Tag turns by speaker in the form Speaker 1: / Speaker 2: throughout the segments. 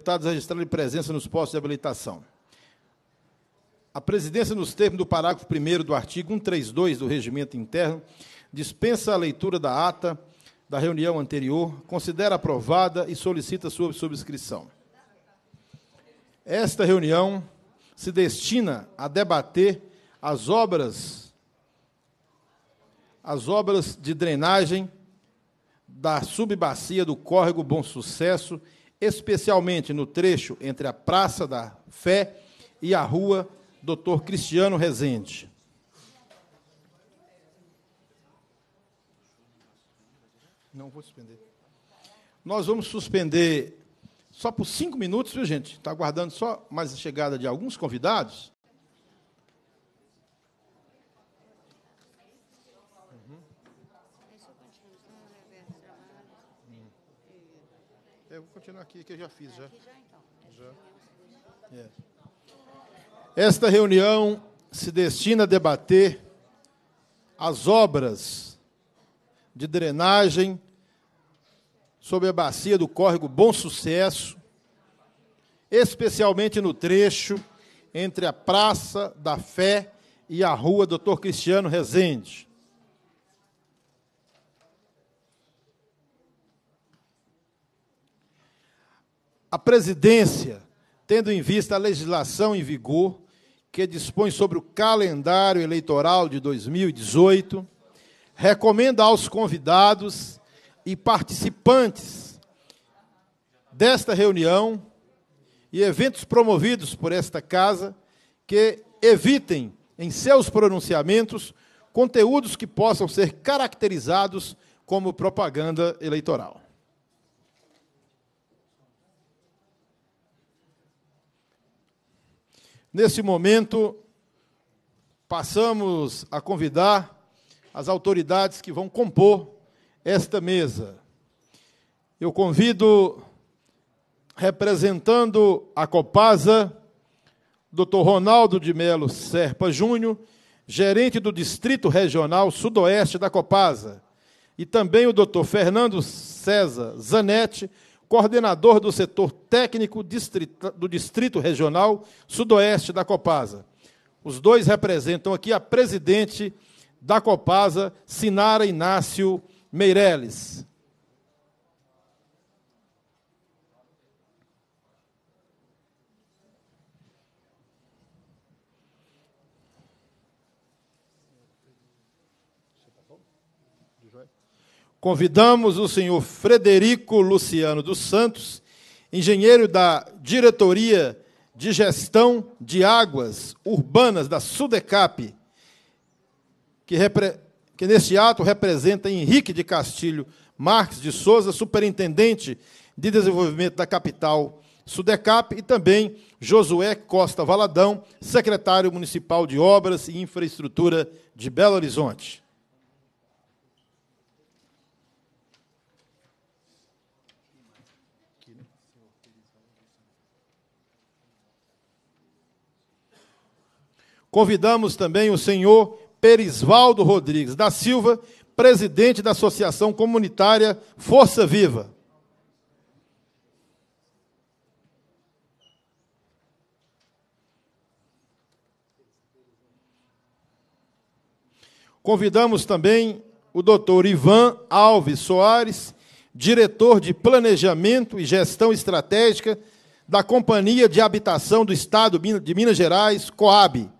Speaker 1: Deputados registrarem presença nos postos de habilitação. A presidência, nos termos do parágrafo 1 do artigo 132 do Regimento Interno, dispensa a leitura da ata da reunião anterior, considera aprovada e solicita sua subscrição. Esta reunião se destina a debater as obras as obras de drenagem da subbacia do córrego Bom Sucesso especialmente no trecho entre a Praça da Fé e a Rua Doutor Cristiano Rezende. Não vou suspender. Nós vamos suspender só por cinco minutos, viu, gente? Está aguardando só mais a chegada de alguns convidados. aqui, aqui, eu já fiz. Já. já.
Speaker 2: Então. É.
Speaker 1: Esta reunião se destina a debater as obras de drenagem sobre a bacia do córrego Bom Sucesso, especialmente no trecho entre a Praça da Fé e a Rua Doutor Cristiano Rezende. A presidência, tendo em vista a legislação em vigor, que dispõe sobre o calendário eleitoral de 2018, recomenda aos convidados e participantes desta reunião e eventos promovidos por esta casa que evitem em seus pronunciamentos conteúdos que possam ser caracterizados como propaganda eleitoral. Nesse momento, passamos a convidar as autoridades que vão compor esta mesa. Eu convido, representando a Copasa, Dr. Ronaldo de Melo Serpa Júnior, gerente do Distrito Regional Sudoeste da Copasa, e também o Dr. Fernando César Zanetti, coordenador do setor técnico do Distrito Regional Sudoeste da Copasa. Os dois representam aqui a presidente da Copasa, Sinara Inácio Meireles. Convidamos o senhor Frederico Luciano dos Santos, engenheiro da Diretoria de Gestão de Águas Urbanas da Sudecap, que, repre... que neste ato representa Henrique de Castilho Marques de Souza, superintendente de desenvolvimento da capital Sudecap, e também Josué Costa Valadão, secretário municipal de Obras e Infraestrutura de Belo Horizonte. Convidamos também o senhor Perisvaldo Rodrigues da Silva, presidente da Associação Comunitária Força Viva. Convidamos também o doutor Ivan Alves Soares, diretor de Planejamento e Gestão Estratégica da Companhia de Habitação do Estado de Minas Gerais, Coab.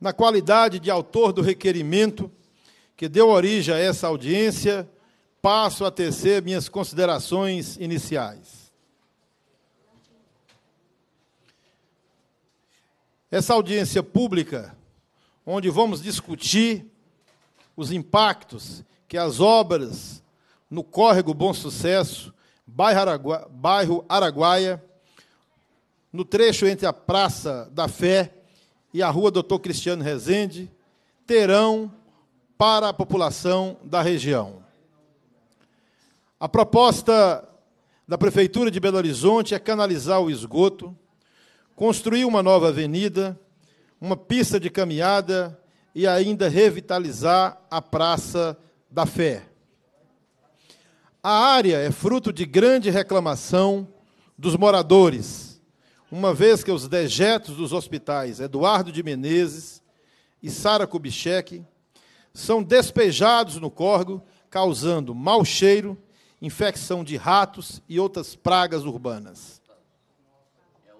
Speaker 1: na qualidade de autor do requerimento que deu origem a essa audiência, passo a tecer minhas considerações iniciais. Essa audiência pública, onde vamos discutir os impactos que as obras no Córrego Bom Sucesso, bairro, Aragua, bairro Araguaia, no trecho entre a Praça da Fé e a rua Doutor Cristiano Rezende terão para a população da região. A proposta da Prefeitura de Belo Horizonte é canalizar o esgoto, construir uma nova avenida, uma pista de caminhada e ainda revitalizar a Praça da Fé. A área é fruto de grande reclamação dos moradores uma vez que os dejetos dos hospitais Eduardo de Menezes e Sara Kubitschek são despejados no corgo, causando mau cheiro, infecção de ratos e outras pragas urbanas. É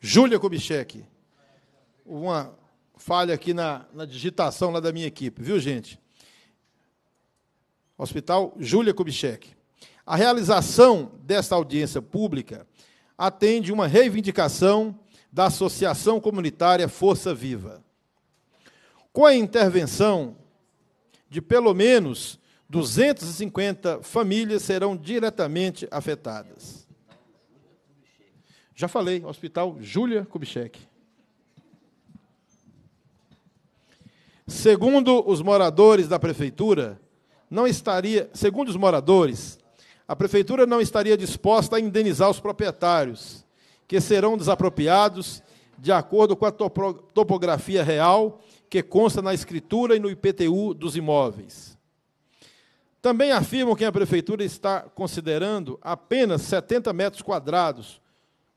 Speaker 1: Júlia Kubitschek. Uma falha aqui na, na digitação lá da minha equipe, viu, gente? Hospital Júlia Kubitschek. A realização desta audiência pública atende uma reivindicação da Associação Comunitária Força Viva. Com a intervenção de pelo menos 250 famílias serão diretamente afetadas. Já falei, Hospital Júlia Kubitschek. Segundo os moradores da prefeitura, não estaria, segundo os moradores, a prefeitura não estaria disposta a indenizar os proprietários, que serão desapropriados de acordo com a topografia real que consta na escritura e no IPTU dos imóveis. Também afirmam que a prefeitura está considerando apenas 70 metros quadrados,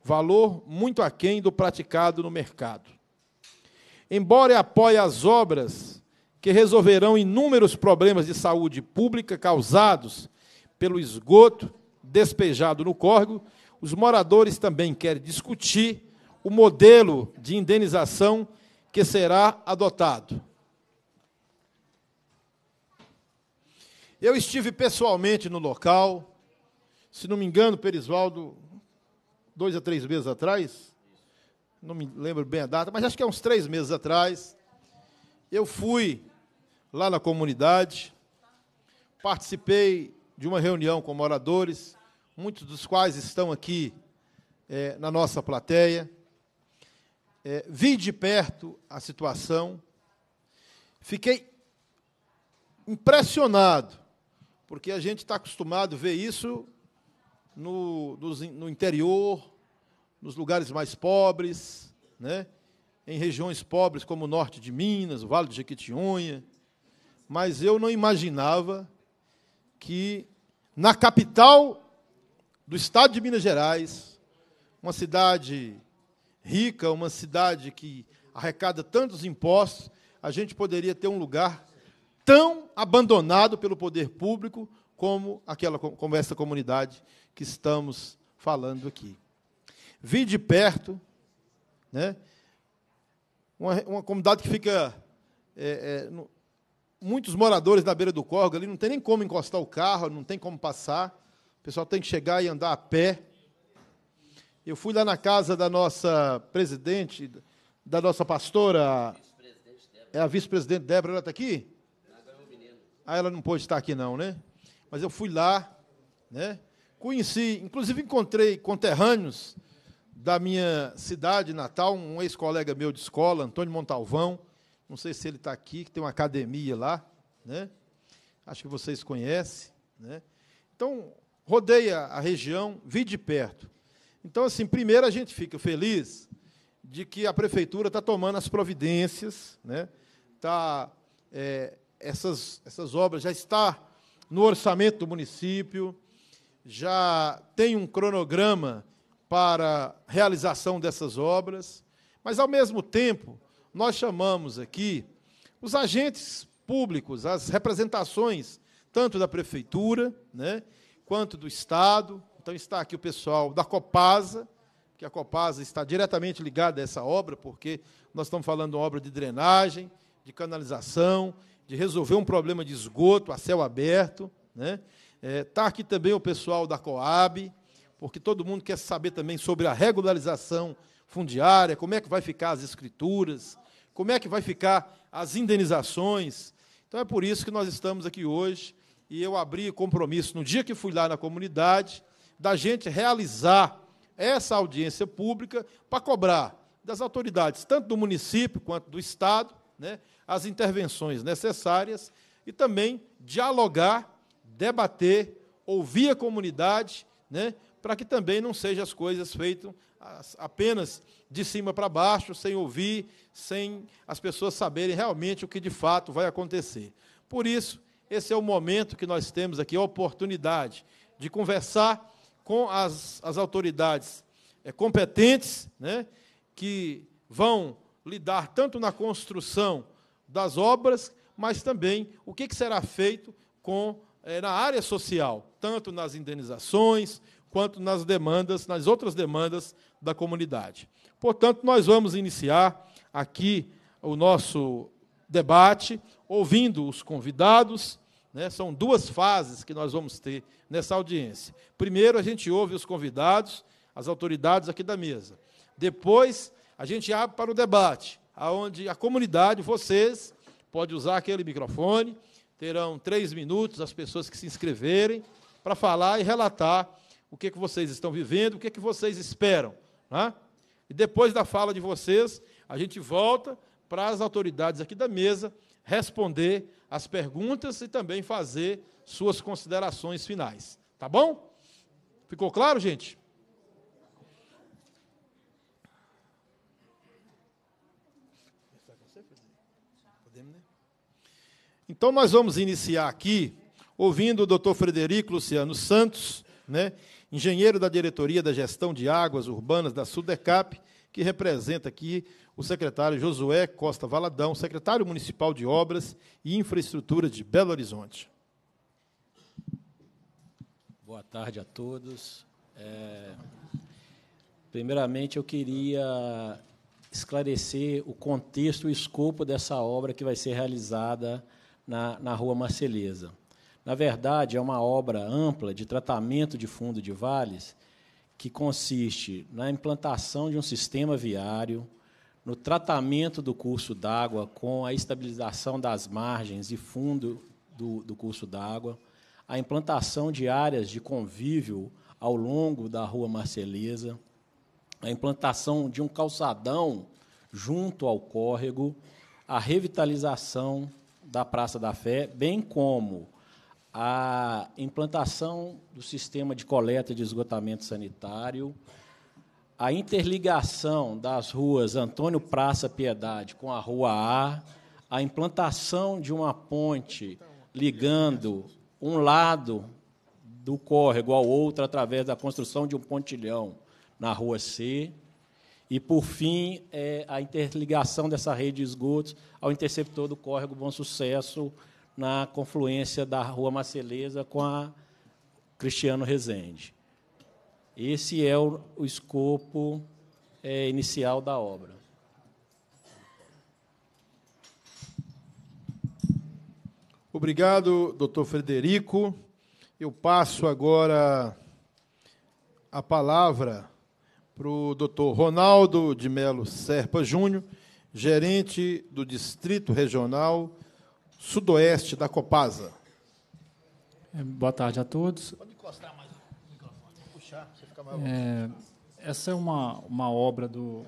Speaker 1: valor muito aquém do praticado no mercado. Embora apoie as obras que resolverão inúmeros problemas de saúde pública causados pelo esgoto despejado no córrego, os moradores também querem discutir o modelo de indenização que será adotado. Eu estive pessoalmente no local, se não me engano, Perisvaldo, dois a três meses atrás, não me lembro bem a data, mas acho que é uns três meses atrás, eu fui lá na comunidade, participei de uma reunião com moradores, muitos dos quais estão aqui é, na nossa plateia. É, vi de perto a situação, fiquei impressionado, porque a gente está acostumado a ver isso no, no interior, nos lugares mais pobres, né? em regiões pobres como o norte de Minas, o Vale do Jequitinhonha, mas eu não imaginava que na capital do estado de Minas Gerais, uma cidade rica, uma cidade que arrecada tantos impostos, a gente poderia ter um lugar tão abandonado pelo poder público como aquela como essa comunidade que estamos falando aqui. Vi de perto, né? Uma, uma comunidade que fica é, é, muitos moradores da beira do córrego ali não tem nem como encostar o carro, não tem como passar. O pessoal tem que chegar e andar a pé. Eu fui lá na casa da nossa presidente, da nossa pastora. É a vice-presidente Débora, ela está aqui? Ah, ela não pôde estar aqui não, né? Mas eu fui lá, né? Conheci, inclusive encontrei conterrâneos da minha cidade natal, um ex-colega meu de escola, Antônio Montalvão, não sei se ele está aqui, que tem uma academia lá, né? Acho que vocês conhecem, né? Então, rodeia a região, vi de perto. Então, assim, primeiro a gente fica feliz de que a prefeitura está tomando as providências, né? Tá, é, essas, essas obras já está no orçamento do município, já tem um cronograma para realização dessas obras, mas ao mesmo tempo nós chamamos aqui os agentes públicos, as representações, tanto da prefeitura, né, quanto do Estado. Então está aqui o pessoal da Copasa, que a Copasa está diretamente ligada a essa obra, porque nós estamos falando de uma obra de drenagem, de canalização, de resolver um problema de esgoto a céu aberto. Né? Está é, aqui também o pessoal da Coab, porque todo mundo quer saber também sobre a regularização fundiária, como é que vai ficar as escrituras, como é que vai ficar as indenizações. Então é por isso que nós estamos aqui hoje e eu abri compromisso no dia que fui lá na comunidade da gente realizar essa audiência pública para cobrar das autoridades, tanto do município quanto do estado, né, as intervenções necessárias e também dialogar, debater, ouvir a comunidade, né, para que também não sejam as coisas feitas apenas de cima para baixo, sem ouvir, sem as pessoas saberem realmente o que de fato vai acontecer. Por isso, esse é o momento que nós temos aqui a oportunidade de conversar com as, as autoridades é, competentes, né, que vão lidar tanto na construção das obras, mas também o que, que será feito com é, na área social, tanto nas indenizações quanto nas demandas, nas outras demandas da comunidade. Portanto, nós vamos iniciar aqui o nosso debate, ouvindo os convidados. Né? São duas fases que nós vamos ter nessa audiência. Primeiro, a gente ouve os convidados, as autoridades aqui da mesa. Depois, a gente abre para o debate, aonde a comunidade, vocês, pode usar aquele microfone, terão três minutos as pessoas que se inscreverem para falar e relatar o que, é que vocês estão vivendo, o que, é que vocês esperam. Né? E depois da fala de vocês, a gente volta para as autoridades aqui da mesa responder as perguntas e também fazer suas considerações finais. Tá bom? Ficou claro, gente? Então, nós vamos iniciar aqui ouvindo o doutor Frederico Luciano Santos, né, engenheiro da diretoria da gestão de águas urbanas da Sudecap, que representa aqui o secretário Josué Costa Valadão, secretário municipal de Obras e Infraestrutura de Belo Horizonte.
Speaker 3: Boa tarde a todos. É, primeiramente, eu queria esclarecer o contexto e o escopo dessa obra que vai ser realizada na, na Rua Marceleza. Na verdade, é uma obra ampla de tratamento de fundo de vales que consiste na implantação de um sistema viário, no tratamento do curso d'água com a estabilização das margens e fundo do, do curso d'água, a implantação de áreas de convívio ao longo da Rua Marceleza, a implantação de um calçadão junto ao córrego, a revitalização da Praça da Fé, bem como a implantação do sistema de coleta de esgotamento sanitário, a interligação das ruas Antônio Praça Piedade com a Rua A, a implantação de uma ponte ligando um lado do córrego ao outro através da construção de um pontilhão na Rua C. E, por fim, é a interligação dessa rede de esgotos ao interceptor do córrego Bom Sucesso, na confluência da Rua Marceleza com a Cristiano Rezende. Esse é o, o escopo é, inicial da obra.
Speaker 1: Obrigado, doutor Frederico. Eu passo agora a palavra para o doutor Ronaldo de Melo Serpa Júnior, gerente do Distrito Regional Sudoeste da Copasa.
Speaker 2: É, boa tarde a todos. Pode encostar mais o microfone, puxar, você fica mais
Speaker 4: é, Essa é uma, uma obra do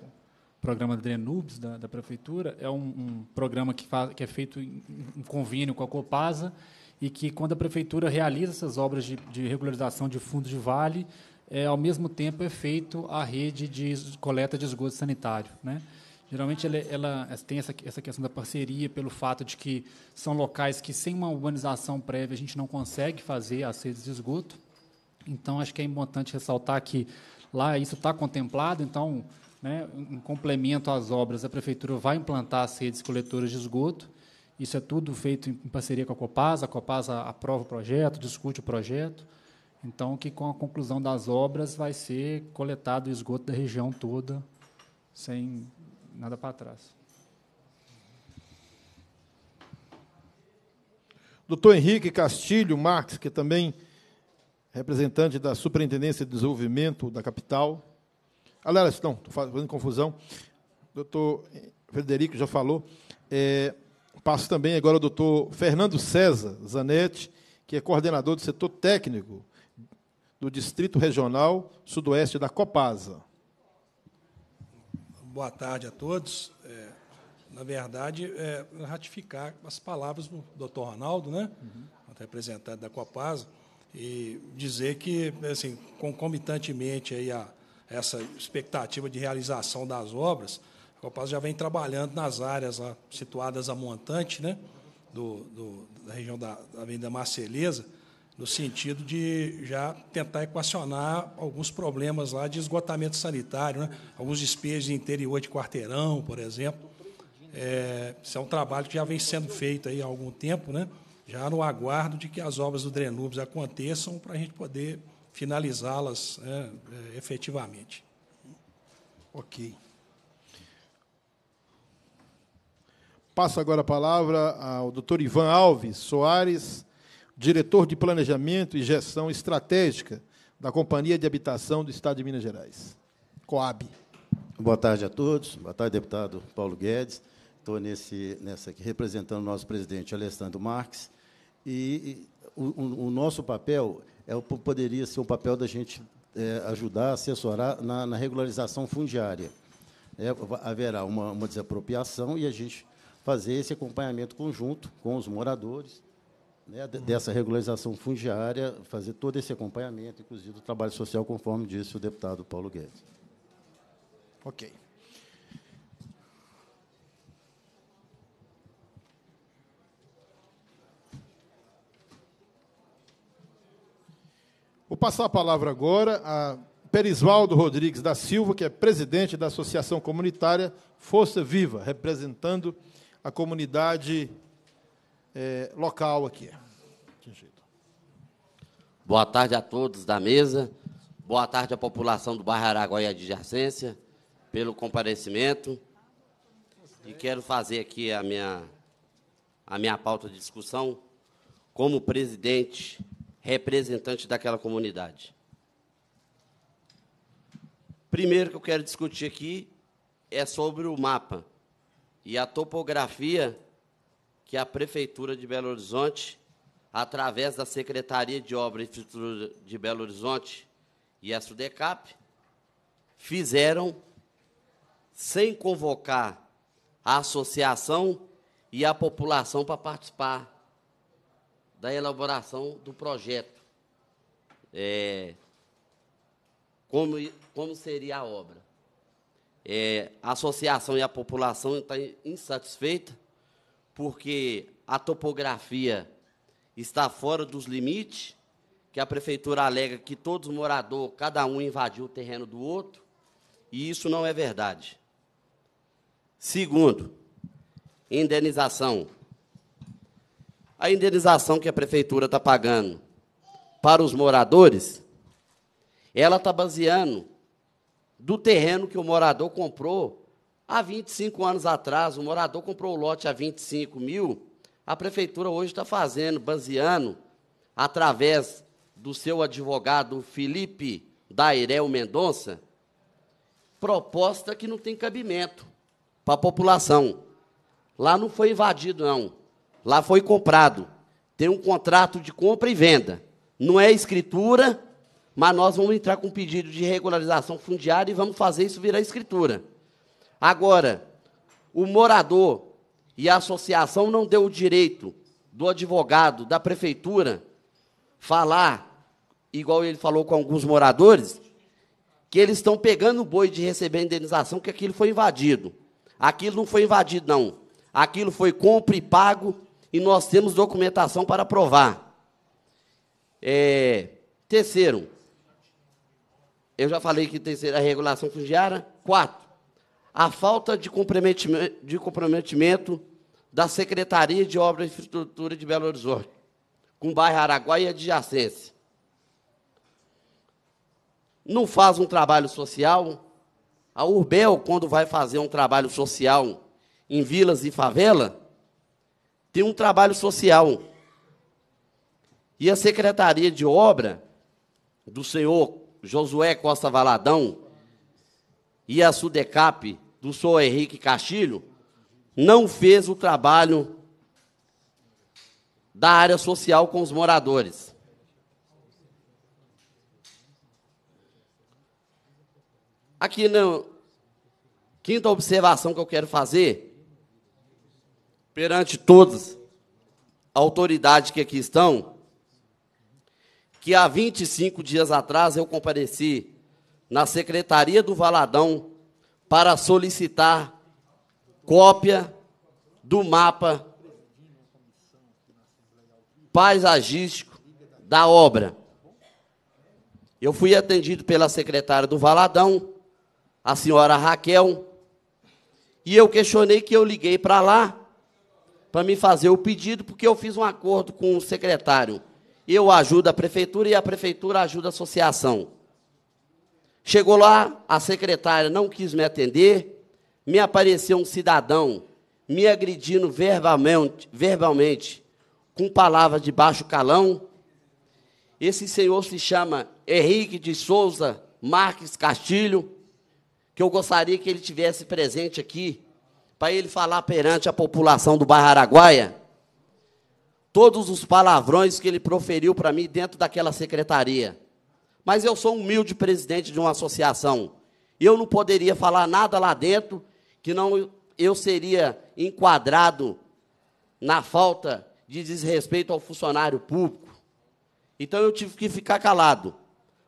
Speaker 4: programa Drenubes da, da Prefeitura. É um, um programa que, faz, que é feito em, em convênio com a Copasa e que, quando a Prefeitura realiza essas obras de, de regularização de fundos de vale, é, ao mesmo tempo é feito a rede de coleta de esgoto sanitário. Né? Geralmente ela, ela tem essa, essa, questão da parceria pelo fato de que são locais que sem uma urbanização prévia a gente não consegue fazer as redes de esgoto. Então acho que é importante ressaltar que lá isso está contemplado. Então, né, em complemento às obras, a prefeitura vai implantar as redes coletoras de esgoto. Isso é tudo feito em parceria com a Copasa. A Copasa aprova o projeto, discute o projeto. Então, que com a conclusão das obras vai ser coletado o esgoto da região toda, sem nada para trás. Doutor Henrique Castilho Marques, que é
Speaker 1: também é representante da Superintendência de Desenvolvimento da capital. Aliás, não, estou fazendo confusão. Doutor Frederico já falou. É, passo também agora ao doutor Fernando César Zanetti, que é coordenador do setor técnico do Distrito Regional Sudoeste da Copasa
Speaker 5: boa tarde a todos. É, na verdade, é, ratificar as palavras do Dr. Ronaldo, né, uhum. representante da Copasa, e dizer que, assim, concomitantemente aí a essa expectativa de realização das obras, a Copasa já vem trabalhando nas áreas lá, situadas a montante, né, do, do, da região da, da Avenida Marceleza, no sentido de já tentar equacionar alguns problemas lá de esgotamento sanitário, né? alguns despejos de interior de quarteirão, por exemplo. É, isso é um trabalho que já vem sendo feito aí há algum tempo, né? já no aguardo de que as obras do Drenubes aconteçam para a gente poder finalizá-las né, é, efetivamente. Ok.
Speaker 1: Passo agora a palavra ao doutor Ivan Alves Soares, diretor de Planejamento e Gestão Estratégica da Companhia de Habitação do Estado de Minas Gerais,
Speaker 6: Coab. Boa tarde a todos. Boa tarde, deputado Paulo Guedes. Estou nesse, nessa aqui representando o nosso presidente Alessandro Marques. E, e o, o, nosso papel é, poderia ser o papel da gente é, ajudar, assessorar na, na regularização fundiária. É, haverá uma, uma desapropriação e a gente fazer esse acompanhamento conjunto com os moradores né, dessa regularização fundiária, fazer todo esse acompanhamento, inclusive do trabalho social, conforme disse o deputado Paulo Guedes. Ok.
Speaker 1: Vou passar a palavra agora a Perisvaldo Rodrigues da Silva, que é presidente da Associação Comunitária Força Viva, representando a comunidade é, local aqui.
Speaker 7: Boa tarde a todos da mesa. Boa tarde à população do bairro Araguaia de Jacência, pelo comparecimento. E quero fazer aqui a minha, a minha pauta de discussão como presidente, representante daquela comunidade. Primeiro que eu quero discutir aqui é sobre o mapa e a topografia que a Prefeitura de Belo Horizonte, através da Secretaria de Obra e Infraestrutura de Belo Horizonte e a SUDECAP, fizeram sem convocar a associação e a população para participar da elaboração do projeto. É, como, como seria a obra? É, a associação e a população estão insatisfeitas porque a topografia está fora dos limites, que a prefeitura alega que todos os moradores, cada um invadiu o terreno do outro, e isso não é verdade. Segundo, indenização. A indenização que a prefeitura está pagando para os moradores, ela está baseando do terreno que o morador comprou Há 25 anos atrás, um morador comprou o lote a 25 mil. A prefeitura hoje está fazendo, baseando, através do seu advogado Felipe Dairel Mendonça, proposta que não tem cabimento para a população. Lá não foi invadido, não. Lá foi comprado. Tem um contrato de compra e venda. Não é escritura, mas nós vamos entrar com um pedido de regularização fundiária e vamos fazer isso virar escritura. Agora, o morador e a associação não deu o direito do advogado da prefeitura falar, igual ele falou com alguns moradores, que eles estão pegando o boi de receber a indenização, que aquilo foi invadido. Aquilo não foi invadido, não. Aquilo foi compra e pago, e nós temos documentação para provar. É, terceiro, eu já falei que terceiro é a regulação fundiária. Quatro, a falta de comprometimento, de comprometimento da Secretaria de Obras e Infraestrutura de Belo Horizonte, com o bairro Araguaia e adjacência. Não faz um trabalho social. A Urbel, quando vai fazer um trabalho social em vilas e favela, tem um trabalho social. E a Secretaria de Obra do senhor Josué Costa Valadão e a SUDECAP do senhor Henrique Castilho não fez o trabalho da área social com os moradores. Aqui na quinta observação que eu quero fazer, perante todas a autoridade que aqui estão, que há 25 dias atrás eu compareci na Secretaria do Valadão para solicitar cópia do mapa paisagístico da obra. Eu fui atendido pela secretária do Valadão, a senhora Raquel, e eu questionei que eu liguei para lá para me fazer o pedido, porque eu fiz um acordo com o secretário. Eu ajudo a prefeitura e a prefeitura ajuda a associação. Chegou lá, a secretária não quis me atender, me apareceu um cidadão me agredindo verbalmente, verbalmente com palavras de baixo calão. Esse senhor se chama Henrique de Souza Marques Castilho, que eu gostaria que ele tivesse presente aqui para ele falar perante a população do Barra Araguaia todos os palavrões que ele proferiu para mim dentro daquela secretaria mas eu sou humilde presidente de uma associação. Eu não poderia falar nada lá dentro que não eu seria enquadrado na falta de desrespeito ao funcionário público. Então eu tive que ficar calado.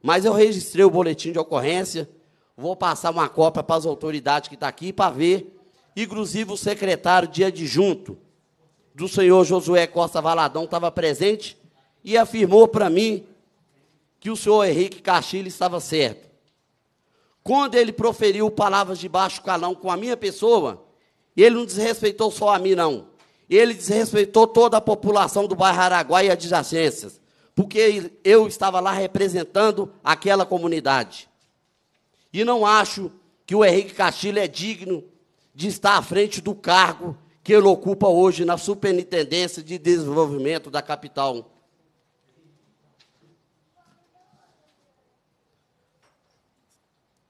Speaker 7: Mas eu registrei o boletim de ocorrência, vou passar uma cópia para as autoridades que estão tá aqui para ver, inclusive o secretário de adjunto do senhor Josué Costa Valadão estava presente e afirmou para mim que o senhor Henrique Castilho estava certo. Quando ele proferiu palavras de baixo calão com a minha pessoa, ele não desrespeitou só a mim, não. Ele desrespeitou toda a população do bairro Araguaia e adjacências, porque eu estava lá representando aquela comunidade. E não acho que o Henrique Castilho é digno de estar à frente do cargo que ele ocupa hoje na Superintendência de Desenvolvimento da capital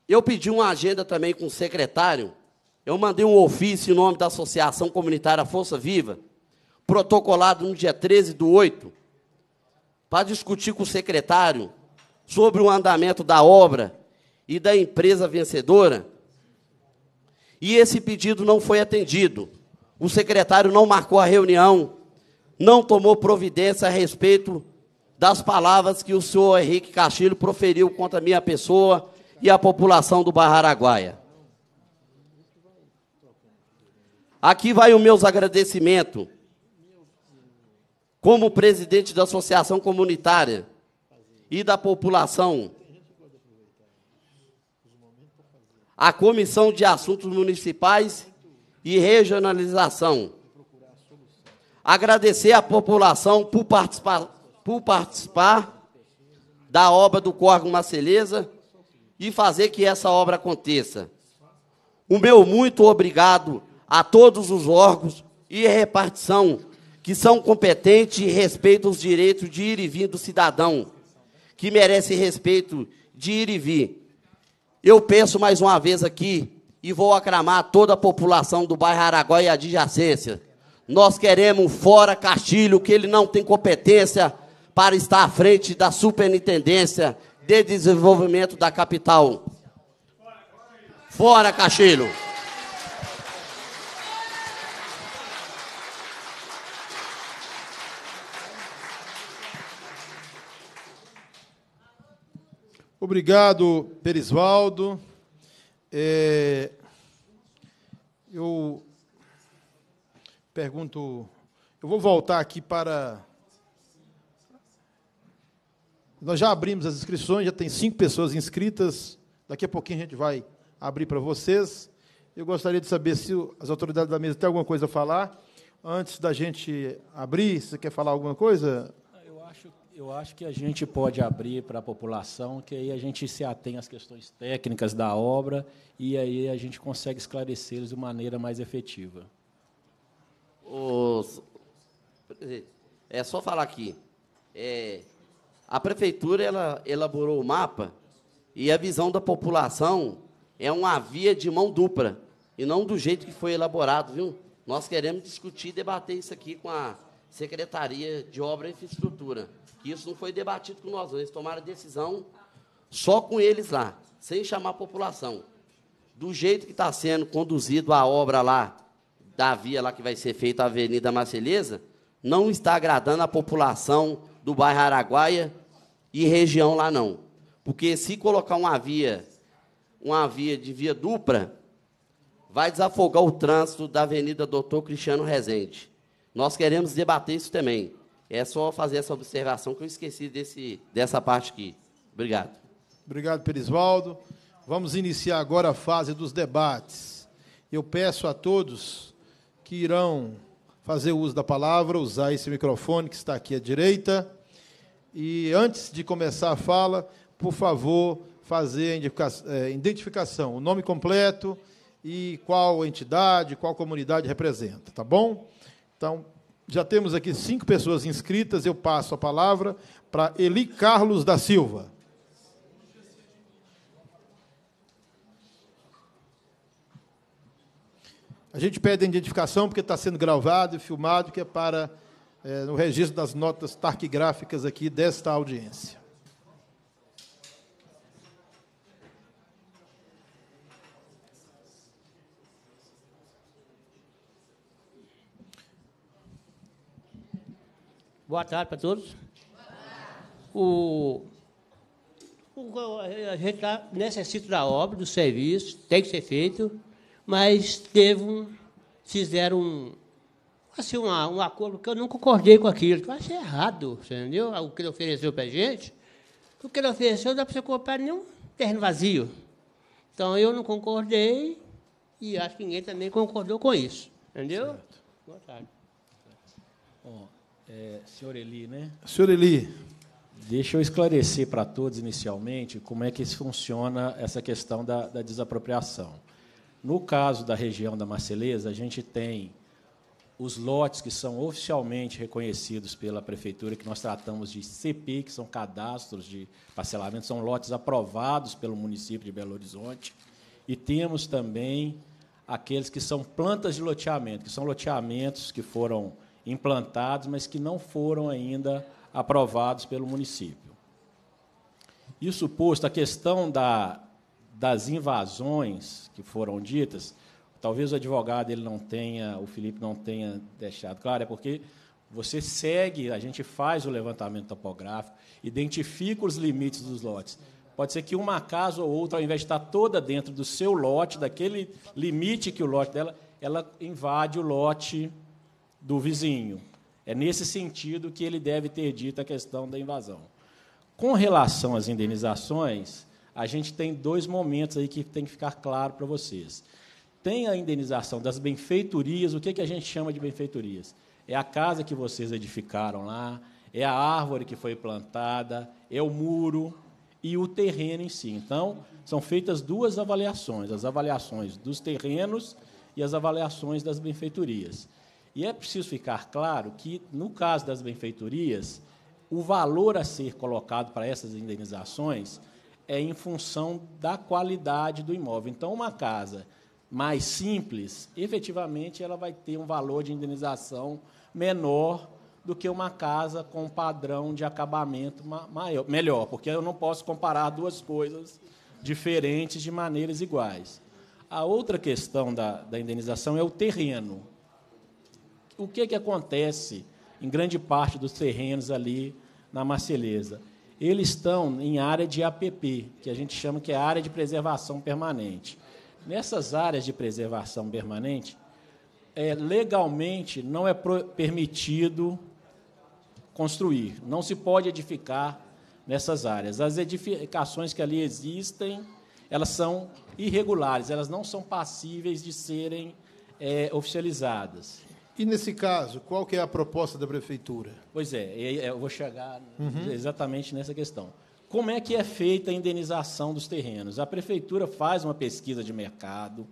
Speaker 7: Eu pedi uma agenda também com o secretário. Eu mandei um ofício em nome da Associação Comunitária Força Viva, protocolado no dia 13 do 8, para discutir com o secretário sobre o andamento da obra e da empresa vencedora. E esse pedido não foi atendido. O secretário não marcou a reunião, não tomou providência a respeito das palavras que o senhor Henrique Castilho proferiu contra a minha pessoa e a população do Barraraguaia. Aqui vai o meus agradecimento como presidente da associação comunitária e da população à Comissão de Assuntos Municipais e Regionalização. Agradecer à população por participar, por participar da obra do Corgo Maceleza e fazer que essa obra aconteça. O meu muito obrigado a todos os órgãos e repartição que são competentes e respeitam os direitos de ir e vir do cidadão, que merece respeito de ir e vir. Eu penso mais uma vez aqui e vou aclamar toda a população do bairro Araguaia e adjacência. Nós queremos fora Castilho, que ele não tem competência para estar à frente da superintendência de desenvolvimento da capital. Fora, Caxilho!
Speaker 1: Obrigado, Perisvaldo. É, eu pergunto, eu vou voltar aqui para nós já abrimos as inscrições, já tem cinco pessoas inscritas. Daqui a pouquinho a gente vai abrir para vocês. Eu gostaria de saber se as autoridades da mesa têm alguma coisa a falar.
Speaker 3: Antes da gente abrir, você quer falar alguma coisa? Eu acho, eu acho que a gente pode abrir para a população, que aí a gente se atém às questões técnicas da obra e aí a gente consegue esclarecê-los de maneira mais efetiva.
Speaker 7: Os... É só falar aqui. É, a prefeitura ela elaborou o mapa e a visão da população é uma via de mão dupla e não do jeito que foi elaborado, viu? Nós queremos discutir e debater isso aqui com a Secretaria de Obra e Infraestrutura, que isso não foi debatido com nós, eles tomaram decisão só com eles lá, sem chamar a população. Do jeito que está sendo conduzido a obra lá, da via lá que vai ser feita a Avenida Marceleza, não está agradando a população do bairro Araguaia e região lá não. Porque se colocar uma via, uma via de via dupla, vai desafogar o trânsito da Avenida Doutor Cristiano Rezende. Nós queremos debater isso também. É só fazer essa observação que eu esqueci desse, dessa parte aqui. Obrigado.
Speaker 1: Obrigado, Perisvaldo. Vamos iniciar agora a fase dos debates. Eu peço a todos que irão fazer uso da palavra, usar esse microfone que está aqui à direita e antes de começar a fala, por favor, fazer a eh, identificação, o nome completo e qual entidade, qual comunidade representa, tá bom? Então, já temos aqui cinco pessoas inscritas, eu passo a palavra para Eli Carlos da Silva. A gente pede a identificação porque está sendo gravado e filmado, que é para é, no registro das notas taquigráficas aqui desta audiência.
Speaker 8: Boa tarde para todos. O, o, a gente tá, necessita da obra, do serviço, tem que ser feito, mas teve um, fizeram um, assim, uma, um acordo que eu não concordei com aquilo. Eu achei errado, entendeu? Ah, o que ele ofereceu para a gente. O que ele ofereceu não dá para você comprar nenhum terreno vazio. Então, eu não concordei e acho que ninguém também concordou com isso. Entendeu?
Speaker 9: Certo. Boa tarde.
Speaker 8: Bom, é, senhor Eli, né? Senhor Eli. Deixa
Speaker 3: eu esclarecer para todos, inicialmente, como é que funciona essa questão da, da desapropriação. No caso da região da Marceleza, a gente tem os lotes que são oficialmente reconhecidos pela prefeitura, que nós tratamos de CP, que são cadastros de parcelamento, são lotes aprovados pelo município de Belo Horizonte. E temos também aqueles que são plantas de loteamento, que são loteamentos que foram implantados, mas que não foram ainda aprovados pelo município. Isso posto, a questão da, das invasões que foram ditas, Talvez o advogado ele não tenha, o Felipe não tenha deixado claro, é porque você segue, a gente faz o levantamento topográfico, identifica os limites dos lotes. Pode ser que uma casa ou outra, ao invés de estar toda dentro do seu lote, daquele limite que o lote dela, ela invade o lote do vizinho. É nesse sentido que ele deve ter dito a questão da invasão. Com relação às indenizações, a gente tem dois momentos aí que tem que ficar claro para vocês tem a indenização das benfeitorias. O que, que a gente chama de benfeitorias? É a casa que vocês edificaram lá, é a árvore que foi plantada, é o muro e o terreno em si. Então, são feitas duas avaliações: as avaliações dos terrenos e as avaliações das benfeitorias. E é preciso ficar claro que, no caso das benfeitorias, o valor a ser colocado para essas indenizações é em função da qualidade do imóvel. Então, uma casa mais simples, efetivamente ela vai ter um valor de indenização menor do que uma casa com um padrão de acabamento maior, melhor, porque eu não posso comparar duas coisas diferentes de maneiras iguais. A outra questão da, da indenização é o terreno. O que, que acontece em grande parte dos terrenos ali na Marceleza? Eles estão em área de APP, que a gente chama que é área de preservação permanente. Nessas áreas de preservação permanente, é, legalmente não é permitido construir, não se pode edificar nessas áreas. As edificações que ali existem, elas são irregulares, elas não são passíveis de serem é, oficializadas. E nesse caso, qual que é a proposta da prefeitura? Pois é, é eu vou chegar uhum. exatamente nessa questão como é que é feita a indenização dos terrenos. A prefeitura faz uma pesquisa de mercado,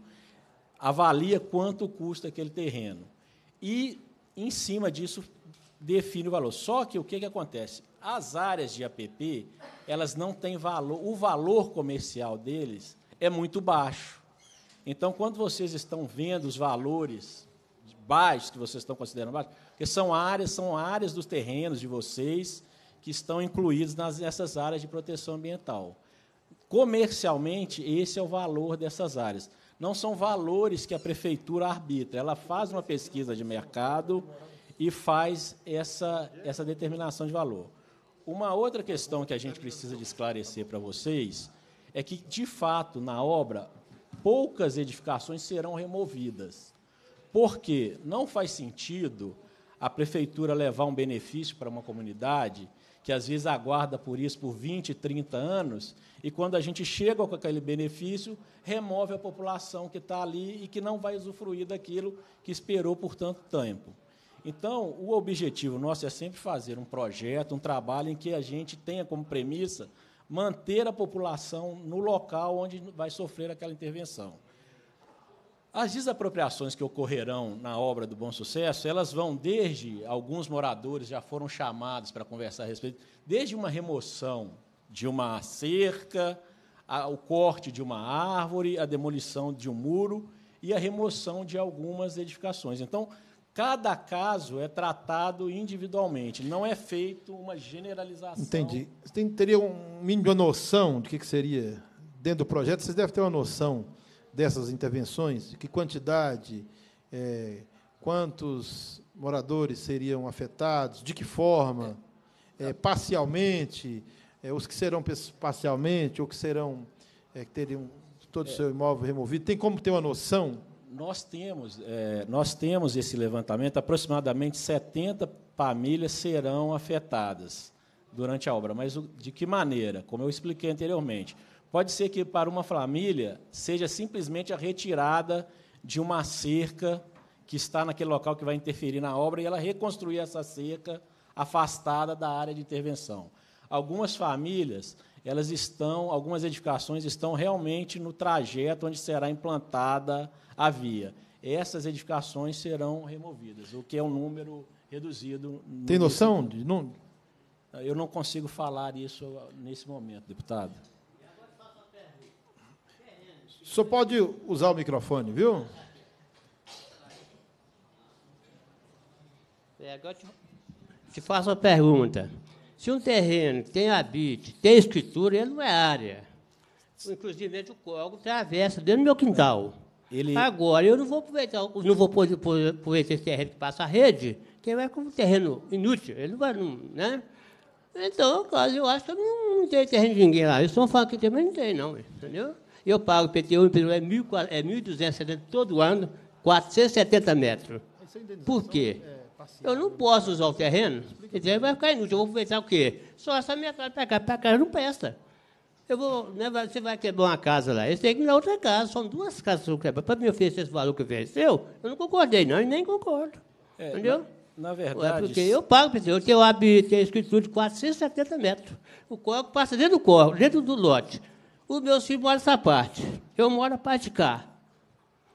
Speaker 3: avalia quanto custa aquele terreno e, em cima disso, define o valor. Só que o que, que acontece? As áreas de APP, elas não têm valor, o valor comercial deles é muito baixo. Então, quando vocês estão vendo os valores baixos que vocês estão considerando baixos, porque são áreas, são áreas dos terrenos de vocês que estão incluídos nessas áreas de proteção ambiental. Comercialmente, esse é o valor dessas áreas. Não são valores que a prefeitura arbitra, ela faz uma pesquisa de mercado e faz essa, essa determinação de valor. Uma outra questão que a gente precisa de esclarecer para vocês é que, de fato, na obra, poucas edificações serão removidas. Porque não faz sentido a prefeitura levar um benefício para uma comunidade que às vezes aguarda por isso por 20, 30 anos, e quando a gente chega com aquele benefício, remove a população que está ali e que não vai usufruir daquilo que esperou por tanto tempo. Então, o objetivo nosso é sempre fazer um projeto, um trabalho em que a gente tenha como premissa manter a população no local onde vai sofrer aquela intervenção. As desapropriações que ocorrerão na obra do Bom Sucesso, elas vão desde alguns moradores já foram chamados para conversar a respeito, desde uma remoção de uma cerca, o corte de uma árvore, a demolição de um muro e a remoção de algumas edificações. Então, cada caso é tratado individualmente, não é feito uma generalização. Entendi. Você tem,
Speaker 1: teria um mínimo de noção do que, que seria dentro do projeto? Vocês devem ter uma noção dessas intervenções? que quantidade? É, quantos moradores seriam afetados? De que forma? É, parcialmente? É, os que serão parcialmente ou que serão é, que teriam todo o é. seu imóvel removido? Tem como ter uma noção?
Speaker 3: Nós temos, nós temos esse levantamento, aproximadamente 70 famílias serão afetadas durante a obra. Mas de que maneira? Como eu expliquei anteriormente, Pode ser que para uma família seja simplesmente a retirada de uma cerca que está naquele local que vai interferir na obra e ela reconstruir essa cerca afastada da área de intervenção. Algumas famílias, elas estão, algumas edificações estão realmente no trajeto onde será implantada a via. Essas edificações serão removidas, o que é um número reduzido. Tem noção? De, número? Eu não consigo falar isso nesse momento, deputado. Só pode
Speaker 8: usar o microfone, viu? É, agora te, te faço uma pergunta. Se um terreno tem habite, tem escritura, ele não é área. Inclusive, o córrego atravessa dentro do meu quintal. Ele... Agora, eu não vou aproveitar, não vou aproveitar esse terreno que passa a rede, que vai é com um terreno inútil, ele não vai, né? Então, claro, eu acho que eu não, não tem terreno de ninguém lá. Eu só falo que também não tem, não, entendeu? Eu pago PTU é 1.270 é todo ano, 470 metros. Por quê? É, eu não posso usar o terreno, o terreno vai ficar inútil. Eu vou aproveitar o quê? Só essa metade para cá, para cá não presta. Eu vou, né, você vai quebrar uma casa lá, eu tem que ir na outra casa, são duas casas que eu Para me oferecer esse valor que ofereceu, eu não concordei, não, e nem concordo. É, entendeu? Na, na, verdade. É porque eu pago, eu tenho a escritura de 470 metros. O corpo passa dentro do corpo, dentro do lote. Os meus filhos moram nessa parte. Eu moro na parte de cá.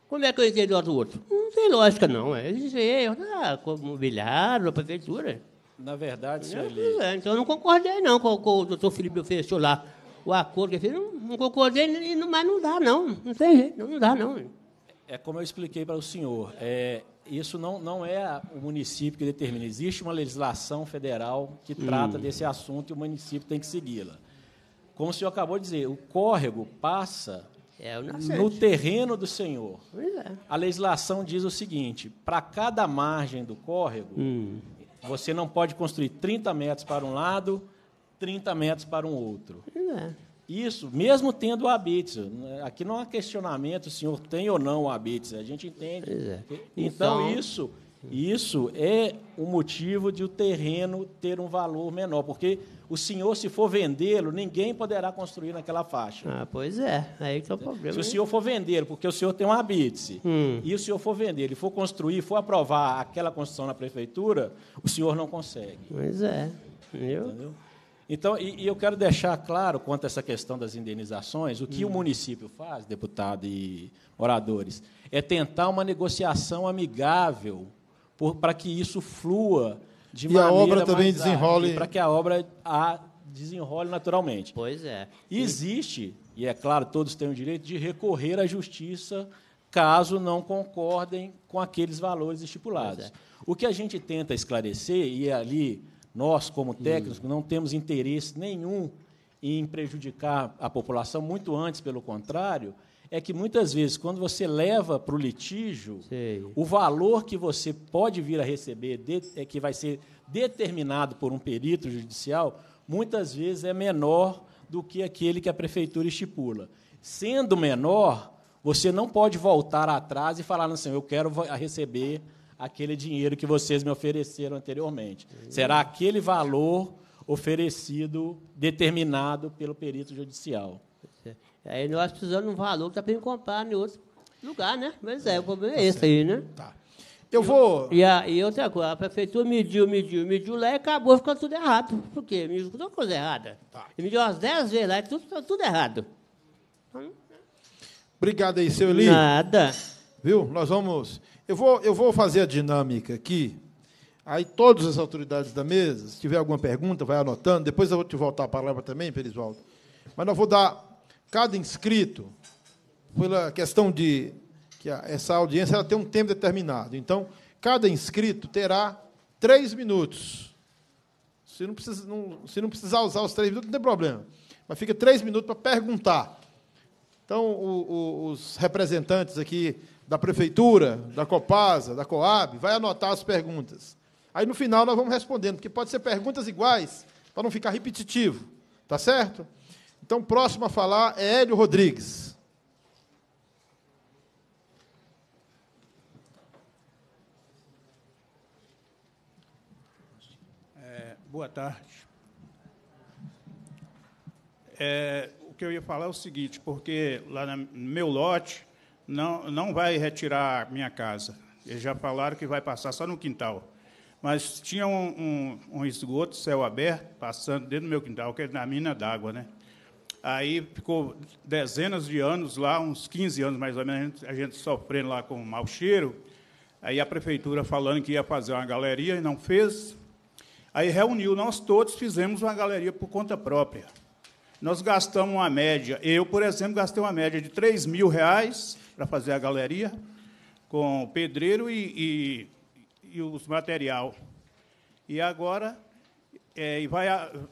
Speaker 8: Como é que eu é entendo do outro? Não tem lógica, não. É eles veem, ah, mobiliário, a prefeitura. Na verdade, é, senhor Eli... É, então, eu não concordei, não, com o que o doutor Felipe ofereceu lá. O acordo que ele fez, não, não concordei, mas não dá, não. Não tem jeito, não dá, não.
Speaker 3: É como eu expliquei para o senhor. É, isso não, não é o município que determina. Existe uma legislação federal que trata hum. desse assunto e o município tem que segui-la. Como o senhor acabou de dizer, o córrego passa é no terreno do Senhor. É. A legislação diz o seguinte: para cada margem do córrego, hum. você não pode construir 30 metros para um lado, 30 metros para um outro. É. Isso, mesmo tendo o habite. Né? Aqui não há questionamento, o senhor tem ou não o habite, a gente entende. É. Então, então, isso, isso é o motivo de o terreno ter um valor menor, porque o senhor, se for vendê-lo, ninguém poderá construir naquela faixa.
Speaker 8: Ah, pois é. Aí que tá o é. problema. Se o né?
Speaker 3: senhor for vendê-lo, porque o senhor tem uma habite hum. e o senhor for vender, e for construir, for aprovar aquela construção na prefeitura, o senhor não consegue.
Speaker 8: Pois é.
Speaker 3: Entendeu? Entendeu? Então, e, e, eu quero deixar claro quanto a essa questão das indenizações, o que hum. o município faz, deputado e oradores, é tentar uma negociação amigável para que isso flua de e a obra também desenrole. Para que a obra a desenrole naturalmente. Pois é. Existe, e é claro, todos têm o direito de recorrer à justiça caso não concordem com aqueles valores estipulados. É. O que a gente tenta esclarecer, e é ali nós, como hum. técnicos, hum. não temos interesse nenhum em prejudicar a população, muito antes, pelo contrário, é que muitas vezes, quando você leva para o litígio, o valor que você pode vir a receber, de, é que vai ser determinado por um perito judicial, muitas vezes é menor do que aquele que a prefeitura estipula. Sendo menor, você não pode voltar atrás e falar assim, eu quero receber aquele dinheiro que vocês me ofereceram anteriormente. Uhum. Será aquele valor oferecido,
Speaker 8: determinado pelo perito judicial. Aí nós precisamos de um valor para comprar em outro lugar, né? Mas é, o problema é tá esse aí, né? Tá. Eu vou. E, a, e outra coisa, a prefeitura mediu, mediu, mediu lá e acabou ficando tudo errado. Por quê? Mediu uma coisa errada. Tá. E mediu umas 10 vezes lá e tudo, tá tudo errado. Obrigado aí, seu
Speaker 1: Eli. Nada. Viu? Nós vamos. Eu vou, eu vou fazer a dinâmica aqui. Aí todas as autoridades da mesa, se tiver alguma pergunta, vai anotando. Depois eu vou te voltar a palavra também, Perisvaldo. Mas nós vou dar cada inscrito, pela questão de que essa audiência ela tem um tempo determinado. Então, cada inscrito terá três minutos. Se não, precisa, não, se não precisar usar os três minutos, não tem problema. Mas fica três minutos para perguntar. Então, o, o, os representantes aqui da prefeitura, da Copasa, da Coab, vai anotar as perguntas. Aí no final nós vamos respondendo, porque pode ser perguntas iguais, para não ficar repetitivo, tá certo? Então, próximo a falar é Hélio Rodrigues.
Speaker 10: É, boa tarde. É, o que eu ia falar é o seguinte, porque lá no meu lote não, não vai retirar minha casa. Eles já falaram que vai passar só no quintal mas tinha um, um, um, esgoto, céu aberto, passando dentro do meu quintal, que é na mina d'água, né? Aí ficou dezenas de anos lá, uns 15 anos mais ou menos, a gente sofrendo lá com mau cheiro. Aí a prefeitura falando que ia fazer uma galeria e não fez. Aí reuniu nós todos, fizemos uma galeria por conta própria. Nós gastamos uma média, eu, por exemplo, gastei uma média de 3 mil reais para fazer a galeria, com o pedreiro e, e, e os material. E agora é, e vai,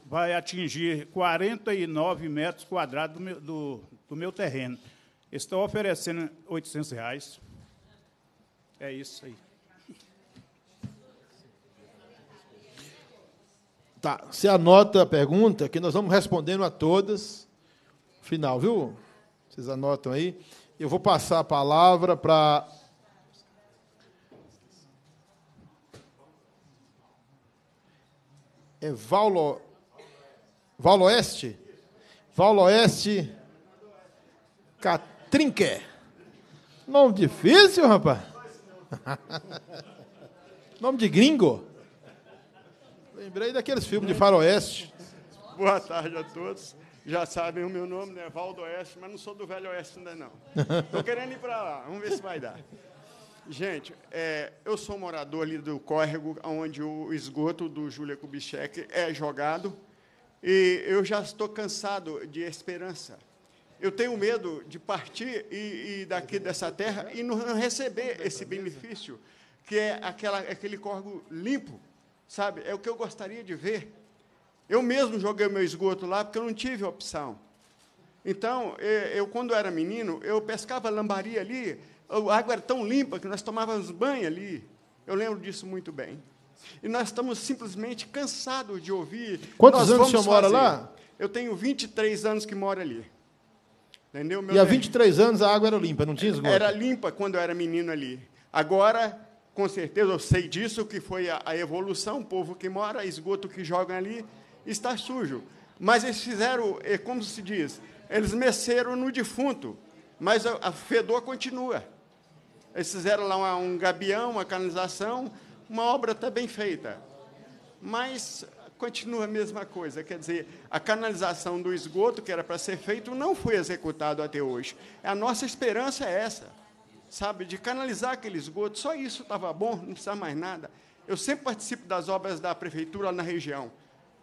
Speaker 10: vai atingir 49 metros quadrados do meu, do, do meu terreno. Estou oferecendo 800 reais. É isso aí.
Speaker 1: Tá, você anota a pergunta que nós vamos respondendo a todas. Final, viu? Vocês anotam aí. Eu vou passar a palavra para é Valo, Valoeste, Valoeste Catrinque. Nome difícil, rapaz. Nome de gringo.
Speaker 11: Lembrei daqueles filmes de faroeste. Boa tarde a todos. Já sabem o meu nome, né? Valdo Oeste, mas não sou do Velho Oeste ainda não. Estou querendo ir para lá. Vamos ver se vai dar. Gente, é, eu sou morador ali do córrego, onde o esgoto do Júlia Kubitschek é jogado, e eu já estou cansado de esperança. Eu tenho medo de partir e, e daqui dessa terra e não receber esse benefício, que é aquela, aquele córrego limpo, sabe? É o que eu gostaria de ver. Eu mesmo joguei meu esgoto lá porque eu não tive opção. Então, é, eu, quando era menino, eu pescava lambaria ali a água era tão limpa que nós tomávamos banho ali. Eu lembro disso muito bem. E nós estamos simplesmente cansados de ouvir. Quantos nós anos o senhor mora lá? Eu tenho 23 anos que moro ali. Entendeu? Meu e há 23
Speaker 1: anos a água era limpa, não tinha esgoto? Era
Speaker 11: limpa quando eu era menino ali. Agora, com certeza, eu sei disso, que foi a, a evolução, o povo que mora, esgoto que jogam ali, está sujo. Mas eles fizeram, eh, como se diz, eles meceram no defunto, mas a, a fedor continua. Eles fizeram lá uma, um gabião, uma canalização, uma obra até bem feita. Mas continua a mesma coisa. Quer dizer, a canalização do esgoto que era para ser feito não foi executado até hoje. A nossa esperança é essa, sabe, de canalizar aquele esgoto. Só isso estava bom, não precisa mais nada. Eu sempre participo das obras da prefeitura na região,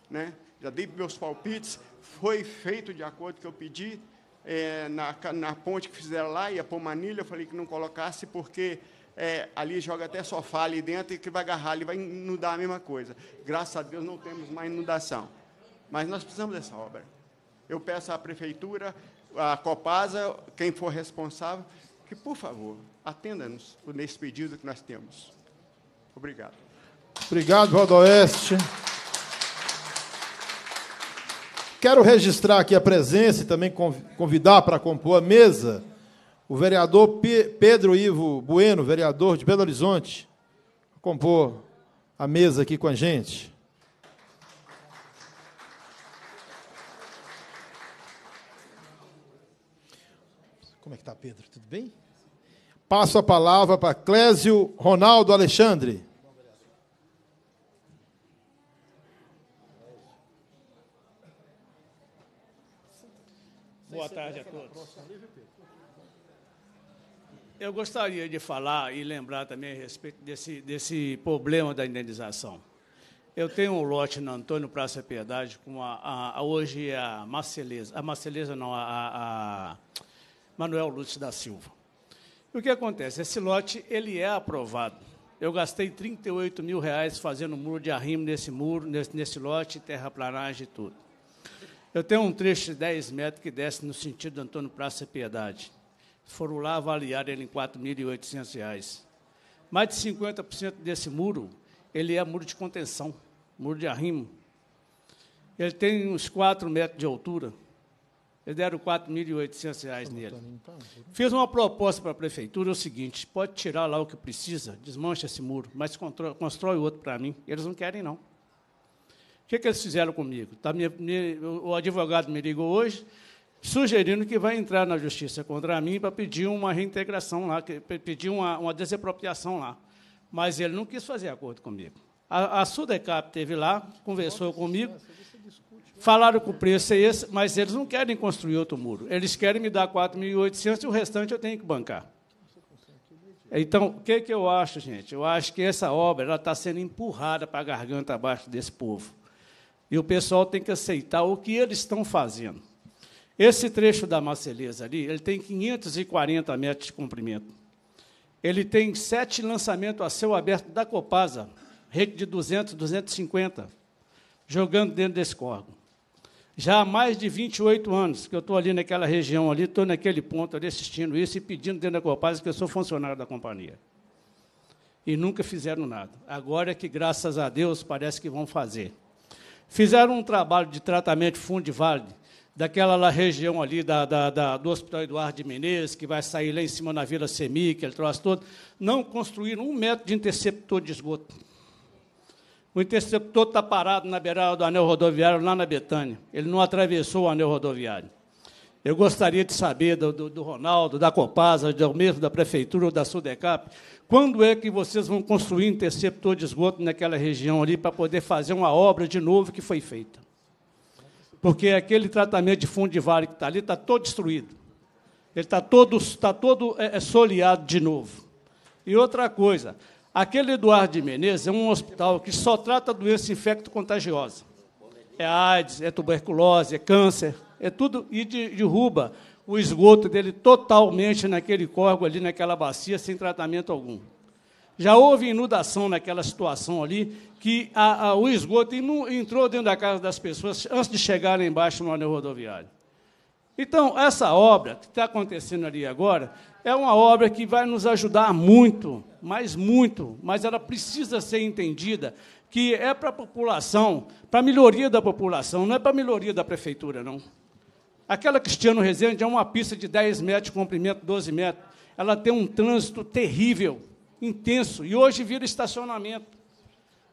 Speaker 11: né? Já dei meus palpites, foi feito de acordo com o que eu pedi é, na, na ponte que fizeram lá, ia pôr manilha, eu falei que não colocasse porque é, ali joga até sofá ali dentro e que vai agarrar ali, vai inundar a mesma coisa. Graças a Deus não temos mais inundação. Mas nós precisamos dessa obra. Eu peço à prefeitura, à Copasa, quem for responsável, que, por favor, atenda-nos nesse pedido que nós temos. Obrigado.
Speaker 1: Obrigado, Valdoeste. Quero registrar aqui a presença e também convidar para compor a mesa o vereador Pedro Ivo Bueno, vereador de Belo Horizonte, compor a mesa aqui com a gente. Como é que está, Pedro? Tudo bem? Passo a palavra para Clésio Ronaldo Alexandre. Boa tarde a todos.
Speaker 9: Eu gostaria de falar e lembrar também a respeito desse, desse problema da indenização. Eu tenho um lote na Antônio Praça Piedade com a, a, a hoje é a Marceleza, a Marceleza não, a, a Manuel Lúcio da Silva. O que acontece? Esse lote ele é aprovado. Eu gastei 38 mil reais fazendo muro de arrimo nesse muro, nesse, nesse lote, terraplanagem e tudo. Eu tenho um trecho de 10 metros que desce no sentido de Antônio Praça Piedade. Foram lá avaliar ele em R$ reais. Mais de 50% desse muro, ele é muro de contenção, muro de arrimo. Ele tem uns 4 metros de altura. Eles deram R$ 4.800 tá nele. Então, Fiz uma proposta para a prefeitura, é o seguinte, pode tirar lá o que precisa, desmancha esse muro, mas constrói outro para mim. Eles não querem, não. O que, que eles fizeram comigo? Tá, minha, minha, o advogado me ligou hoje, sugerindo que vai entrar na justiça contra mim para pedir uma reintegração lá, que, pedir uma, uma desapropriação lá. Mas ele não quis fazer acordo comigo. A, a Sudecap teve lá, conversou comigo. Né? Falaram que o preço é esse, mas eles não querem construir outro muro. Eles querem me dar 4.800 e o restante eu tenho que bancar. Então, o que, que eu acho, gente? Eu acho que essa obra está sendo empurrada para a garganta abaixo desse povo. E o pessoal tem que aceitar o que eles estão fazendo. Esse trecho da Marceleza ali, ele tem 540 metros de comprimento. Ele tem sete lançamentos a céu aberto da Copasa, rede de 200, 250, jogando dentro desse córrego. Já há mais de 28 anos que eu estou ali naquela região ali, estou naquele ponto ali assistindo isso e pedindo dentro da Copasa, que eu sou funcionário da companhia. E nunca fizeram nada. Agora é que, graças a Deus, parece que vão fazer. Fizeram um trabalho de tratamento Fundivale, daquela região ali da, da, da, do Hospital Eduardo de Menezes, que vai sair lá em cima na Vila Semi, que ele trouxe todo, não construíram um metro de interceptor de esgoto. O interceptor está parado na beirada do anel rodoviário, lá na Betânia. Ele não atravessou o anel rodoviário. Eu gostaria de saber do, do, do Ronaldo, da Copasa, do mesmo da Prefeitura ou da Sudecap, quando é que vocês vão construir interceptor de esgoto naquela região ali para poder fazer uma obra de novo que foi feita? Porque aquele tratamento de fundo de vale que está ali está todo destruído. Ele está todo, está todo é, é, soleado de novo. E outra coisa, aquele Eduardo de Menezes é um hospital que só trata doença infecto-contagiosa. É AIDS, é tuberculose, é câncer é tudo e de, derruba o esgoto dele totalmente naquele córrego ali, naquela bacia, sem tratamento algum. Já houve inundação naquela situação ali, que a, a, o esgoto inu, entrou dentro da casa das pessoas antes de chegarem embaixo no anel rodoviário. Então, essa obra que está acontecendo ali agora é uma obra que vai nos ajudar muito, mas muito, mas ela precisa ser entendida que é para a população, para a melhoria da população, não é para a melhoria da prefeitura, não. Aquela Cristiano Rezende é uma pista de 10 metros de comprimento, 12 metros. Ela tem um trânsito terrível, intenso, e hoje vira estacionamento.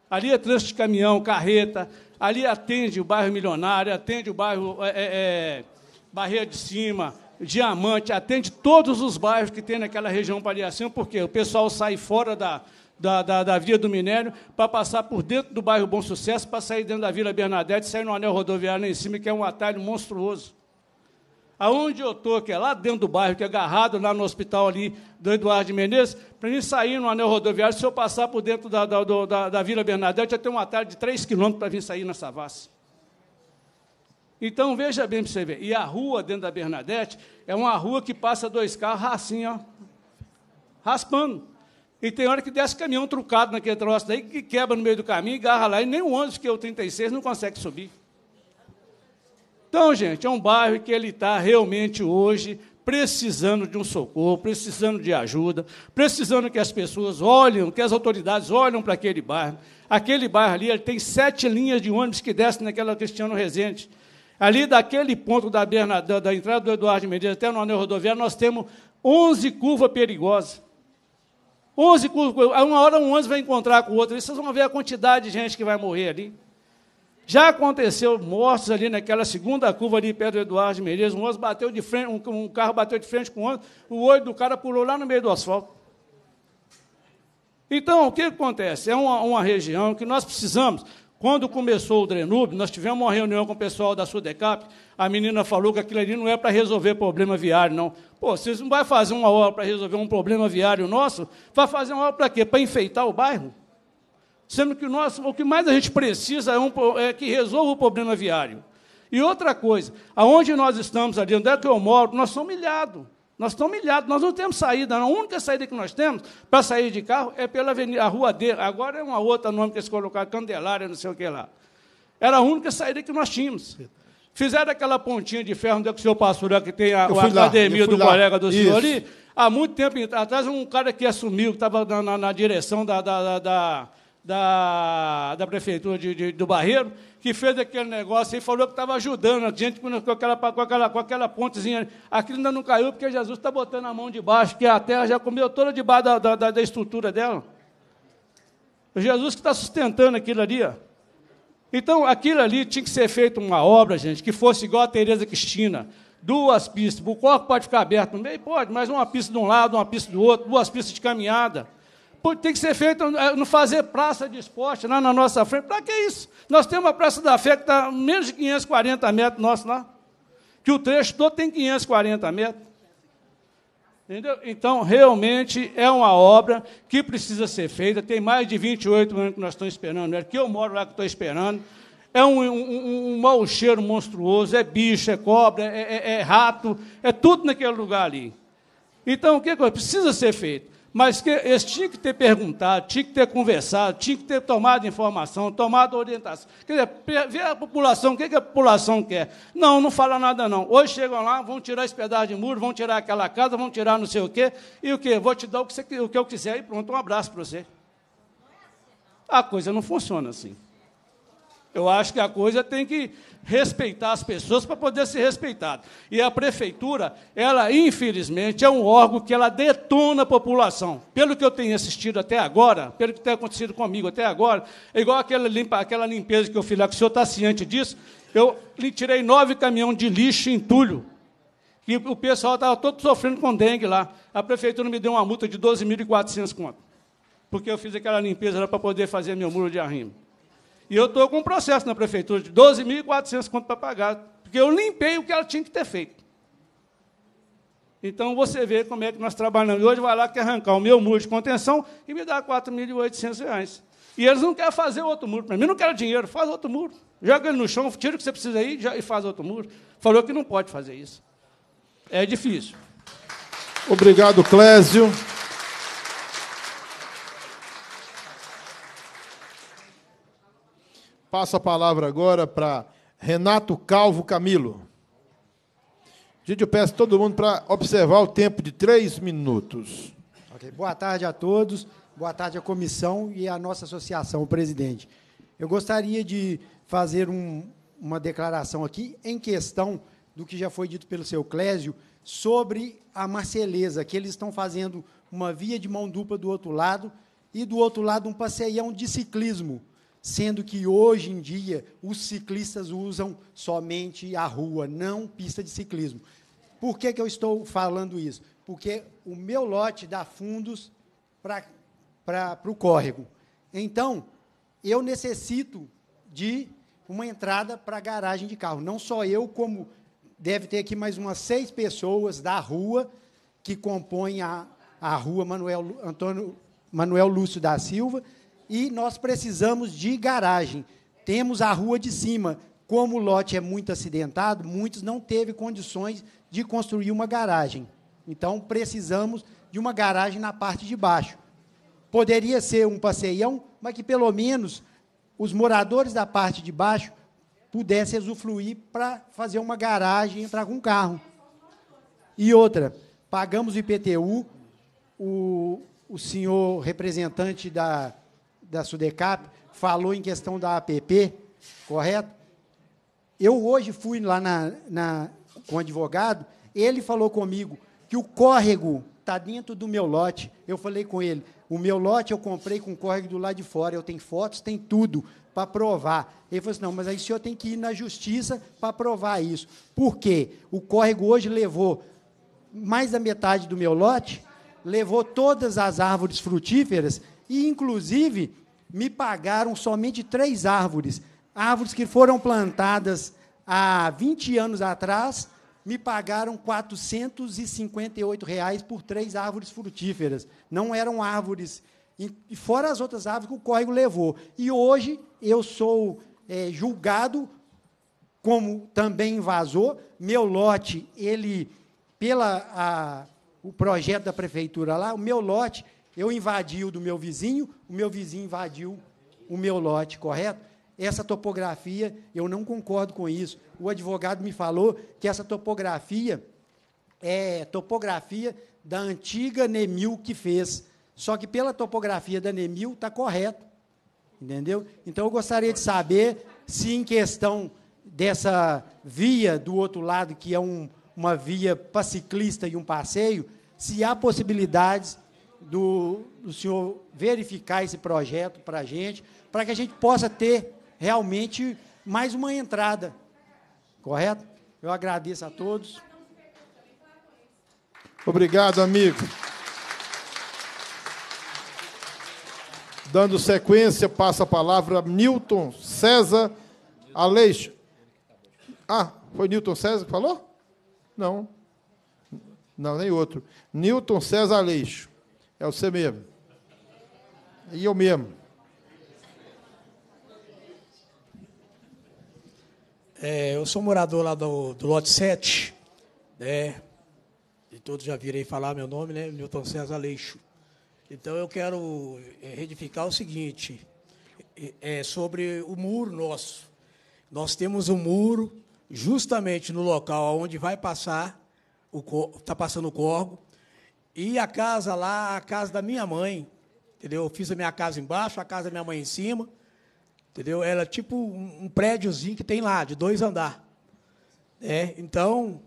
Speaker 9: Ali é trânsito de caminhão, carreta, ali atende o bairro Milionário, atende o bairro é, é, é Barreira de Cima, Diamante, atende todos os bairros que tem naquela região paliacinha, porque o pessoal sai fora da, da, da, da, Via do Minério para passar por dentro do bairro Bom Sucesso, para sair dentro da Vila Bernadette, sair no anel rodoviário lá em cima, que é um atalho monstruoso aonde eu estou, que é lá dentro do bairro, que é agarrado lá no hospital ali do Eduardo de Menezes, para mim sair no anel rodoviário, se eu passar por dentro da, da, da, da Vila Bernadette, eu tenho um atalho de 3 quilômetros para vir sair na Savassi. Então, veja bem para você ver. E a rua dentro da Bernadette é uma rua que passa dois carros assim, ó, raspando. E tem hora que desce caminhão trucado naquele troço daí, que quebra no meio do caminho, agarra lá, e nem o ônibus que é o 36 não consegue subir. Então, gente, é um bairro que ele está realmente hoje precisando de um socorro, precisando de ajuda, precisando que as pessoas olhem, que as autoridades olhem para aquele bairro. Aquele bairro ali ele tem sete linhas de ônibus que descem naquela Cristiano Rezende. Ali daquele ponto da, Bernadão, da entrada do Eduardo Medeiros até no anel rodoviário, nós temos 11 curvas perigosas. 11 curvas. Uma hora um ônibus vai encontrar com o outro. Vocês vão ver a quantidade de gente que vai morrer ali. Já aconteceu mortos ali naquela segunda curva ali, Pedro Eduardo de Menezes, um, outro bateu de frente, um, um carro bateu de frente com o outro, o olho do cara pulou lá no meio do asfalto. Então, o que acontece? É uma, uma região que nós precisamos. Quando começou o Drenube, nós tivemos uma reunião com o pessoal da Sudecap, a menina falou que aquilo ali não é para resolver problema viário, não. Pô, vocês não vão fazer uma obra para resolver um problema viário nosso? Vai fazer uma obra para quê? Para enfeitar o bairro? sendo que o, nosso, o que mais a gente precisa é, um, é que resolva o problema viário. E outra coisa, aonde nós estamos ali, onde é que eu moro, nós somos milhados. Nós estamos milhados, nós não temos saída. A única saída que nós temos para sair de carro é pela avenida, a rua D. Agora é uma outra nome que eles colocaram, Candelária, não sei o que lá. Era a única saída que nós tínhamos. Fizeram aquela pontinha de ferro onde é que o senhor passou, né, que tem a, a academia do lá. colega do senhor ali. Há muito tempo atrás, um cara que assumiu, que estava na, na, na direção da, da, da da, da prefeitura de, de, do Barreiro, que fez aquele negócio e falou que estava ajudando a gente com aquela, com, aquela, com aquela pontezinha. Aquilo ainda não caiu porque Jesus está botando a mão debaixo, que a terra já comeu toda debaixo da, da, da estrutura dela. Jesus que está sustentando aquilo ali. Ó. Então, aquilo ali tinha que ser feito uma obra, gente, que fosse igual a Tereza Cristina. Duas pistas. O corpo pode ficar aberto no meio? Pode, mas uma pista de um lado, uma pista do outro, duas pistas de caminhada tem que ser feito eh, não fazer praça de esporte lá na nossa frente. Para que isso? Nós temos uma praça da fé que está menos de 540 metros nosso lá. Que o trecho todo tem 540 metros. Entendeu? Então, realmente é uma obra que precisa ser feita. Tem mais de 28 anos que nós estamos esperando. É que eu moro lá que estou esperando. É um, um, um mau cheiro monstruoso, é bicho, é cobra, é, é, é rato, é tudo naquele lugar ali. Então, o que, é que precisa ser feito? mas que eles tinham que ter perguntado, tinham que ter conversado, tinham que ter tomado informação, tomado orientação. Quer dizer, ver a população, o que, a população quer. Não, não fala nada, não. Hoje chegam lá, vão tirar esse pedaço de muro, vão tirar aquela casa, vão tirar não sei o quê, e o quê? Vou te dar o que, você, o que eu quiser e pronto, um abraço para você. A coisa não funciona assim. Eu acho que a coisa tem que respeitar as pessoas para poder ser respeitado. E a prefeitura, ela infelizmente é um órgão que ela detona a população. Pelo que eu tenho assistido até agora, pelo que tem acontecido comigo até agora, é igual aquela, limpa, aquela limpeza que eu fiz lá, que o senhor está ciente disso, eu tirei nove caminhões de lixo em entulho. E o pessoal estava todo sofrendo com dengue lá. A prefeitura me deu uma multa de 12.400 contas. Porque eu fiz aquela limpeza para poder fazer meu muro de arrimo. E eu estou com um processo na prefeitura de 12.400 conto para pagar, porque eu limpei o que ela tinha que ter feito. Então, você vê como é que nós trabalhamos. E hoje vai lá, quer arrancar o meu muro de contenção e me dá 4.800 reais. E eles não querem fazer outro muro para mim. Não quero dinheiro, faz outro muro. Joga ele no chão, tira o que você precisa aí e faz outro muro. Falou que não pode fazer isso. É difícil.
Speaker 1: Obrigado, Clésio. Passo a palavra agora para Renato Calvo Camilo.
Speaker 12: Gente, eu peço todo mundo para observar o tempo de três minutos. Okay. Boa tarde a todos, boa tarde à comissão e à nossa associação, presidente. Eu gostaria de fazer um, uma declaração aqui em questão do que já foi dito pelo seu Clésio sobre a Marceleza, que eles estão fazendo uma via de mão dupla do outro lado e do outro lado um passeião de ciclismo sendo que hoje em dia os ciclistas usam somente a rua, não pista de ciclismo. Por que, que eu estou falando isso? Porque o meu lote dá fundos para o córrego. Então, eu necessito de uma entrada para a garagem de carro. Não só eu, como deve ter aqui mais umas seis pessoas da rua que compõem a, a rua Manuel, Antônio, Manuel Lúcio da Silva e nós precisamos de garagem. Temos a rua de cima. Como o lote é muito acidentado, muitos não teve condições de construir uma garagem. Então, precisamos de uma garagem na parte de baixo. Poderia ser um passeião, mas que pelo menos os moradores da parte de baixo pudessem usufruir para fazer uma garagem e entrar com um carro. E outra, pagamos o IPTU, o, o senhor representante da, da SUDECAP, falou em questão da APP, correto? Eu hoje fui lá na, na com o advogado, ele falou comigo que o córrego está dentro do meu lote. Eu falei com ele, o meu lote eu comprei com o córrego do lado de fora, eu tenho fotos, tem tudo para provar. Ele falou assim, não, mas aí o senhor tem que ir na justiça para provar isso. Por quê? O córrego hoje levou mais da metade do meu lote, levou todas as árvores frutíferas e, inclusive, me pagaram somente três árvores. Árvores que foram plantadas há 20 anos atrás, me pagaram R$ reais por três árvores frutíferas. Não eram árvores. E fora as outras árvores que o córrego levou. E hoje eu sou é, julgado como também invasor. Meu lote, ele, pela a, o projeto da prefeitura lá, o meu lote eu invadi o do meu vizinho, o meu vizinho invadiu o meu lote, correto? Essa topografia, eu não concordo com isso. O advogado me falou que essa topografia é topografia da antiga Nemil que fez. Só que pela topografia da Nemil está correto. Entendeu? Então eu gostaria de saber se em questão dessa via do outro lado, que é um, uma via para ciclista e um passeio, se há possibilidades do, do senhor verificar esse projeto para a gente, para que a gente possa ter realmente mais uma entrada. Correto? Eu agradeço a todos.
Speaker 1: Obrigado, amigo. Dando sequência, passa a palavra Milton Newton César Aleixo. Ah, foi Newton César que falou? Não. Não, nem outro. Newton César Aleixo.
Speaker 13: É você mesmo. E eu mesmo. É, eu sou morador lá do, do lote 7, né? E todos já virei falar meu nome, né? Milton César Leixo. Então eu quero é, retificar o seguinte, é, é sobre o muro nosso. Nós temos um muro justamente no local onde vai passar está passando o corvo, e a casa lá, a casa da minha mãe, entendeu? Eu fiz a minha casa embaixo, a casa da minha mãe em cima, entendeu? Era é tipo um, um prédiozinho que tem lá, de dois andares. É, né? então,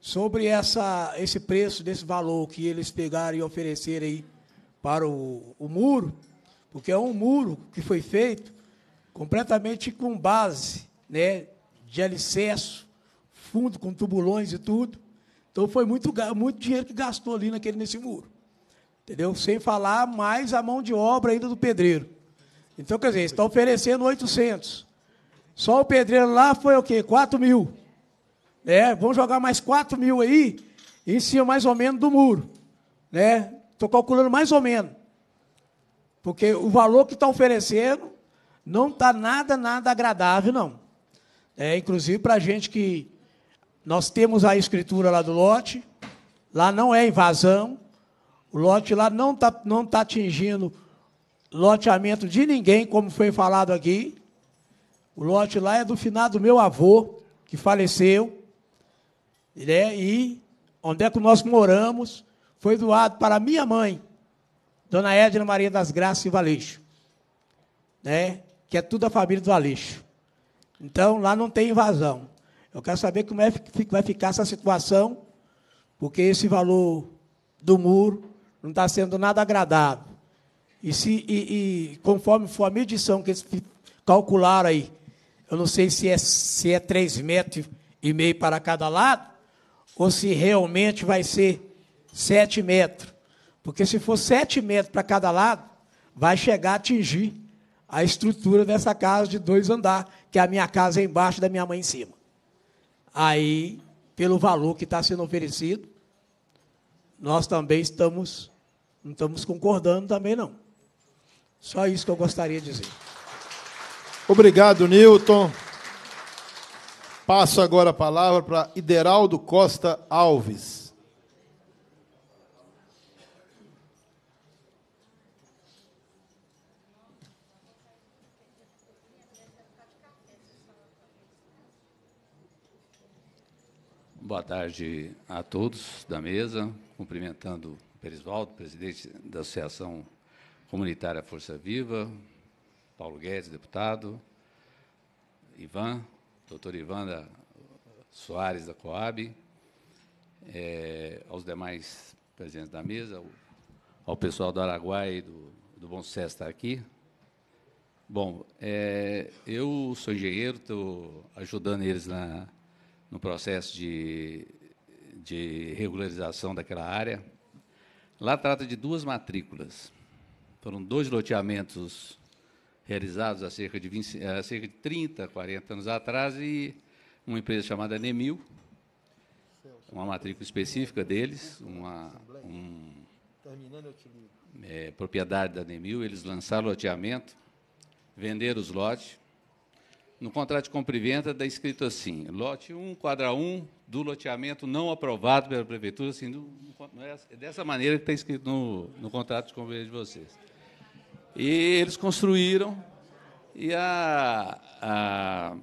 Speaker 13: sobre essa, esse preço, desse valor que eles pegaram e ofereceram aí para o, o muro, porque é um muro que foi feito completamente com base né, de alicerce, fundo com tubulões e tudo, então foi muito, muito dinheiro que gastou ali naquele, nesse muro. Entendeu? Sem falar mais a mão de obra ainda do pedreiro. Então, quer dizer, estão oferecendo 800. Só o pedreiro lá foi o quê? 4 mil. Né? Vamos jogar mais 4 mil aí, em cima mais ou menos do muro. Estou né? calculando mais ou menos. Porque o valor que está oferecendo não está nada, nada agradável, não. É, inclusive para a gente que nós temos a escritura lá do lote, lá não é invasão, o lote lá não está não tá atingindo loteamento de ninguém, como foi falado aqui. O lote lá é do finado meu avô, que faleceu, né? e onde é que nós moramos foi doado para minha mãe, Dona Edna Maria das Graças e Valeixo, né? que é toda a família do Valeixo. Então, lá não tem invasão. Eu quero saber como é que vai ficar essa situação, porque esse valor do muro não está sendo nada agradável. E, se, e, e conforme for a medição que eles calcularam aí, eu não sei se é, se é 3 metros e meio para cada lado, ou se realmente vai ser 7 metros. Porque se for 7 metros para cada lado, vai chegar a atingir a estrutura dessa casa de dois andares, que é a minha casa embaixo da minha mãe em cima aí, pelo valor que está sendo oferecido, nós também estamos, não estamos concordando também não. Só isso que eu gostaria de dizer.
Speaker 1: Obrigado, Newton.
Speaker 13: Passo agora a palavra para
Speaker 1: Ideraldo Costa Alves.
Speaker 14: boa tarde a todos da mesa, cumprimentando o Perisvaldo, presidente da Associação Comunitária Força Viva, Paulo Guedes, deputado, Ivan, doutor Ivan da Soares da Coab, é, aos demais presentes da mesa, ao pessoal do Araguai e do, do Bom Sucesso estar aqui. Bom, é, eu sou engenheiro, estou ajudando eles na no processo de, de regularização daquela área. Lá trata de duas matrículas. Foram dois loteamentos realizados há cerca de, 20, há cerca de 30, 40 anos atrás, e uma empresa chamada Nemil, uma matrícula específica deles, uma um, é, propriedade da Nemil, eles lançaram loteamento, venderam os lotes, no contrato de compra e venda está escrito assim, lote 1, quadra 1, do loteamento não aprovado pela prefeitura, assim, é, é dessa maneira que está escrito no, no contrato de compra e venda de vocês. E eles construíram, e a, a,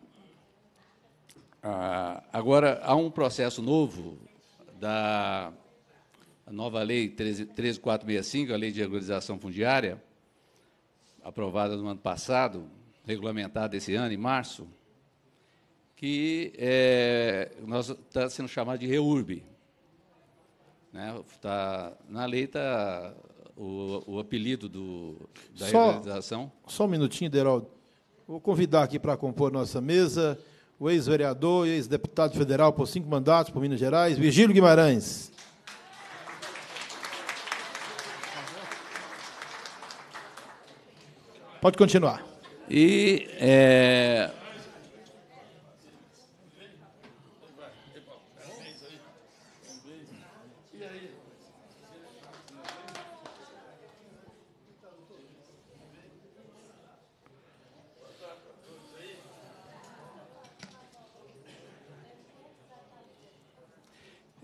Speaker 14: a, agora há um processo novo da nova lei 13465, a lei de regularização fundiária, aprovada no ano passado, regulamentada esse ano, em março, que é, nós está sendo chamado de REURB. Né? Tá, na lei está o, o, apelido do, da só, regularização.
Speaker 1: Só um minutinho, Deraldo. Vou convidar aqui para compor nossa mesa o ex-vereador e ex-deputado federal por cinco mandatos por Minas Gerais, Virgílio Guimarães.
Speaker 14: Pode continuar. E é,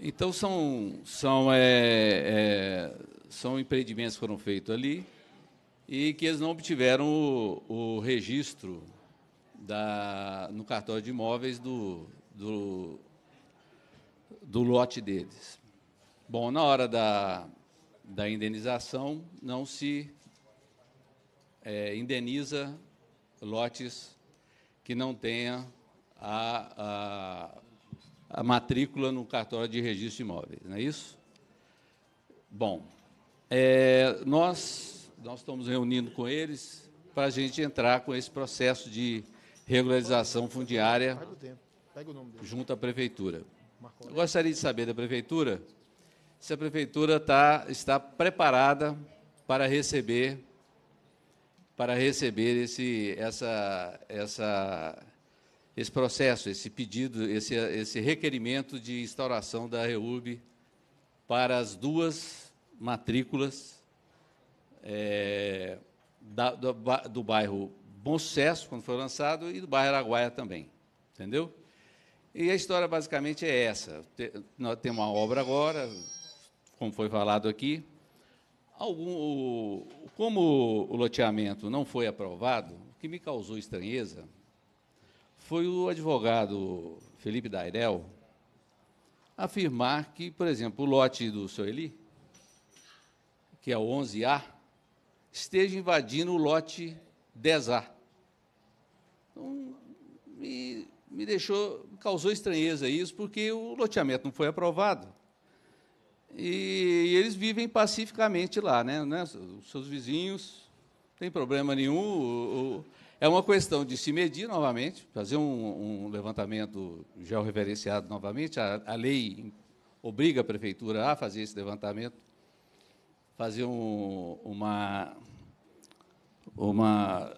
Speaker 14: Então, são, são, é, é, são empreendimentos que foram feitos ali, e que eles não obtiveram o, o registro da, no cartório de imóveis do, do, do lote deles. Bom, na hora da, da indenização, não se é, indeniza lotes que não tenha a, a, a, matrícula no cartório de registro de imóveis, não é isso? Bom, é, nós nós estamos reunindo com eles para a gente entrar com esse processo de regularização fundiária junto à Prefeitura. Eu gostaria de saber da Prefeitura se a Prefeitura tá, está preparada para receber para receber esse, essa, essa, esse processo, esse pedido, esse, esse requerimento de instauração da REURB para as duas matrículas é, da, do, do, bairro Bom Sucesso, quando foi lançado, e do bairro Araguaia também. Entendeu? E a história basicamente é essa. nós temos uma obra agora, como foi falado aqui. Algum, o, como o loteamento não foi aprovado, o que me causou estranheza foi o advogado Felipe Dairel afirmar que, por exemplo, o lote do seu Eli, que é o 11A, esteja invadindo o lote 10A. Então, me, me deixou, causou estranheza isso, porque o loteamento não foi aprovado. E, e eles vivem pacificamente lá, né? né? Os seus vizinhos, não tem problema nenhum. O, o, é uma questão de se medir novamente, fazer um, um levantamento georreferenciado novamente. A, a lei obriga a prefeitura a fazer esse levantamento fazia um, uma, uma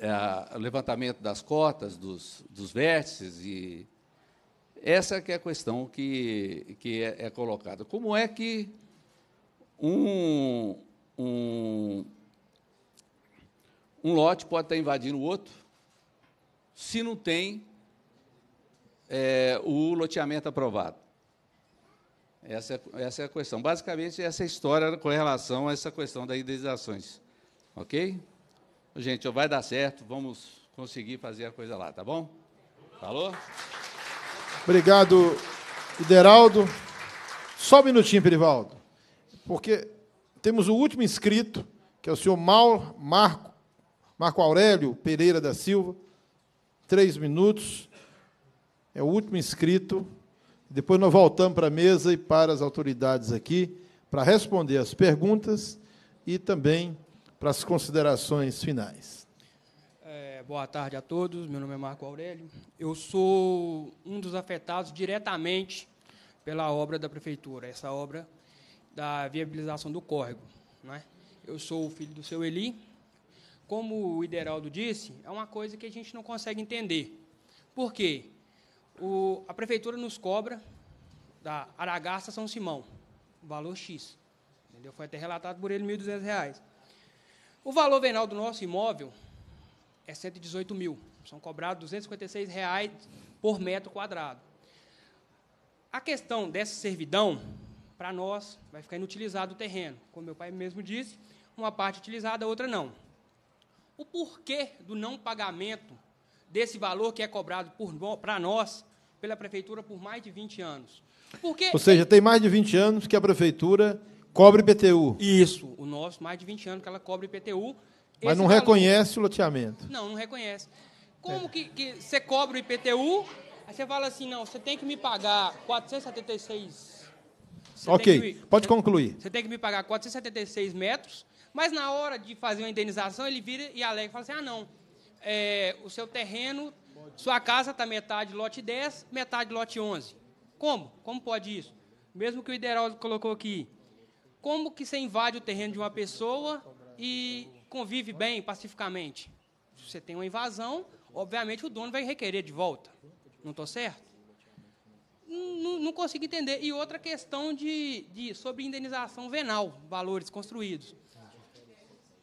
Speaker 14: é, a, a, levantamento das cotas, dos, dos vértices, e essa que é a questão que, que é, é colocada. Como é que um, um, um lote pode estar invadindo o outro se não tem é, o loteamento aprovado? Essa é, essa é a questão. Basicamente, essa é história com relação a essa questão das indenizações. Ok? Gente, vai dar certo, vamos conseguir fazer a coisa lá, tá bom? Falou?
Speaker 1: Obrigado, Ideraldo. Só um minutinho, Perivaldo, porque temos o último inscrito, que é o senhor Mauro Marco, Marco Aurélio Pereira da Silva. Três minutos. É o último inscrito. Depois nós voltamos para a mesa e para as autoridades aqui para responder as perguntas e também para as considerações finais.
Speaker 15: É, boa tarde a todos. Meu nome é Marco Aurélio. Eu sou um dos afetados diretamente pela obra da prefeitura, essa obra da viabilização do córrego. Né? Eu sou o filho do seu Eli. Como o Ideraldo disse, é uma coisa que a gente não consegue entender. Por quê? O, a prefeitura nos cobra da Aragaça São Simão, valor X. Entendeu? Foi até relatado por ele R$ 1.200. O valor venal do nosso imóvel é 118 mil. São cobrados 256 reais por metro quadrado. A questão dessa servidão, para nós, vai ficar inutilizado o terreno. Como meu pai mesmo disse, uma parte utilizada, a outra não. O porquê do não pagamento desse valor que é cobrado para nós pela prefeitura por mais de 20 anos. Porque Ou
Speaker 1: seja, tem mais de 20 anos que a prefeitura cobre IPTU. Isso,
Speaker 15: o nosso, mais de 20 anos que ela cobre IPTU. Mas não valor... reconhece
Speaker 1: o loteamento. Não, não
Speaker 15: reconhece. Como é. que, que você cobra o IPTU, aí você fala assim, não, você tem que me pagar 476... Você ok, pode você, concluir. Você tem que me pagar 476 metros, mas na hora de fazer uma indenização, ele vira e alega e fala assim, ah, não, é, o seu terreno sua casa está metade lote 10, metade lote 11. Como? Como pode isso? Mesmo que o ideal colocou aqui. Como que você invade o terreno de uma pessoa e convive bem, pacificamente? Você tem uma invasão, obviamente o dono vai requerer de volta. Não estou certo? Não, não, consigo entender. E outra questão de, de sobre indenização venal, valores construídos.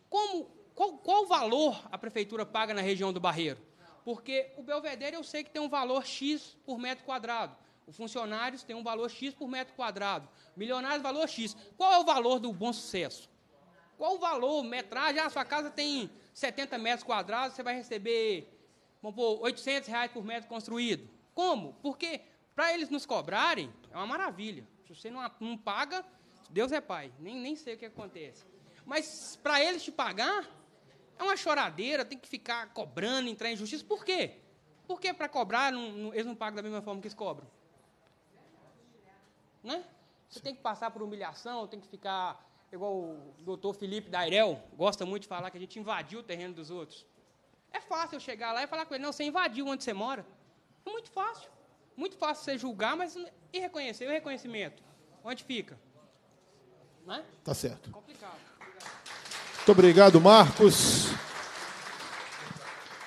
Speaker 15: Como, qual, qual valor a prefeitura paga na região do Barreiro? Porque o Belvedere eu sei que tem um valor X por metro quadrado. O funcionários tem um valor X por metro quadrado. Milionários, valor X. Qual é o valor do bom sucesso? Qual o valor, metragem? Ah, sua casa tem 70 metros quadrados, você vai receber, vamos pôr, 800 reais por metro construído. Como? Porque para eles nos cobrarem, é uma maravilha. Se você não, não paga, Deus é pai. Nem, nem sei o que acontece. Mas para eles te pagar, é uma choradeira, tem que ficar cobrando, entrar em justiça. Por quê? Por para cobrar não, não, eles não pagam da mesma forma que eles cobram? Né? Você Sim. tem que passar por humilhação, tem que ficar igual o doutor Felipe Dairel, gosta muito de falar que a gente invadiu o terreno dos outros. É fácil eu chegar lá e falar com ele, não, você invadiu onde você mora. É muito fácil. Muito fácil você julgar, mas e reconhecer? E o reconhecimento? Onde fica? Né?
Speaker 1: Tá certo. É complicado. Muito obrigado, Marcos.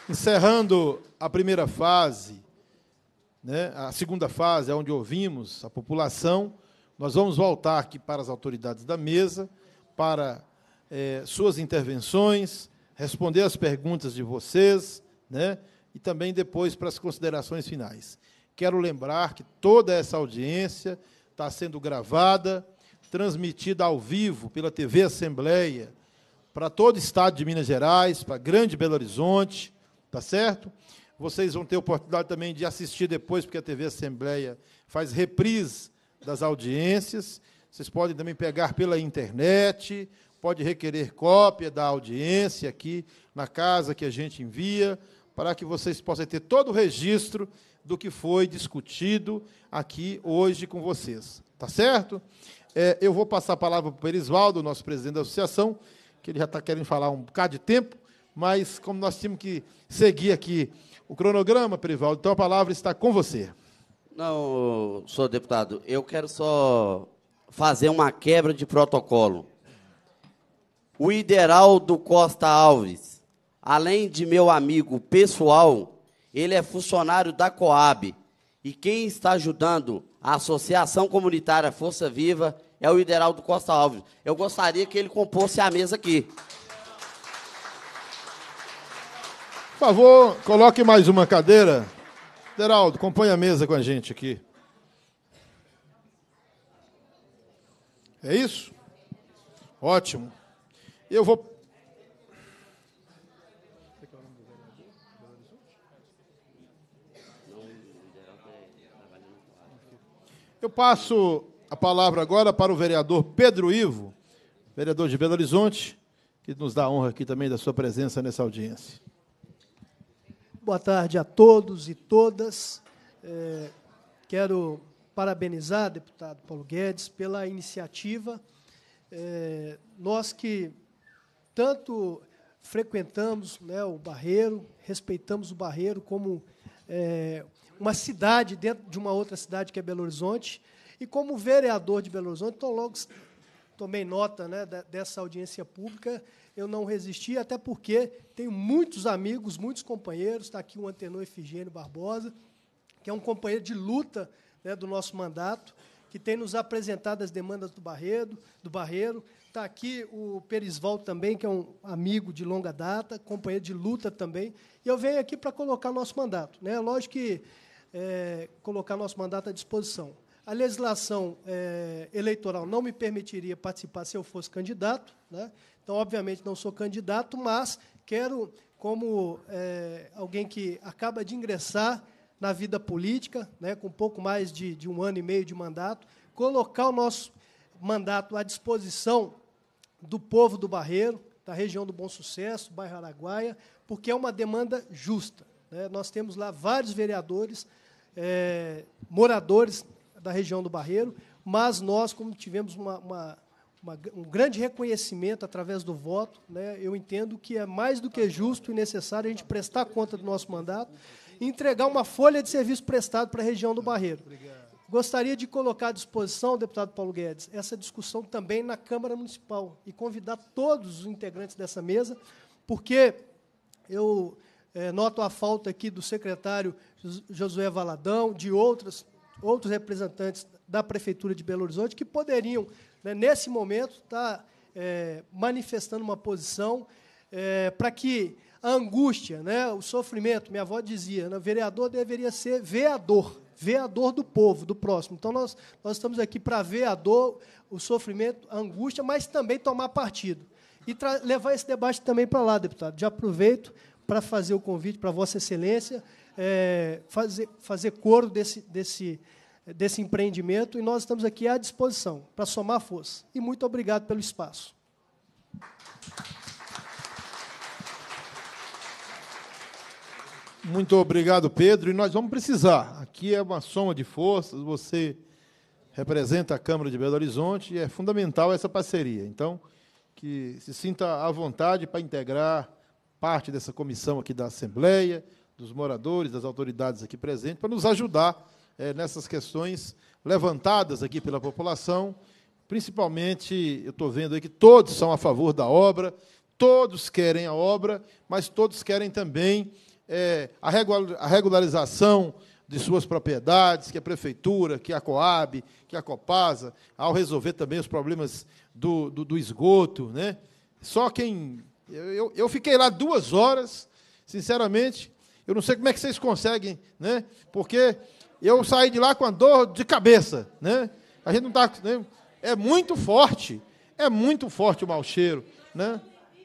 Speaker 1: Encerrando a primeira fase, né, a segunda fase, é onde ouvimos a população, nós vamos voltar aqui para as autoridades da mesa, para é, suas intervenções, responder as perguntas de vocês, né, e também depois para as considerações finais. Quero lembrar que toda essa audiência está sendo gravada, transmitida ao vivo pela TV Assembleia, para todo o estado de Minas Gerais, para Grande Belo Horizonte, tá certo? Vocês vão ter oportunidade também de assistir depois, porque a TV Assembleia faz reprise das audiências. Vocês podem também pegar pela internet, pode requerer cópia da audiência aqui na casa que a gente envia, para que vocês possam ter todo o registro do que foi discutido aqui hoje com vocês. Tá certo? É, eu vou passar a palavra para o Perisvaldo, nosso presidente da associação, que ele já está querendo falar um bocado de tempo, mas como nós tínhamos que seguir aqui o cronograma, Perivaldo, então a palavra está com você.
Speaker 7: Não, senhor deputado, eu quero só fazer uma quebra de protocolo. O Ideraldo Costa Alves, além de meu amigo pessoal, ele é funcionário da Coab. E quem está ajudando a Associação Comunitária Força Viva é o Ideraldo Costa Alves. Eu gostaria que ele compôsse a mesa aqui. Por favor,
Speaker 1: coloque mais uma cadeira. Ideraldo, compõe a mesa com a gente aqui. É isso? Ótimo. Eu vou. Eu passo a palavra agora para o vereador Pedro Ivo, vereador de Belo Horizonte, que nos dá a honra aqui também da sua presença nessa audiência.
Speaker 2: Boa tarde a todos e todas. É, quero parabenizar o deputado Paulo Guedes pela iniciativa. É, nós que tanto frequentamos né, o Barreiro, respeitamos o Barreiro como é, uma cidade dentro de uma outra cidade que é Belo Horizonte, e como vereador de Belo Horizonte, logo tomei nota né, dessa audiência pública, eu não resisti, até porque tenho muitos amigos, muitos companheiros, está aqui o Antenor Efigênio Barbosa, que é um companheiro de luta né, do nosso mandato, que tem nos apresentado as demandas do Barreiro, do Barreiro. Está aqui o Perisval também, que é um amigo de longa data, companheiro de luta também. E eu venho aqui para colocar nosso mandato. Né? Lógico que é, colocar nosso mandato à disposição. A legislação é, eleitoral não me permitiria participar se eu fosse candidato. Né? Então, obviamente, não sou candidato, mas quero, como é, alguém que acaba de ingressar na vida política, né, com pouco mais de, de um ano e meio de mandato, colocar o nosso mandato à disposição do povo do Barreiro, da região do Bom Sucesso, bairro Araguaia, porque é uma demanda justa. Né? Nós temos lá vários vereadores, é, moradores da região do Barreiro, mas nós, como tivemos uma, uma, uma, um grande reconhecimento através do voto, né, eu entendo que é mais do que justo e necessário a gente prestar conta do nosso mandato e entregar uma folha de serviço prestado para a região do Barreiro. Gostaria de colocar à disposição, deputado Paulo Guedes, essa discussão também na Câmara Municipal e convidar todos os integrantes dessa mesa, porque eu é, noto a falta aqui do secretário Josué Valadão, de outras outros representantes da Prefeitura de Belo Horizonte que poderiam, né, nesse momento, estar tá, é, manifestando uma posição é, para que a angústia, né, o sofrimento, minha avó dizia, né, vereador deveria ser veador, veador do povo, do próximo. Então, nós, nós estamos aqui para ver a dor, o sofrimento, a angústia, mas também tomar partido. E levar esse debate também para lá, deputado. Já aproveito para fazer o convite para Vossa Excelência é, fazer, fazer coro desse, desse, desse empreendimento e nós estamos aqui à disposição para somar força. E muito obrigado pelo espaço.
Speaker 1: Muito obrigado, Pedro. E nós vamos precisar. Aqui é uma soma de forças. Você representa a Câmara de Belo Horizonte e é fundamental essa parceria. Então, que se sinta à vontade para integrar parte dessa comissão aqui da Assembleia dos moradores, das autoridades aqui presentes, para nos ajudar é, nessas questões levantadas aqui pela população. Principalmente, eu estou vendo aí que todos são a favor da obra, todos querem a obra, mas todos querem também é, a regularização de suas propriedades, que a prefeitura, que a Coab, que a Copasa, ao resolver também os problemas do, do, do esgoto. Né? Só quem. Eu, eu fiquei lá duas horas, sinceramente, eu não sei como é que vocês conseguem, né? Porque eu saí de lá com a dor de cabeça, né? A gente não está. Né? É muito forte, é muito forte o mau cheiro, né?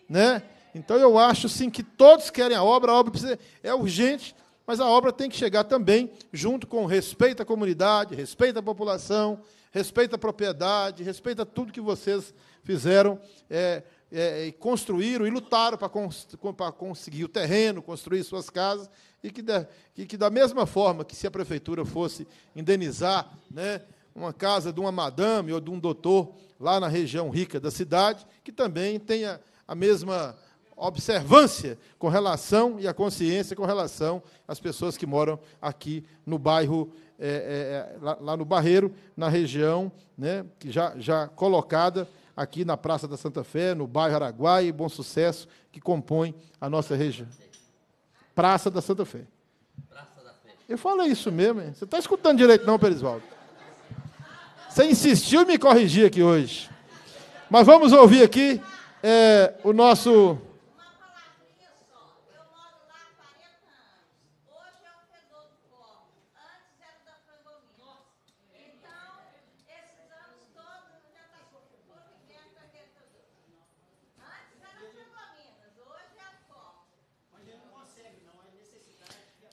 Speaker 1: né? Então eu acho sim que todos querem a obra, a obra precisa, é urgente, mas a obra tem que chegar também junto com respeito à comunidade, respeito à população, respeito à propriedade, respeito a tudo que vocês fizeram é, é, construíram e lutaram para, cons conseguir o terreno, construir suas casas, e que da, que, que da mesma forma que se a prefeitura fosse indenizar né, uma casa de uma madame ou de um doutor lá na região rica da cidade, que também tenha a mesma observância com relação e a consciência com relação às pessoas que moram aqui no bairro, é, é, é lá, lá, no Barreiro, na região né, que já, já colocada aqui na Praça da Santa Fé, no bairro Araguaia e Bom Sucesso, que compõe a nossa região. Praça da Santa Fé. Eu falo isso mesmo, hein? Você está escutando direito, não, Perisvaldo? Você insistiu em me corrigir aqui hoje. Mas vamos ouvir aqui é, o nosso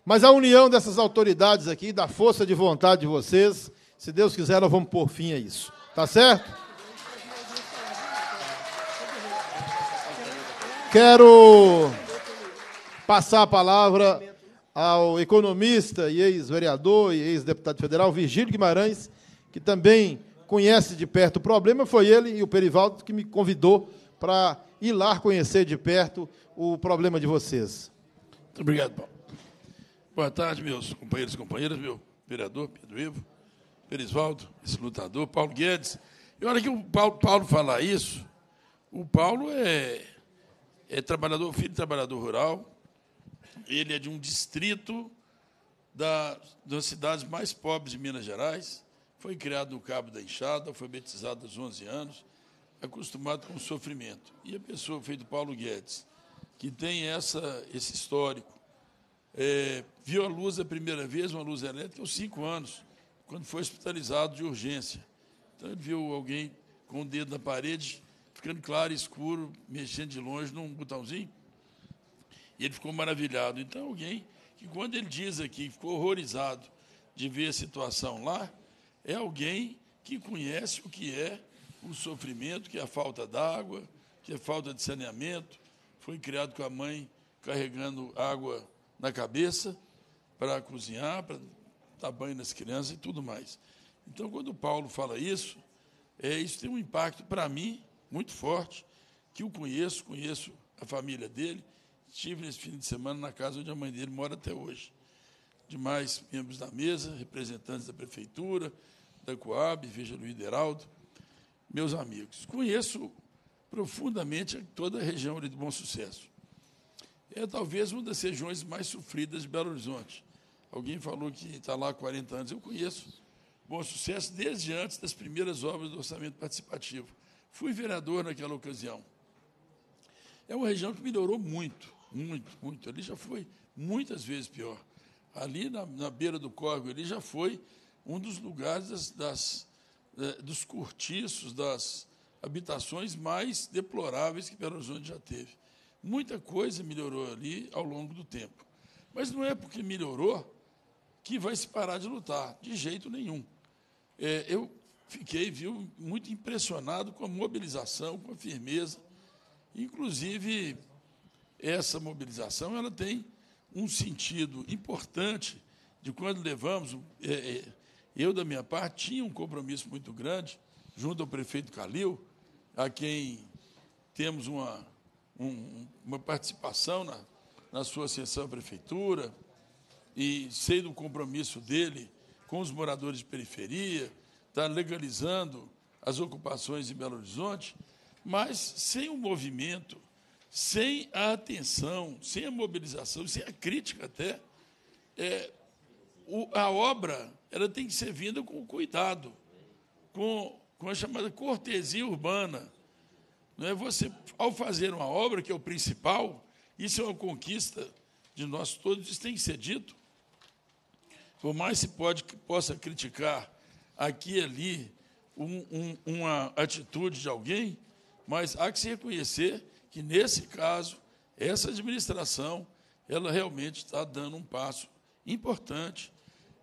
Speaker 1: Mas a união dessas autoridades aqui, da força de vontade de vocês, se Deus quiser, nós vamos pôr fim a isso. Tá certo? Quero passar a palavra ao economista e ex-vereador e ex-deputado federal Virgílio Guimarães, que também conhece de perto o problema. Foi ele e o Perivaldo que me convidou para ir lá conhecer de perto o problema de vocês. Muito obrigado, Paulo.
Speaker 5: Boa tarde, meus companheiros e companheiras, meu vereador Pedro Ivo, Perisvaldo, esse lutador, Paulo Guedes. E olha que o Paulo, Paulo falar isso, o Paulo é, é trabalhador, filho de trabalhador rural, ele é de um distrito da, das cidades mais pobres de Minas Gerais, foi criado no Cabo da Enxada, alfabetizado aos 11 anos, acostumado com o sofrimento. E a pessoa feita Paulo Guedes, que tem essa, esse histórico é, viu a luz a primeira vez, uma luz elétrica, aos cinco anos, quando foi hospitalizado de urgência. Então ele viu alguém com o dedo na parede, ficando claro, escuro, mexendo de longe num botãozinho. E ele ficou maravilhado. Então alguém que quando ele diz aqui, ficou horrorizado de ver a situação lá, é alguém que conhece o que é o sofrimento, que é a falta d'água, que é a falta de saneamento, foi criado com a mãe carregando água na cabeça para cozinhar, para dar banho nas crianças e tudo mais. Então, quando o Paulo fala isso, é, isso tem um impacto para mim muito forte, que eu conheço, conheço a família dele. Estive nesse fim de semana na casa onde a mãe dele mora até hoje. Demais membros da mesa, representantes da prefeitura, da Coab, Veja Luiz Deraldo, meus amigos. Conheço profundamente toda a região ali do Bom Sucesso é talvez uma das regiões mais sofridas de Belo Horizonte. Alguém falou que está lá há 40 anos, eu conheço. Bom sucesso desde antes das primeiras obras do orçamento participativo. Fui vereador naquela ocasião. É uma região que melhorou muito, muito, muito. Ali já foi muitas vezes pior. Ali na, na beira do córrego, ali já foi um dos lugares das, das é, dos cortiços, das habitações mais deploráveis que Belo Horizonte já teve. Muita coisa melhorou ali ao longo do tempo. Mas não é porque melhorou que vai se parar de lutar, de jeito nenhum. É, eu fiquei, viu, muito impressionado com a mobilização, com a firmeza. Inclusive, essa mobilização ela tem um sentido importante de quando levamos, é, é eu da minha parte tinha um compromisso muito grande junto ao prefeito Calil, a quem temos uma um, uma participação na, na sua sessão prefeitura e sei do compromisso dele com os moradores de periferia, está legalizando as ocupações em Belo Horizonte, mas sem o movimento, sem a atenção, sem a mobilização, sem a crítica até, é, o, a obra ela tem que ser vinda com cuidado, com, com a chamada cortesia urbana, é Você, ao fazer uma obra que é o principal, isso é uma conquista de nós todos, isso tem que ser dito. Por mais se pode, que possa criticar aqui e ali um, um, uma atitude de alguém, mas há que se reconhecer que, nesse caso, essa administração ela realmente está dando um passo importante,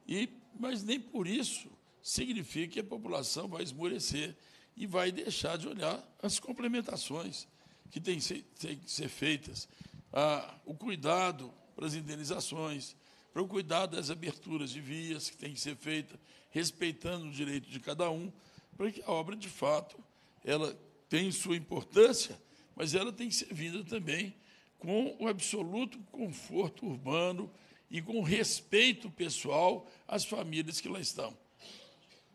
Speaker 5: e, mas nem por isso significa que a população vai esmorecer e vai deixar de olhar as complementações que têm que ser feitas, ah, o cuidado para as indenizações, para o cuidado das aberturas de vias que tem que ser feita, respeitando o direito de cada um, para que a obra, de fato, ela tem sua importância, mas ela tem que ser vinda também com o absoluto conforto urbano e com respeito pessoal às famílias que lá estão.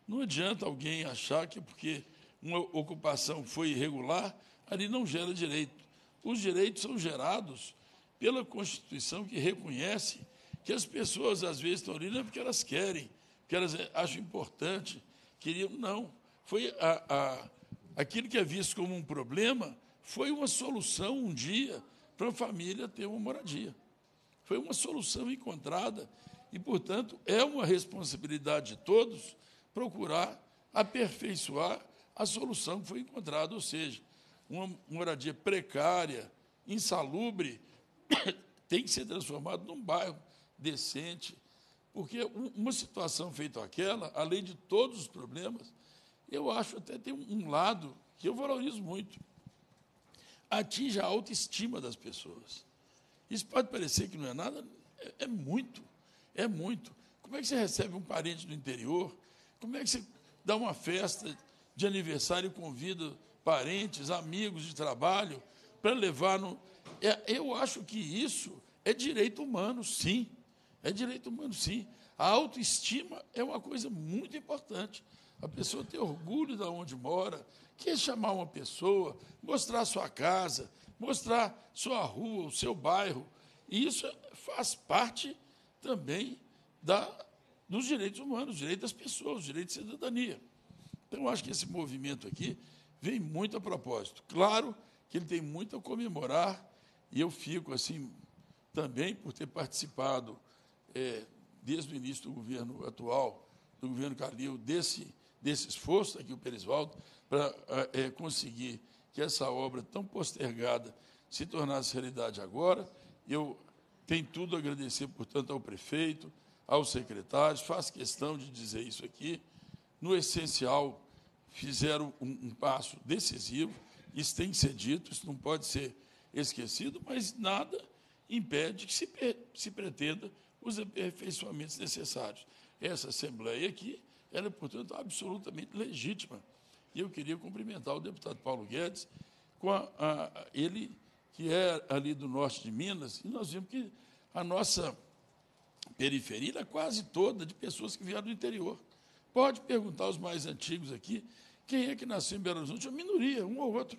Speaker 5: Não adianta alguém achar que é porque uma ocupação foi irregular, ali não gera direito. Os direitos são gerados pela Constituição que reconhece que as pessoas às vezes estão ali não é porque elas querem, porque elas acham importante, queriam. Não. Foi a, a, aquilo que é visto como um problema foi uma solução um dia para a família ter uma moradia. Foi uma solução encontrada e, portanto, é uma responsabilidade de todos procurar aperfeiçoar a solução que foi encontrada, ou seja, uma moradia precária, insalubre, tem que ser transformada num bairro decente, porque uma situação feita aquela, além de todos os problemas, eu acho até tem um lado que eu valorizo muito. Atinge a autoestima das pessoas. Isso pode parecer que não é nada, é, é muito, é muito. Como é que você recebe um parente do interior? Como é que você dá uma festa de aniversário convida parentes, amigos de trabalho para levar no. É, eu acho que isso é direito humano, sim. É direito humano, sim. A autoestima é uma coisa muito importante. A pessoa ter orgulho de onde mora, quer chamar uma pessoa, mostrar sua casa, mostrar sua rua, o seu bairro. E isso faz parte também da, dos direitos humanos, os direitos das pessoas, os direitos de cidadania. Então, eu acho que esse movimento aqui vem muito a propósito. Claro que ele tem muito a comemorar, e eu fico assim também por ter participado é, desde o início do governo atual, do governo Calil, desse, desse esforço aqui, o Perisvaldo, para é, conseguir que essa obra tão postergada se tornasse realidade agora. Eu tenho tudo a agradecer, portanto, ao prefeito, aos secretários, faço questão de dizer isso aqui. No essencial, fizeram um, um passo decisivo. Isso tem que ser dito, isso não pode ser esquecido, mas nada impede que se, se pretenda os aperfeiçoamentos necessários. Essa Assembleia aqui, ela é, portanto, absolutamente legítima. E eu queria cumprimentar o deputado Paulo Guedes, com a, a, ele que é ali do norte de Minas, e nós vimos que a nossa periferia é quase toda de pessoas que vieram do interior. Pode perguntar aos mais antigos aqui quem é que nasceu em Belo Horizonte. A minoria, um ou outro.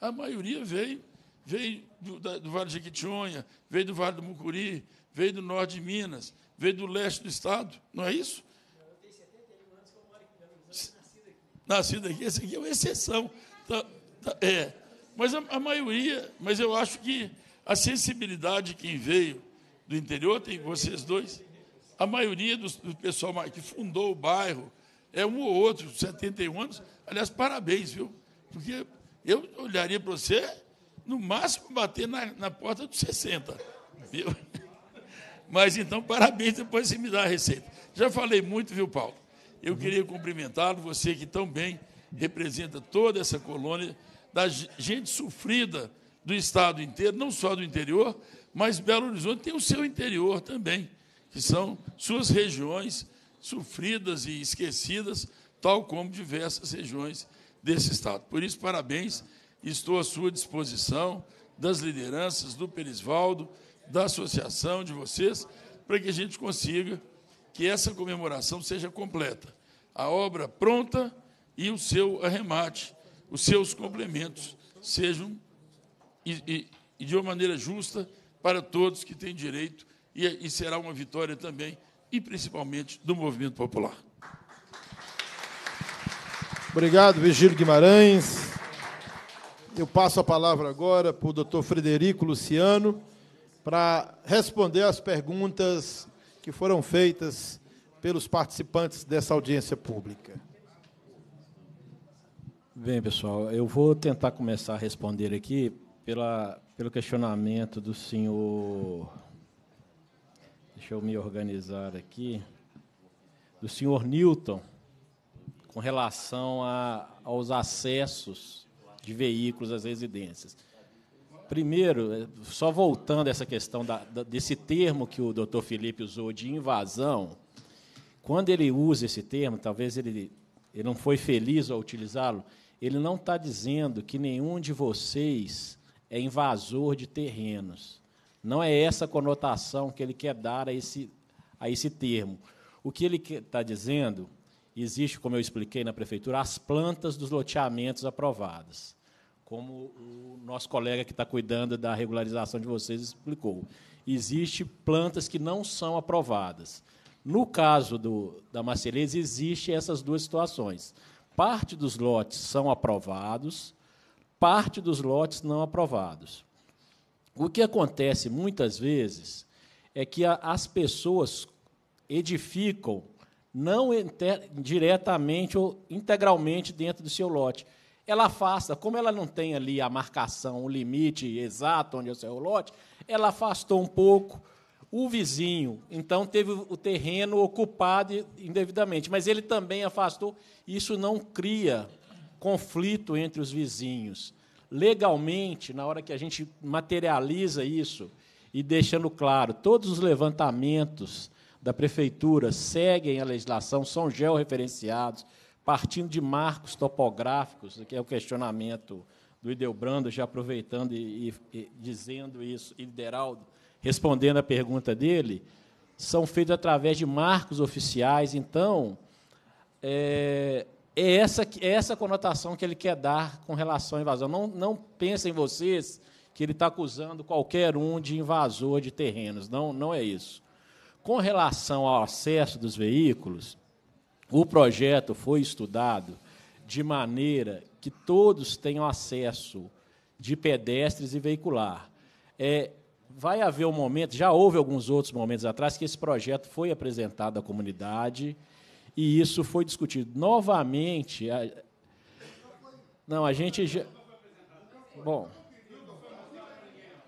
Speaker 5: A maioria veio, veio do, da, do Vale de Jequitinhonha, veio do Vale do Mucuri, veio do norte de Minas, veio do leste do estado. Não é isso? Eu tenho 71 anos que eu moro aqui em Belo Horizonte, nascido aqui. Nascido aqui, esse aqui é uma exceção. Tá, tá, é. Mas a, a maioria, mas eu acho que a sensibilidade de quem veio do interior, tem vocês dois. A maioria do, do pessoal que fundou o bairro é um ou outro, 71 anos. Aliás, parabéns, viu? Porque eu olharia para você, no máximo, bater na, na porta dos 60. Viu? Mas então, parabéns, depois você me dá a receita. Já falei muito, viu, Paulo? Eu uhum. queria cumprimentá-lo, você que tão bem representa toda essa colônia da gente sofrida do estado inteiro, não só do interior, mas Belo Horizonte tem o seu interior também que são suas regiões sofridas e esquecidas, tal como diversas regiões desse Estado. Por isso, parabéns, estou à sua disposição, das lideranças, do Perisvaldo, da associação, de vocês, para que a gente consiga que essa comemoração seja completa. A obra pronta e o seu arremate, os seus complementos sejam e, e, e de uma maneira justa para todos que têm direito e, e será uma vitória também, e principalmente do movimento popular.
Speaker 1: Obrigado, Virgílio Guimarães. Eu passo a palavra agora para o doutor Frederico Luciano para responder às perguntas que foram feitas pelos participantes dessa audiência pública.
Speaker 3: Bem, pessoal, eu vou tentar começar a responder aqui pela, pelo questionamento do senhor Deixa eu me organizar aqui. Do senhor Newton, com relação a, aos acessos de veículos às residências. Primeiro, eh, só voltando a essa questão da, desse termo que o doutor Felipe usou de invasão, quando ele usa esse termo, talvez ele, ele não foi feliz ao utilizá-lo, ele não está dizendo que nenhum de vocês é invasor de terrenos. Não é essa a conotação que ele quer dar a esse, a esse termo. O que ele está dizendo, existe, como eu expliquei na prefeitura, as plantas dos loteamentos aprovadas, como o nosso colega que está cuidando da regularização de vocês explicou. Existem plantas que não são aprovadas. No caso do, da Marcelês, existem essas duas situações. Parte dos lotes são aprovados, parte dos lotes não aprovados. O que acontece muitas vezes é que a, as pessoas edificam não inter, diretamente ou integralmente dentro do seu lote. Ela afasta, como ela não tem ali a marcação, o limite exato onde é o seu lote, ela afastou um pouco o vizinho. Então teve o terreno ocupado indevidamente, mas ele também afastou. Isso não cria conflito entre os vizinhos legalmente, na hora que a gente materializa isso, e deixando claro, todos os levantamentos da prefeitura seguem a legislação, são georreferenciados, partindo de marcos topográficos, que é o questionamento do Ideobrando, já aproveitando e, e, e dizendo isso, e Lideraldo respondendo a pergunta dele, são feitos através de marcos oficiais. Então, é, é essa, é essa conotação que ele quer dar com relação à invasão. Não, não pensem vocês que ele está acusando qualquer um de invasor de terrenos. Não, não é isso. Com relação ao acesso dos veículos, o projeto foi estudado de maneira que todos tenham acesso de pedestres e veicular. É, vai haver um momento, já houve alguns outros momentos atrás, que esse projeto foi apresentado à comunidade e isso foi discutido novamente. A... Não, a gente já. Bom.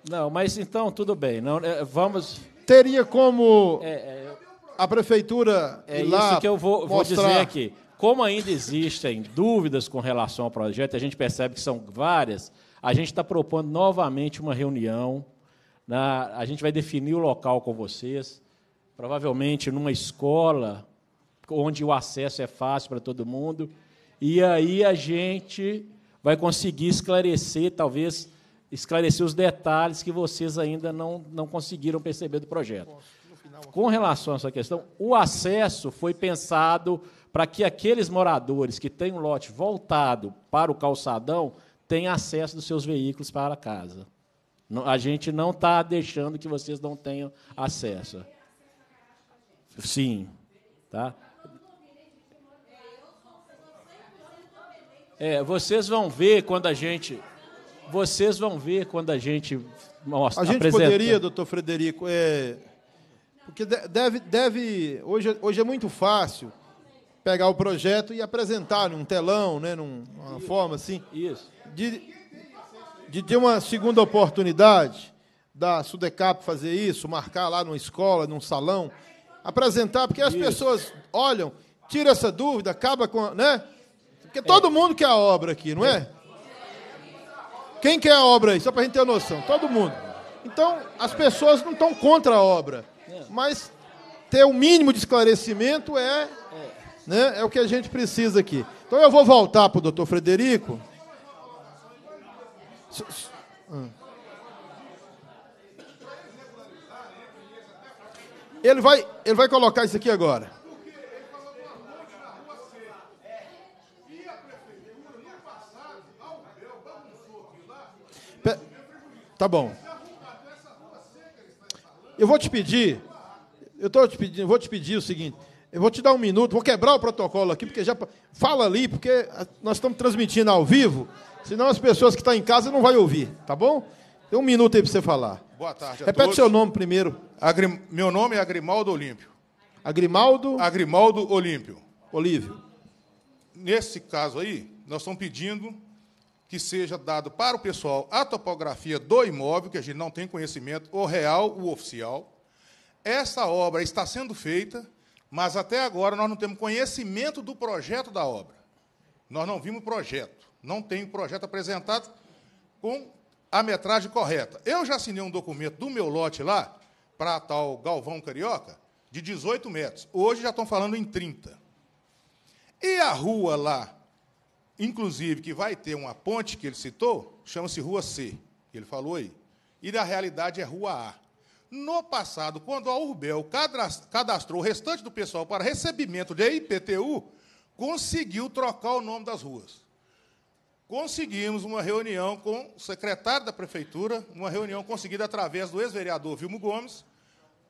Speaker 3: Não, mas então tudo bem. Não, é, vamos.
Speaker 1: Teria como é, é, a prefeitura é lá isso que eu vou, vou dizer
Speaker 3: aqui. Como ainda existem dúvidas com relação ao projeto, a gente percebe que são várias. A gente está propondo novamente uma reunião. Na, né? a gente vai definir o local com vocês, provavelmente numa escola onde o acesso é fácil para todo mundo. E aí a gente vai conseguir esclarecer, talvez, esclarecer os detalhes que vocês ainda não, não conseguiram perceber do projeto. Com relação a essa questão, o acesso foi pensado para que aqueles moradores que têm um lote voltado para o calçadão tenham acesso dos seus veículos para casa. A gente não está deixando que vocês não tenham acesso. Sim. Tá? É, vocês vão ver quando a gente. Vocês vão ver quando a gente mostra. A gente apresenta. poderia, doutor Frederico, é, porque
Speaker 1: deve, deve hoje, hoje é muito fácil pegar o projeto e apresentar num telão, né, numa isso, forma assim. Isso. De, de ter uma segunda oportunidade da Sudecap fazer isso, marcar lá numa escola, num salão, apresentar, porque as isso. pessoas olham, tira essa dúvida, acaba com, né? Porque todo mundo quer a obra aqui, não é? Quem quer a obra aí? Só para a gente ter a noção. Todo mundo. Então, as pessoas não estão contra a obra, mas ter o um mínimo de esclarecimento é, Né, é o que a gente precisa aqui. Então, eu vou voltar para o doutor Frederico. Ele vai, ele vai colocar isso aqui agora. Tá bom. Eu vou te pedir, eu tô te pedindo, vou te pedir o seguinte, eu vou te dar um minuto, vou quebrar o protocolo aqui, porque já fala ali, porque nós estamos transmitindo ao vivo, senão as pessoas que estão tá em casa não vão ouvir, tá bom? Tem um minuto aí para você falar.
Speaker 2: Boa tarde. Repete todos. seu
Speaker 1: nome primeiro. Agri... Meu nome é Agrimaldo
Speaker 16: Olímpio. Agrimaldo? Agrimaldo Olímpio. Olívio. Nesse caso aí, nós estamos pedindo que seja dado para o pessoal a topografia do imóvel, que a gente não tem conhecimento, o real, o oficial. Essa obra está sendo feita, mas até agora nós não temos conhecimento do projeto da obra. Nós não vimos o projeto, não tem o projeto apresentado com a metragem correta. Eu já assinei um documento do meu lote lá, para tal Galvão Carioca, de 18 metros. Hoje já estão falando em 30. E a rua lá, inclusive, que vai ter uma ponte que ele citou, chama-se Rua C, que ele falou aí. E na realidade é Rua A. No passado, quando a Urbel cadastrou o restante do pessoal para recebimento de IPTU, conseguiu trocar o nome das ruas. Conseguimos uma reunião com o secretário da prefeitura, uma reunião conseguida através do ex-vereador Vilmo Gomes,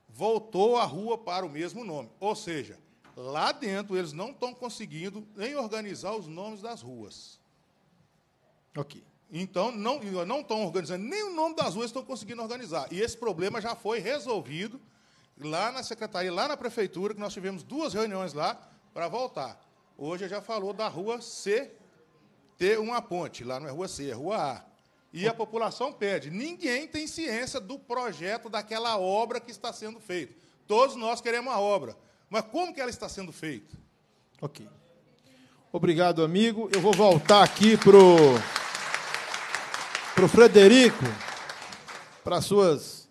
Speaker 16: voltou a rua para o mesmo nome. Ou seja, Lá dentro, eles não estão conseguindo nem organizar os nomes das ruas. Ok. Então, não, não estão organizando, nem o nome das ruas estão conseguindo organizar. E esse problema já foi resolvido lá na secretaria, lá na prefeitura, que nós tivemos duas reuniões lá para voltar. Hoje já falou da rua C ter uma ponte, lá não é rua C, é rua A. E a população pede. Ninguém tem ciência do projeto daquela obra que está sendo feita. Todos nós queremos a obra mas como que ela está sendo feita? Ok. Obrigado,
Speaker 1: amigo. Eu vou voltar aqui para o pro Frederico, para suas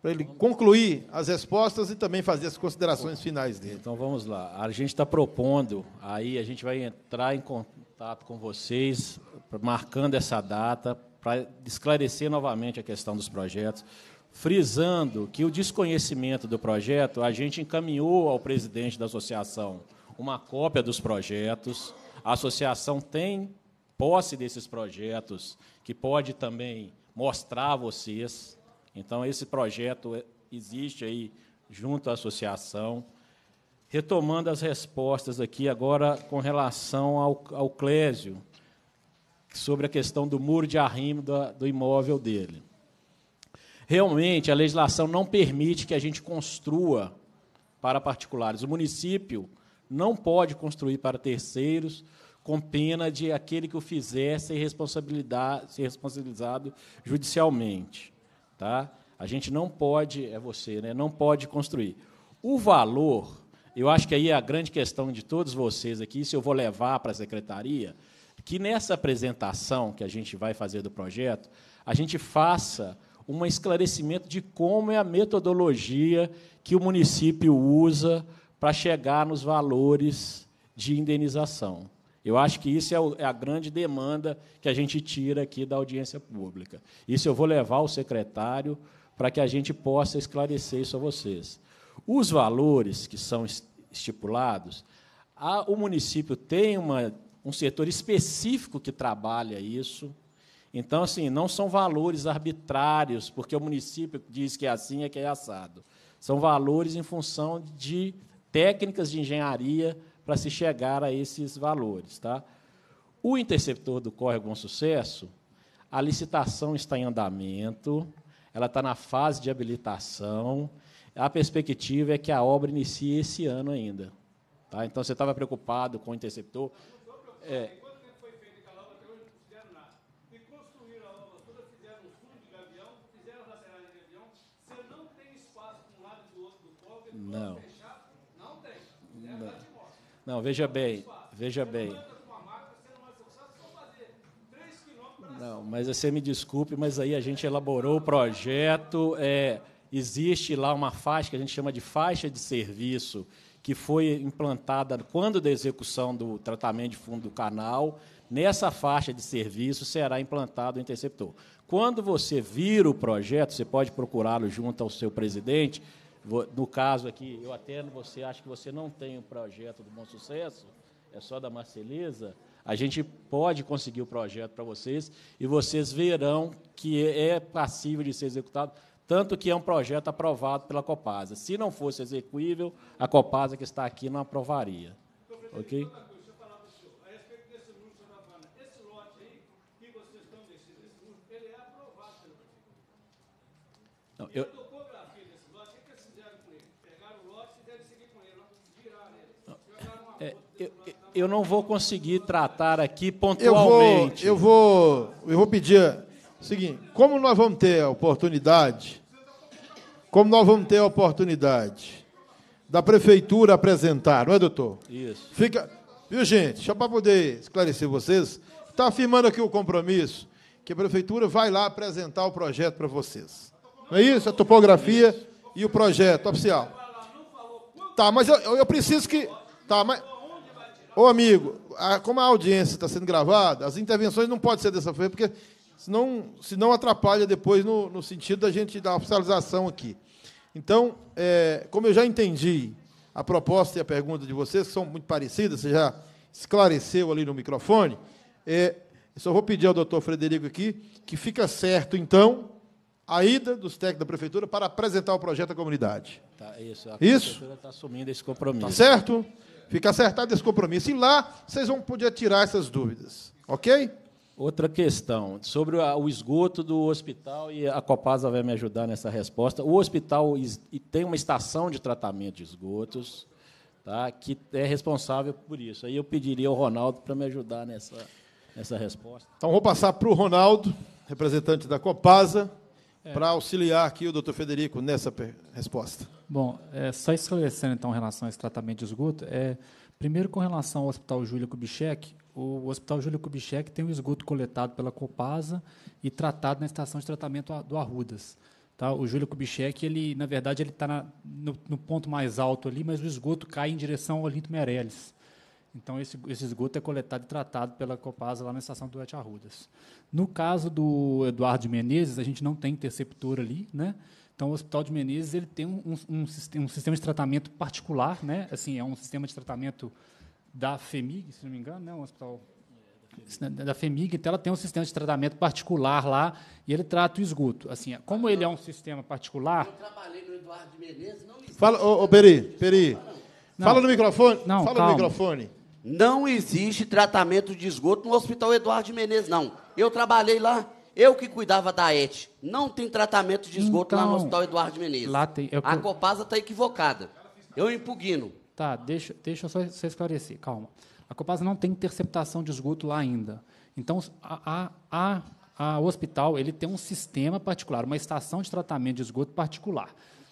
Speaker 1: para ele concluir as respostas e também
Speaker 3: fazer as considerações finais dele. Então vamos lá. A gente está propondo, aí a gente vai entrar em contato com vocês, marcando essa data, para esclarecer novamente a questão dos projetos, frisando que o desconhecimento do projeto, a gente encaminhou ao presidente da associação uma cópia dos projetos. A associação tem posse desses projetos, que pode também mostrar a vocês. Então, esse projeto é, existe aí junto à associação. Retomando as respostas aqui agora com relação ao, ao Clésio, sobre a questão do muro de arrimo do, do imóvel dele realmente a legislação não permite que a gente construa para particulares. O município não pode construir para terceiros com pena de aquele que o fizer ser, ser responsabilizado judicialmente. Tá? A gente não pode, é você, né? não pode construir. O valor, eu acho que aí é a grande questão de todos vocês aqui, se eu vou levar para a secretaria, que nessa apresentação que a gente vai fazer do projeto, a gente faça um esclarecimento de como é a metodologia que o município usa para chegar nos valores de indenização. Eu acho que isso é, é a grande demanda que a gente tira aqui da audiência pública. Isso eu vou levar ao secretário para que a gente possa esclarecer isso a vocês. Os valores que são estipulados, o município tem uma, um setor específico que trabalha isso então, assim, não são valores arbitrários, porque o município diz que é assim, é que é assado. São valores em função de técnicas de engenharia para se chegar a esses valores. Tá? O interceptor do Corre Bom Sucesso, a licitação está em andamento, ela está na fase de habilitação. A perspectiva é que a obra inicie esse ano ainda. Tá? Então, você estava preocupado com o interceptor. É, Não. Não. Não, veja bem, veja bem. Não, mas você me desculpe, mas aí a gente elaborou o projeto. É, existe lá uma faixa que a gente chama de faixa de serviço, que foi implantada quando da execução do tratamento de fundo do canal. Nessa faixa de serviço será implantado o interceptor. Quando você vira o projeto, você pode procurá-lo junto ao seu presidente, no caso aqui, eu até você acha que você não tem o um projeto do Bom Sucesso, é só da Marceleza, a gente pode conseguir o projeto para vocês e vocês verão que é, é passível de ser executado, tanto que é um projeto aprovado pela Copasa. Se não fosse execuível, a Copasa que está aqui não aprovaria. Ok? Então, não, eu... eu, eu não vou conseguir tratar aqui pontualmente. Eu
Speaker 1: vou, eu vou, eu vou pedir o seguinte: como nós vamos ter a oportunidade, como nós vamos ter a oportunidade da prefeitura apresentar, não é, doutor? Isso. Fica, viu, gente? Só para poder esclarecer vocês, está afirmando aqui o compromisso que a prefeitura vai lá apresentar o projeto para vocês. Não é isso? A topografia isso. e o projeto oficial. Tá, mas eu, eu preciso que. Tá, mas. Ô amigo, a, como a audiência está sendo gravada, as intervenções não podem ser dessa forma, porque senão, senão atrapalha depois no, no sentido da gente dar oficialização aqui. Então, é, como eu já entendi a proposta e a pergunta de vocês, que são muito parecidas, você já esclareceu ali no microfone, é, eu só vou pedir ao doutor Frederico aqui que fica certo, então, a ida dos técnicos da prefeitura para apresentar o projeto à comunidade.
Speaker 3: Tá, isso. A isso? prefeitura está
Speaker 1: assumindo esse compromisso. Tá certo? Fica acertado esse compromisso. E lá vocês vão poder tirar
Speaker 3: essas dúvidas. Ok? Outra questão, sobre o esgoto do hospital, e a Copasa vai me ajudar nessa resposta. O hospital tem uma estação de tratamento de esgotos tá, que é responsável por isso. Aí eu pediria ao Ronaldo para me ajudar nessa,
Speaker 1: nessa resposta. Então, vou passar para o Ronaldo, representante da Copasa. É. Para auxiliar aqui o doutor Federico nessa resposta.
Speaker 4: Bom, é, só esclarecendo então em relação a esse tratamento de esgoto, é, primeiro com relação ao Hospital Júlio Kubitschek, o Hospital Júlio Kubitschek tem o um esgoto coletado pela Copasa e tratado na estação de tratamento do Arrudas. Tá? O Júlio Kubitschek, ele, na verdade, ele está no, no, ponto mais alto ali, mas o esgoto cai em direção ao Olinto Meirelles. Então, esse, esse esgoto é coletado e tratado pela Copasa lá na estação do Etiarrudas. No caso do Eduardo de Menezes, a gente não tem interceptor ali, né? Então, o Hospital de Menezes ele tem um, um, um sistema de tratamento particular, né? Assim, é um sistema de tratamento da FEMIG, se não me engano, né? Um hospital da FEMIG, então ela tem um sistema de tratamento particular lá e ele trata o esgoto. Assim, como ele é um sistema particular. Eu
Speaker 7: trabalhei no Eduardo de Menezes, não Fala, ô, Peri, Peri. Não, fala no
Speaker 1: microfone. Não, fala calma. no
Speaker 7: microfone. Não existe tratamento de esgoto no Hospital Eduardo de Menezes, não. Eu trabalhei lá, eu que cuidava da ET. Não tem tratamento de esgoto então, lá no então, Hospital Eduardo de Menezes. Lá tem, eu... A Copasa está equivocada. Eu impugno.
Speaker 4: Tá, deixa, deixa eu só esclarecer, calma. A Copasa não tem interceptação de esgoto lá ainda. Então, a, a, a, a hospital ele tem um sistema particular, uma estação de tratamento de esgoto particular.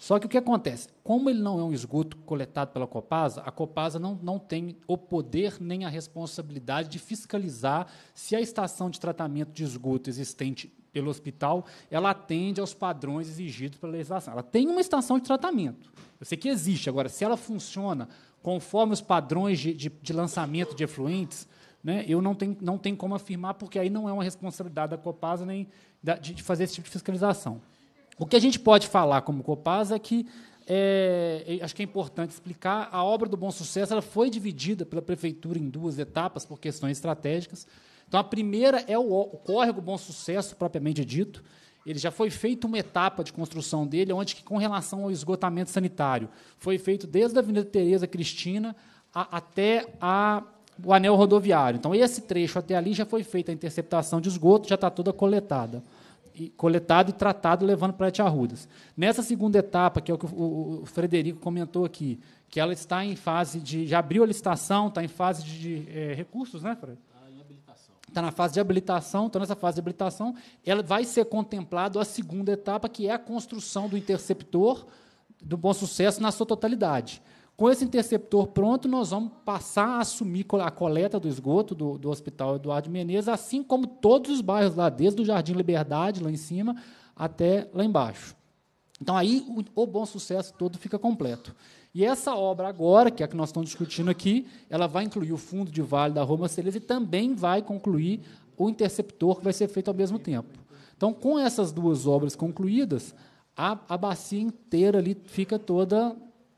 Speaker 4: Só que o que acontece? Como ele não é um esgoto coletado pela Copasa, a Copasa não, não tem o poder nem a responsabilidade de fiscalizar se a estação de tratamento de esgoto existente pelo hospital ela atende aos padrões exigidos pela legislação. Ela tem uma estação de tratamento. Eu sei que existe. Agora, se ela funciona conforme os padrões de, de, de lançamento de efluentes, né, eu não tenho, não tenho como afirmar, porque aí não é uma responsabilidade da Copasa nem da, de, de fazer esse tipo de fiscalização. O que a gente pode falar como Copasa é que é, é, acho que é importante explicar, a obra do Bom Sucesso ela foi dividida pela prefeitura em duas etapas por questões estratégicas. Então, a primeira é o, o córrego Bom Sucesso, propriamente dito. Ele já foi feita uma etapa de construção dele, onde que, com relação ao esgotamento sanitário, foi feito desde a Avenida Tereza Cristina a, até a, o anel rodoviário. Então, esse trecho até ali já foi feita a interceptação de esgoto, já está toda coletada coletado e tratado, levando para Etiarrudas. Nessa segunda etapa, que é o que o, Frederico comentou aqui, que ela está em fase de. Já abriu a licitação, está em fase de, de é, recursos, né, Fred? Tá está na fase de habilitação, então nessa fase de habilitação, ela vai ser contemplado a segunda etapa, que é a construção do interceptor do bom sucesso na sua totalidade. Com esse interceptor pronto, nós vamos passar a assumir a coleta do esgoto do, do Hospital Eduardo Menezes, assim como todos os bairros lá, desde o Jardim Liberdade, lá em cima, até lá embaixo. Então, aí o, o bom sucesso todo fica completo. E essa obra agora, que é a que nós estamos discutindo aqui, ela vai incluir o fundo de vale da Roma Celeste e também vai concluir o interceptor que vai ser feito ao mesmo tempo. Então, com essas duas obras concluídas, a, a bacia inteira ali fica toda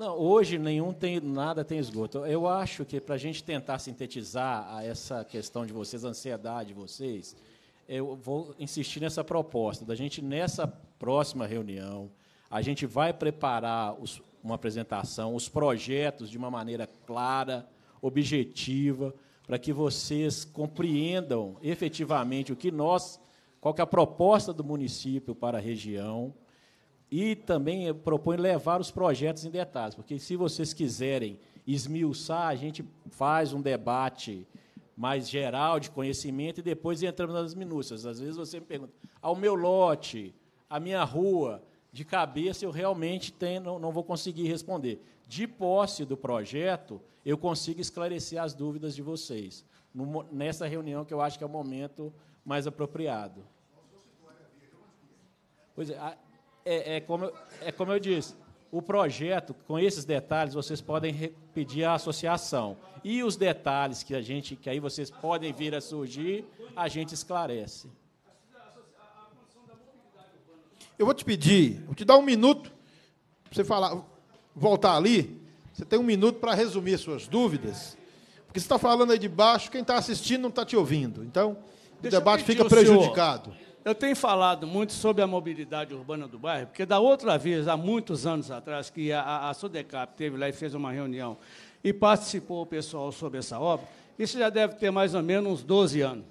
Speaker 3: Não, hoje nenhum tem nada tem esgoto. Eu acho que para a gente tentar sintetizar essa questão de vocês, a ansiedade de vocês, eu vou insistir nessa proposta da gente nessa próxima reunião a gente vai preparar os, uma apresentação, os projetos de uma maneira clara, objetiva, para que vocês compreendam efetivamente o que nós, qual que é a proposta do município para a região e também propõe levar os projetos em detalhes, porque se vocês quiserem esmiuçar, a gente faz um debate mais geral de conhecimento e depois entramos nas minúcias. Às vezes você me pergunta, ao meu lote, à minha rua, de cabeça eu realmente tenho, não, não vou conseguir responder. De posse do projeto, eu consigo esclarecer as dúvidas de vocês. nessa reunião que eu acho que é o momento mais apropriado. Pois é, a, é, é, como, é como eu disse, o projeto, com esses detalhes, vocês podem pedir a associação. E os detalhes que a gente, que aí vocês podem vir a surgir, a gente esclarece.
Speaker 1: Eu vou te pedir, vou te dar um minuto para você falar, voltar ali. Você tem um minuto para resumir suas dúvidas. Porque você está falando aí de baixo, quem está assistindo não está te ouvindo. Então, Deixa o debate fica prejudicado.
Speaker 9: Senhor. Eu tenho falado muito sobre a mobilidade urbana do bairro, porque da outra vez, há muitos anos atrás, que a, a Sodecap teve lá e fez uma reunião e participou o pessoal sobre essa obra, isso já deve ter mais ou menos uns 12 anos.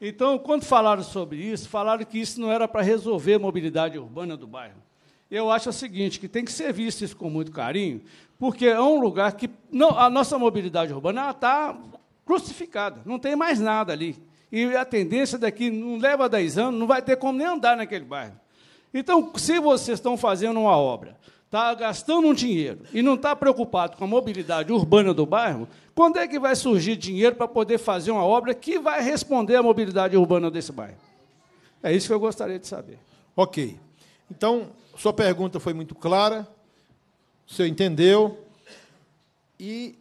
Speaker 9: Então, quando falaram sobre isso, falaram que isso não era para resolver a mobilidade urbana do bairro. Eu acho o seguinte, que tem que ser visto isso com muito carinho, porque é um lugar que não, a nossa mobilidade urbana está crucificada, não tem mais nada ali. E a tendência daqui não leva 10 anos, não vai ter como nem andar naquele bairro. Então, se vocês estão fazendo uma obra, está gastando um dinheiro e não está preocupado com a mobilidade urbana do bairro, quando é que vai surgir dinheiro para poder fazer uma obra que vai responder à mobilidade urbana desse bairro? É isso que eu gostaria de saber. Ok. Então, sua pergunta foi muito clara,
Speaker 1: o senhor entendeu. E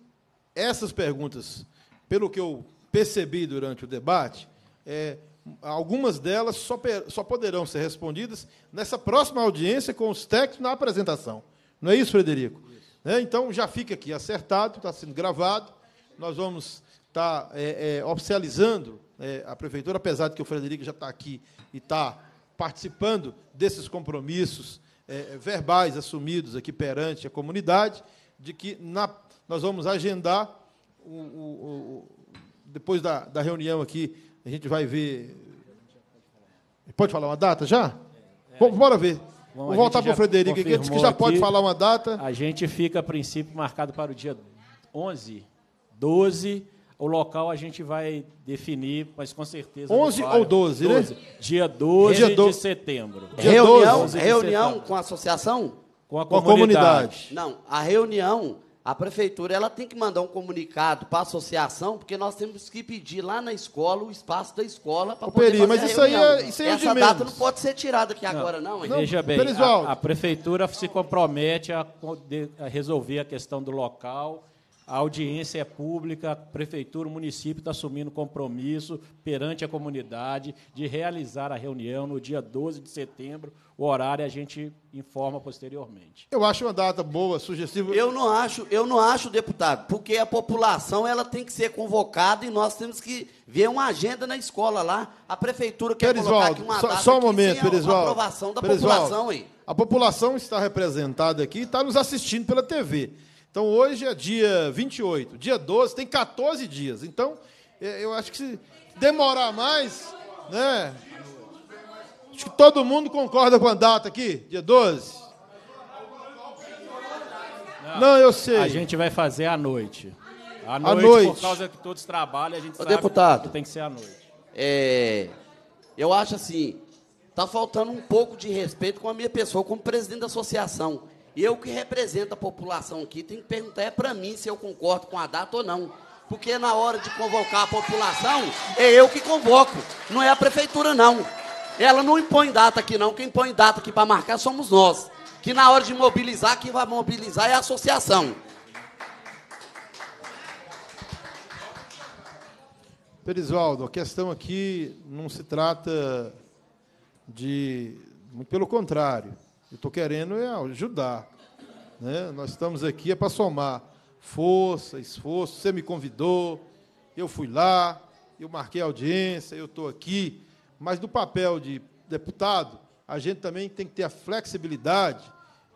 Speaker 1: essas perguntas, pelo que eu percebi durante o debate, é, algumas delas só, só poderão ser respondidas nessa próxima audiência com os textos na apresentação. Não é isso, Frederico? Isso. Né? Então, já fica aqui acertado, está sendo gravado. Nós vamos estar tá, é, é, oficializando é, a prefeitura, apesar de que o Frederico já está aqui e está participando desses compromissos é, é, verbais assumidos aqui perante a comunidade, de que na, nós vamos agendar o, o depois da, da reunião aqui, a gente vai ver. Pode falar uma data já? É, é, bora ver. Bom, Vou voltar para o Frederico aqui, disse que já pode falar
Speaker 3: uma data. A gente fica, a princípio, marcado para o dia 11, 12. O local a gente vai definir, mas com certeza. 11 ou 12, 12, né? Dia 12 dia do... de setembro. Dia reunião 12 reunião
Speaker 7: setembro. com a associação? Com a comunidade. Com a comunidade. Não, a reunião a prefeitura ela tem que mandar um comunicado para a associação, porque nós temos que pedir lá na escola o espaço da escola para poder Peri, mas isso aí é, isso aí é Essa data não pode ser tirada aqui não, agora, não. Hein? Veja bem, a, a,
Speaker 3: prefeitura se compromete a, a resolver a questão do local a audiência é pública, a prefeitura, o município está assumindo compromisso perante a comunidade de realizar a reunião no dia 12 de setembro. O horário a gente informa posteriormente.
Speaker 7: Eu acho uma data boa, sugestiva. Eu não acho, eu não acho, deputado, porque a população ela tem que ser convocada e nós temos que ver uma agenda na escola lá. A prefeitura quer Perisvaldo, colocar aqui uma data só um momento, sem a, a aprovação da Perisvaldo, população aí.
Speaker 1: A população está representada aqui e está nos assistindo pela TV. Então hoje é dia 28, dia 12, tem 14 dias. Então, é, eu acho que se demorar mais, né? Acho que todo mundo concorda com a data aqui, dia 12.
Speaker 3: Não, eu sei. A gente vai fazer à noite. À noite, à noite. por causa que todos trabalham, a gente Ô, sabe deputado,
Speaker 7: que tem que ser à noite. É, eu acho assim, tá faltando um pouco de respeito com a minha pessoa como presidente da associação. E eu que represento a população aqui, tenho que perguntar é para mim se eu concordo com a data ou não. Porque na hora de convocar a população, é eu que convoco, não é a prefeitura não. Ela não impõe data aqui não, quem impõe data aqui para marcar somos nós. Que na hora de mobilizar, quem vai mobilizar é a associação.
Speaker 1: Perisvaldo, a questão aqui não se trata de. Pelo contrário, eu estou querendo é ajudar. Né? Nós estamos aqui é para somar força, esforço. Você me convidou, eu fui lá, eu marquei a audiência, eu estou aqui. Mas do papel de deputado, a gente também tem que ter a flexibilidade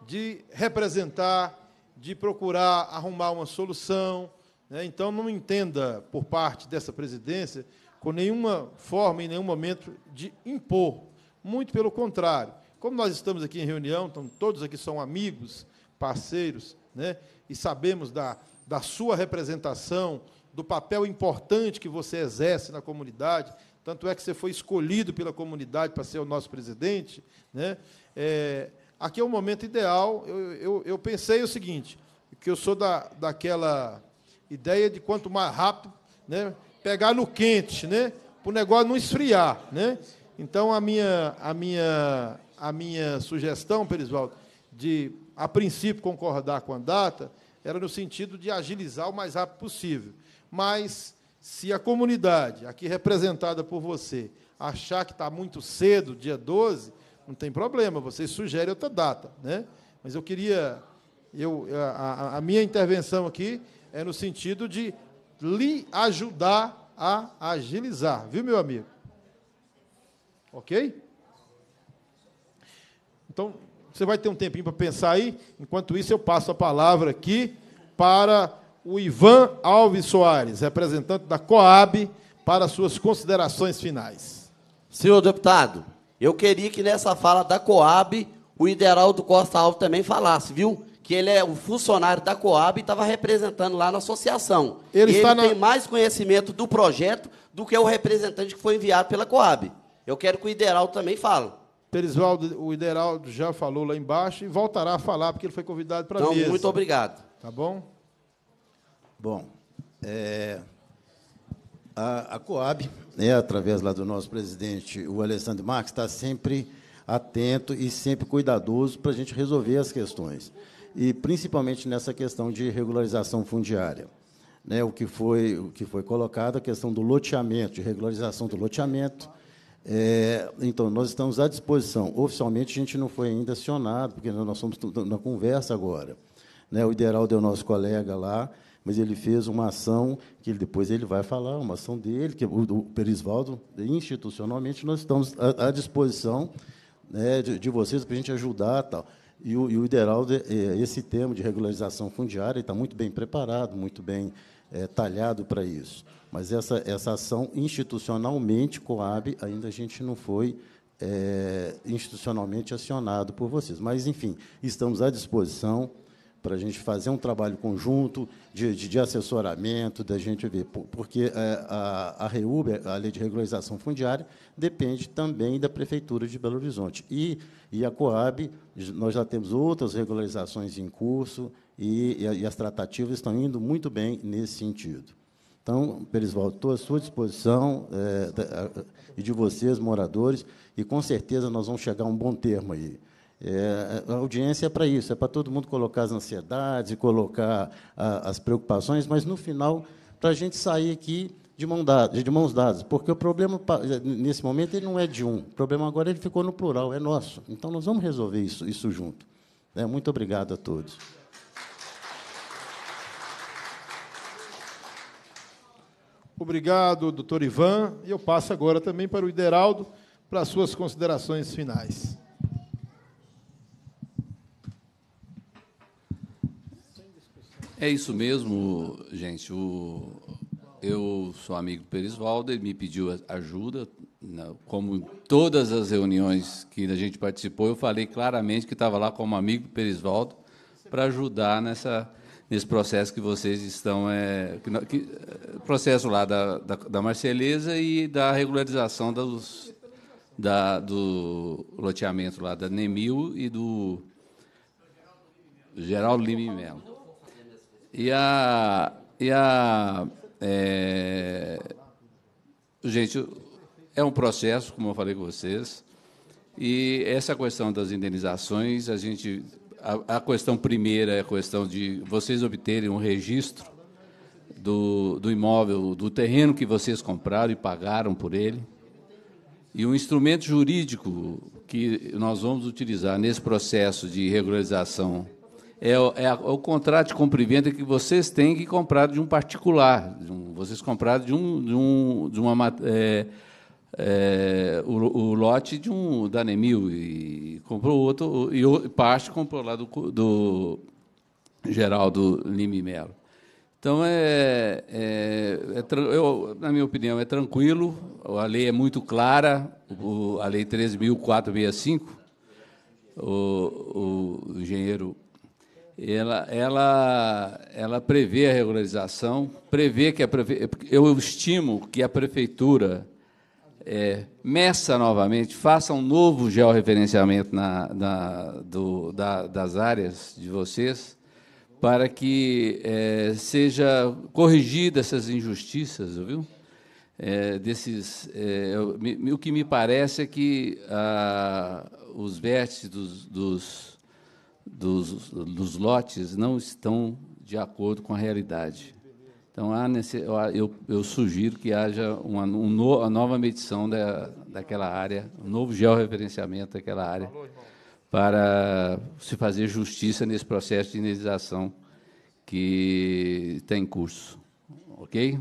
Speaker 1: de representar, de procurar arrumar uma solução. Né? Então, não entenda por parte dessa presidência com nenhuma forma, em nenhum momento, de impor. Muito pelo contrário como nós estamos aqui em reunião, então, todos aqui são amigos, parceiros, né? e sabemos da, da sua representação, do papel importante que você exerce na comunidade, tanto é que você foi escolhido pela comunidade para ser o nosso presidente. Né? É, aqui é o momento ideal. Eu, eu, eu, pensei o seguinte, que eu sou da, daquela ideia de quanto mais rápido, né, pegar no quente, né, para o negócio não esfriar. Né? Então, a minha, a minha a minha sugestão, Perisvaldo, de, a princípio, concordar com a data, era no sentido de agilizar o mais rápido possível. Mas, se a comunidade, aqui representada por você, achar que está muito cedo, dia 12, não tem problema, vocês sugerem outra data. Né? Mas eu queria. Eu, a, a minha intervenção aqui é no sentido de lhe ajudar a agilizar, viu, meu amigo? Ok? Então, você vai ter um tempinho para pensar aí. Enquanto isso, eu passo a palavra aqui para o Ivan Alves Soares, representante da
Speaker 7: Coab, para suas considerações finais. Senhor deputado, eu queria que nessa fala da Coab o Ideraldo Costa Alves também falasse, viu? Que ele é um funcionário da Coab e estava representando lá na associação. Ele, ele tem na... mais conhecimento do projeto do que o representante que foi enviado pela Coab. Eu quero que o Ideraldo também fale.
Speaker 1: Teresvaldo, o Ideraldo já falou lá embaixo e voltará a falar, porque ele foi convidado para então, mesa. muito obrigado. Tá bom? Bom, é,
Speaker 6: a, a Coab, né, através lá do nosso presidente, o Alessandro Marques, está sempre atento e sempre cuidadoso para a gente resolver as questões. E principalmente nessa questão de regularização fundiária. Né, o, que foi, o que foi colocado, a questão do loteamento, de regularização do loteamento, é, então, nós estamos à disposição. Oficialmente, a gente não foi ainda acionado, porque nós somos na conversa agora. Né? O é o nosso colega lá, mas ele fez uma ação que ele, depois ele vai falar, uma ação dele, que o, o Perisvaldo, institucionalmente, nós estamos à, à disposição né, de, de, vocês para a gente ajudar. tal. E o, e o Ideraldo, é, é esse tema de regularização fundiária, está muito bem preparado, muito bem é, talhado para isso. Mas essa, essa ação institucionalmente, Coab, ainda a gente não foi é, institucionalmente acionado por vocês. Mas, enfim, estamos à disposição para a gente fazer um trabalho conjunto de, de, de assessoramento, da gente ver, porque é, a, a REUB, a Lei de Regularização Fundiária, depende também da Prefeitura de Belo Horizonte. E, e a Coab, nós já temos outras regularizações em curso e, e as tratativas estão indo muito bem nesse sentido. Então, Perisvaldo, estou à sua disposição é, e de vocês, moradores, e com certeza nós vamos chegar a um bom termo aí. É, a audiência é para isso, é para todo mundo colocar as ansiedades, colocar a, as preocupações, mas no final, para a gente sair aqui de, mão dada, de mãos dadas, porque o problema, nesse momento, ele não é de um, o problema agora ele ficou no plural, é nosso. Então, nós vamos resolver isso, isso junto. É, muito obrigado a todos.
Speaker 1: Obrigado, doutor Ivan. E eu passo agora também para o Ideraldo para as suas considerações finais.
Speaker 14: É isso mesmo, gente. O, eu sou amigo do Perisvaldo, ele me pediu ajuda. Né? Como em todas as reuniões que a gente participou, eu falei claramente que estava lá como amigo do Perisvaldo para ajudar nessa nesse processo que vocês estão é, que, que, é, processo lá da, da, da Marceleza e da regularização dos, da, do loteamento lá da Nemil e do Geraldo Lima Melo. E a e a é, gente é um processo, como eu falei com vocês, e essa questão das indenizações a gente a, a, questão primeira é a questão de vocês obterem um registro do, do imóvel, do terreno que vocês compraram e pagaram por ele, e um instrumento jurídico que nós vamos utilizar nesse processo de regularização é, é, é o contrato de compra e venda que vocês têm que comprar de um particular, de um, vocês compraram de, um, de, um, de uma. É, é, o, o, lote de um da Nemil e comprou outro e parte comprou lá do, do Geraldo Lime Melo. Então é, é, é eu, na minha opinião é tranquilo, a lei é muito clara, o, a lei 13.465, o, o engenheiro ela, ela, ela prevê a regularização, prevê que a prefe... eu estimo que a prefeitura é, meça novamente, faça um novo georreferenciamento na, na, do, da, das áreas de vocês, para que é, seja corrigida essas injustiças, viu? É, desses, é, me, o que me parece é que os vértices dos, dos, dos, dos lotes não estão de acordo com a realidade. Então, nesse, eu, eu, sugiro que haja uma, um no, uma nova medição da, daquela área, um novo georreferenciamento daquela área, para se fazer justiça nesse processo de indenização que está em curso. Ok?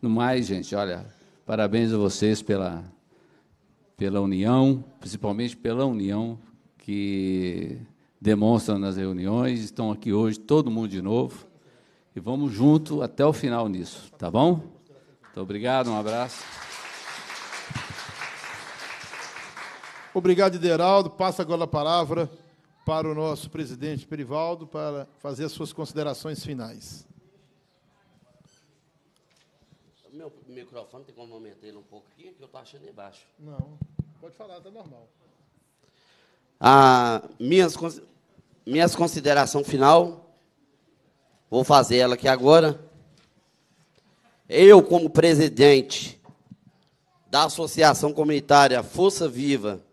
Speaker 14: No mais, gente, olha, parabéns a vocês pela, pela união, principalmente pela união que demonstram nas reuniões, estão aqui hoje, todo mundo de novo e vamos junto até o final nisso, tá bom? Muito obrigado, um abraço. Obrigado,
Speaker 1: Ideraldo. Passa agora a palavra para o nosso presidente Perivaldo para fazer as suas considerações finais.
Speaker 7: Meu microfone tem como aumentar ele um pouco aqui, que eu estou achando embaixo. baixo. Não, pode falar, está normal. Ah, minhas, minhas consideração final Vou fazer ela aqui agora. Eu, como presidente da Associação Comunitária Força Viva,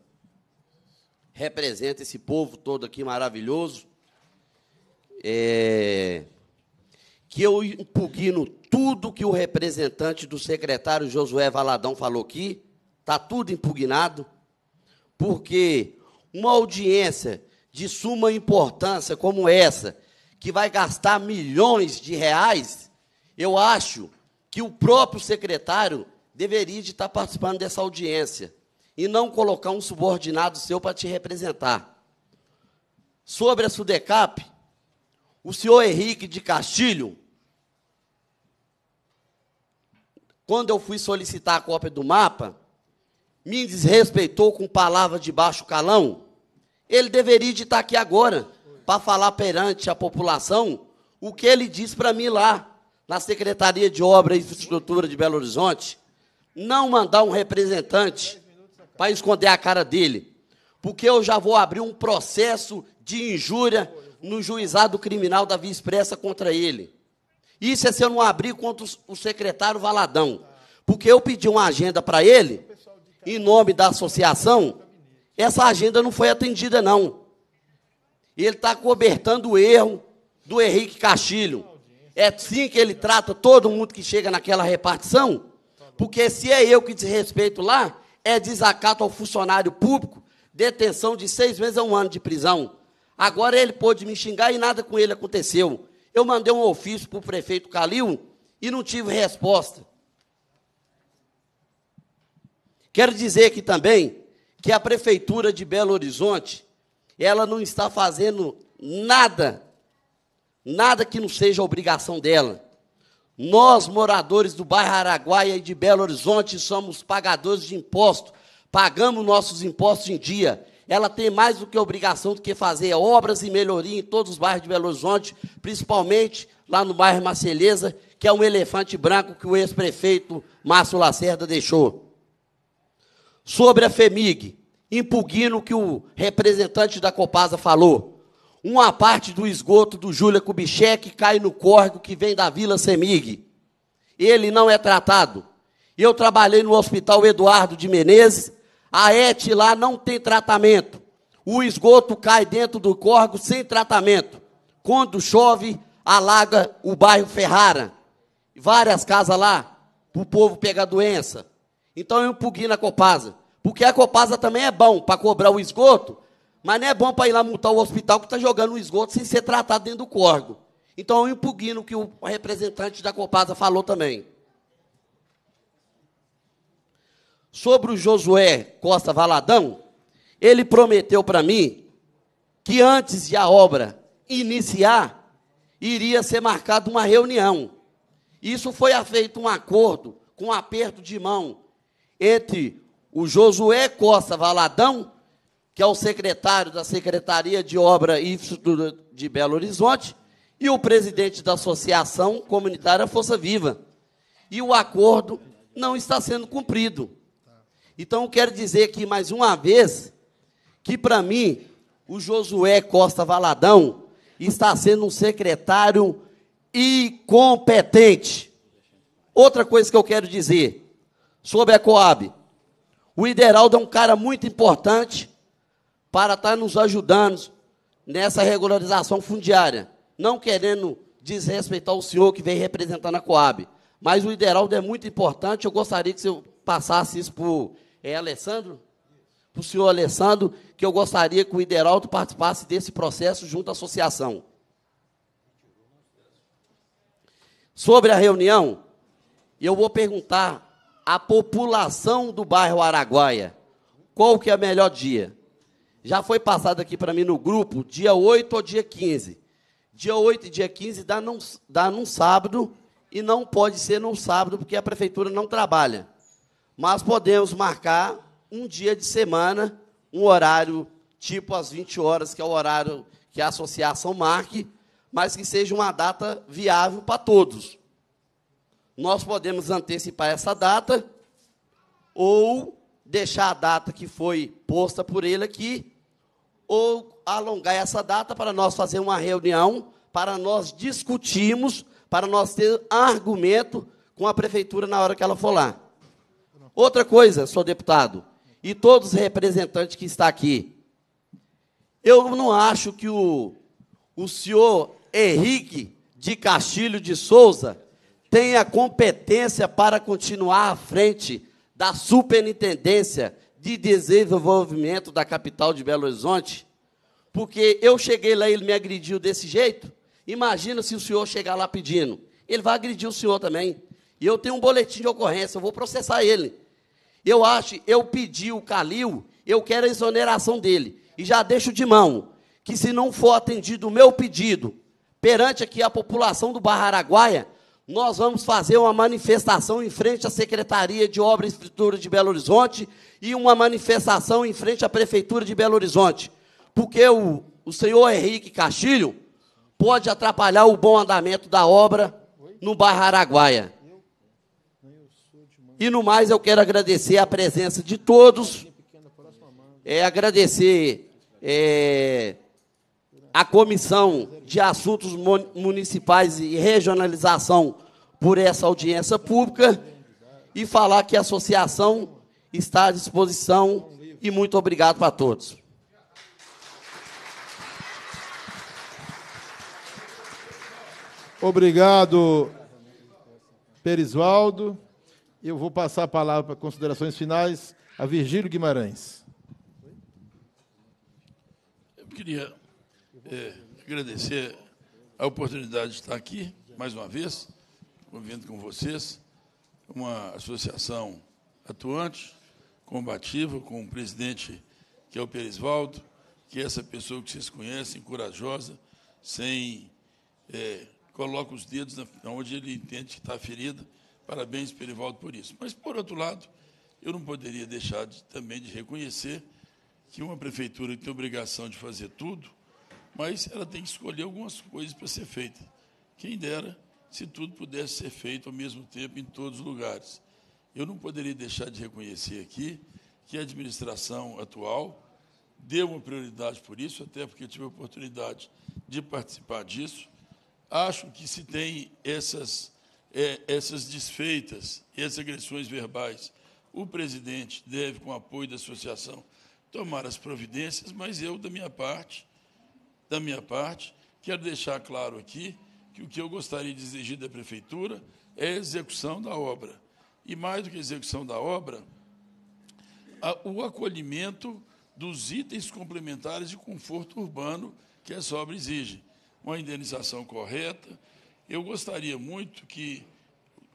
Speaker 7: represento esse povo todo aqui maravilhoso, é, que eu impugno tudo que o representante do secretário Josué Valadão falou aqui, está tudo impugnado, porque uma audiência de suma importância como essa, que vai gastar milhões de reais, eu acho que o próprio secretário deveria de estar participando dessa audiência e não colocar um subordinado seu para te representar. Sobre a SUDECAP, o senhor Henrique de Castilho, quando eu fui solicitar a cópia do mapa, me desrespeitou com palavras de baixo calão. Ele deveria de estar aqui agora para falar perante a população o que ele disse para mim lá, na Secretaria de Obra e Infraestrutura de Belo Horizonte. Não mandar um representante para esconder a cara dele, porque eu já vou abrir um processo de injúria no juizado criminal da Via Expressa contra ele. Isso é se eu não abrir contra o secretário Valadão. Porque eu pedi uma agenda para ele, em nome da associação, essa agenda não foi atendida, não. Ele está cobertando o erro do Henrique Castilho. É assim que ele trata todo mundo que chega naquela repartição? Porque se é eu que desrespeito lá, é desacato ao funcionário público, detenção de seis meses a um ano de prisão. Agora ele pôde me xingar e nada com ele aconteceu. Eu mandei um ofício para o prefeito Calil e não tive resposta. Quero dizer aqui também que a Prefeitura de Belo Horizonte ela não está fazendo nada, nada que não seja obrigação dela. Nós, moradores do bairro Araguaia e de Belo Horizonte, somos pagadores de imposto, pagamos nossos impostos em dia. Ela tem mais do que obrigação do que fazer obras e melhoria em todos os bairros de Belo Horizonte, principalmente lá no bairro Marceleza, que é um elefante branco que o ex-prefeito Márcio Lacerda deixou. Sobre a FEMIG, impugnando o que o representante da Copasa falou. Uma parte do esgoto do Júlia Kubitschek cai no córrego que vem da Vila Semig. Ele não é tratado. Eu trabalhei no Hospital Eduardo de Menezes, a ET lá não tem tratamento. O esgoto cai dentro do córrego sem tratamento. Quando chove, alaga o bairro Ferrara. Várias casas lá, para o povo pegar doença. Então eu impugno a Copasa. Porque a Copasa também é bom para cobrar o esgoto, mas não é bom para ir lá multar o hospital que está jogando o esgoto sem ser tratado dentro do corgo. Então eu impugno o que o representante da Copasa falou também. Sobre o Josué Costa Valadão, ele prometeu para mim que antes de a obra iniciar, iria ser marcada uma reunião. Isso foi feito um acordo com um aperto de mão entre o Josué Costa Valadão, que é o secretário da Secretaria de Obra e Infraestrutura de Belo Horizonte, e o presidente da Associação Comunitária Força Viva. E o acordo não está sendo cumprido. Então, quero dizer aqui mais uma vez que, para mim, o Josué Costa Valadão está sendo um secretário incompetente. Outra coisa que eu quero dizer sobre a Coab. O Ideraldo é um cara muito importante para estar tá nos ajudando nessa regularização fundiária. Não querendo desrespeitar o senhor que vem representando a Coab, mas o Ideraldo é muito importante. Eu gostaria que senhor passasse isso para o é, Alessandro, para o senhor Alessandro, que eu gostaria que o Ideraldo participasse desse processo junto à associação. Sobre a reunião, eu vou perguntar a população do bairro Araguaia. Qual que é o melhor dia? Já foi passado aqui para mim no grupo, dia 8 ou dia 15. Dia 8 e dia 15 dá num, dá num sábado, e não pode ser num sábado, porque a prefeitura não trabalha. Mas podemos marcar um dia de semana, um horário tipo às 20 horas, que é o horário que a associação marque, mas que seja uma data viável para todos nós podemos antecipar essa data ou deixar a data que foi posta por ele aqui ou alongar essa data para nós fazer uma reunião para nós discutirmos, para nós ter argumento com a prefeitura na hora que ela for lá. Outra coisa, senhor deputado, e todos os representantes que estão aqui, eu não acho que o, o senhor Henrique de Castilho de Souza tem a competência para continuar à frente da Superintendência de Desenvolvimento da capital de Belo Horizonte? Porque eu cheguei lá e ele me agrediu desse jeito. Imagina se o senhor chegar lá pedindo. Ele vai agredir o senhor também. E eu tenho um boletim de ocorrência, eu vou processar ele. Eu acho, eu pedi o Calil, eu quero a exoneração dele. E já deixo de mão que se não for atendido o meu pedido perante aqui a população do Barra Araguaia, nós vamos fazer uma manifestação em frente à Secretaria de Obra e Escritura de Belo Horizonte e uma manifestação em frente à Prefeitura de Belo Horizonte, porque o, o senhor Henrique Castilho pode atrapalhar o bom andamento da obra no bairro Araguaia. E no mais, eu quero agradecer a presença de todos, é, agradecer é, a Comissão de Assuntos Municipais e Regionalização por essa audiência pública e falar que a associação está à disposição e muito obrigado para todos.
Speaker 1: Obrigado, Perisvaldo. Eu vou passar a palavra para considerações finais a Virgílio Guimarães.
Speaker 5: Eu queria é, agradecer a oportunidade de estar aqui, mais uma vez, convivendo com vocês, uma associação atuante, combativa, com o presidente que é o Perisvaldo, que é essa pessoa que vocês conhecem, corajosa, sem. É, coloca os dedos na, onde ele entende que está ferida. Parabéns, Perivaldo, por isso. Mas, por outro lado, eu não poderia deixar de, também de reconhecer que uma prefeitura que tem obrigação de fazer tudo, mas ela tem que escolher algumas coisas para ser feita. Quem dera se tudo pudesse ser feito ao mesmo tempo em todos os lugares. Eu não poderia deixar de reconhecer aqui que a administração atual deu uma prioridade por isso, até porque eu tive a oportunidade de participar disso. Acho que se tem essas, é, essas desfeitas, essas agressões verbais, o presidente deve, com o apoio da associação, tomar as providências, mas eu, da minha parte, da minha parte, quero deixar claro aqui que o que eu gostaria de exigir da prefeitura é a execução da obra. E mais do que a execução da obra, a, o acolhimento dos itens complementares de conforto urbano que essa obra exige. Uma indenização correta. Eu gostaria muito que,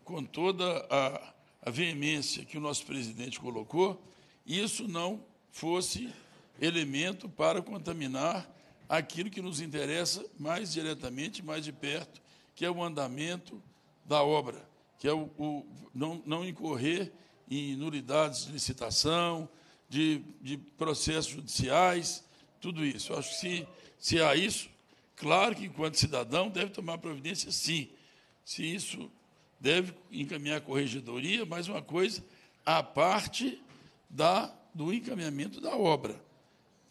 Speaker 5: com toda a, a veemência que o nosso presidente colocou, isso não fosse elemento para contaminar aquilo que nos interessa mais diretamente, mais de perto, que é o andamento da obra, que é o, o não, não incorrer em nulidades de licitação, de, de processos judiciais, tudo isso. Eu acho que se, se há isso, claro que enquanto cidadão deve tomar providência, sim. Se isso deve encaminhar a corregedoria, mais uma coisa, a parte da, do encaminhamento da obra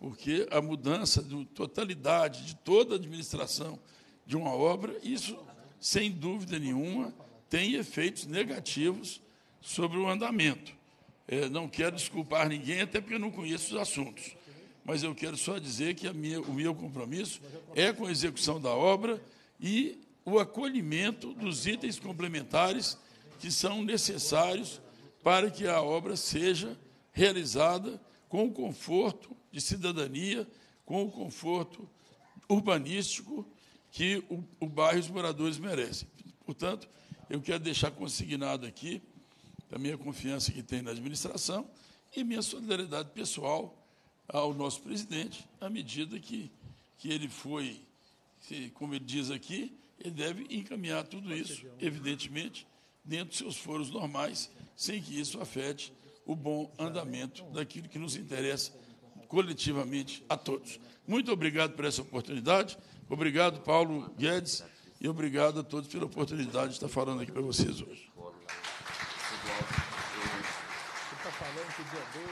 Speaker 5: porque a mudança de totalidade de toda a administração de uma obra, isso, sem dúvida nenhuma, tem efeitos negativos sobre o andamento. É, não quero desculpar ninguém, até porque eu não conheço os assuntos, mas eu quero só dizer que minha, o meu compromisso é com a execução da obra e o acolhimento dos itens complementares que são necessários para que a obra seja realizada com conforto de cidadania com o conforto urbanístico que o, o bairro e os moradores merecem. Portanto, eu quero deixar consignado aqui a minha confiança que tem na administração e minha solidariedade pessoal ao nosso presidente, à medida que, que ele foi, que, como ele diz aqui, ele deve encaminhar tudo isso, evidentemente, dentro dos seus foros normais, sem que isso afete o bom tá andamento então. daquilo que nos interessa coletivamente a todos. Muito obrigado por essa oportunidade. Obrigado, Paulo Guedes, e obrigado a todos pela oportunidade de estar falando aqui para vocês hoje.
Speaker 14: Você
Speaker 2: está falando que dia 2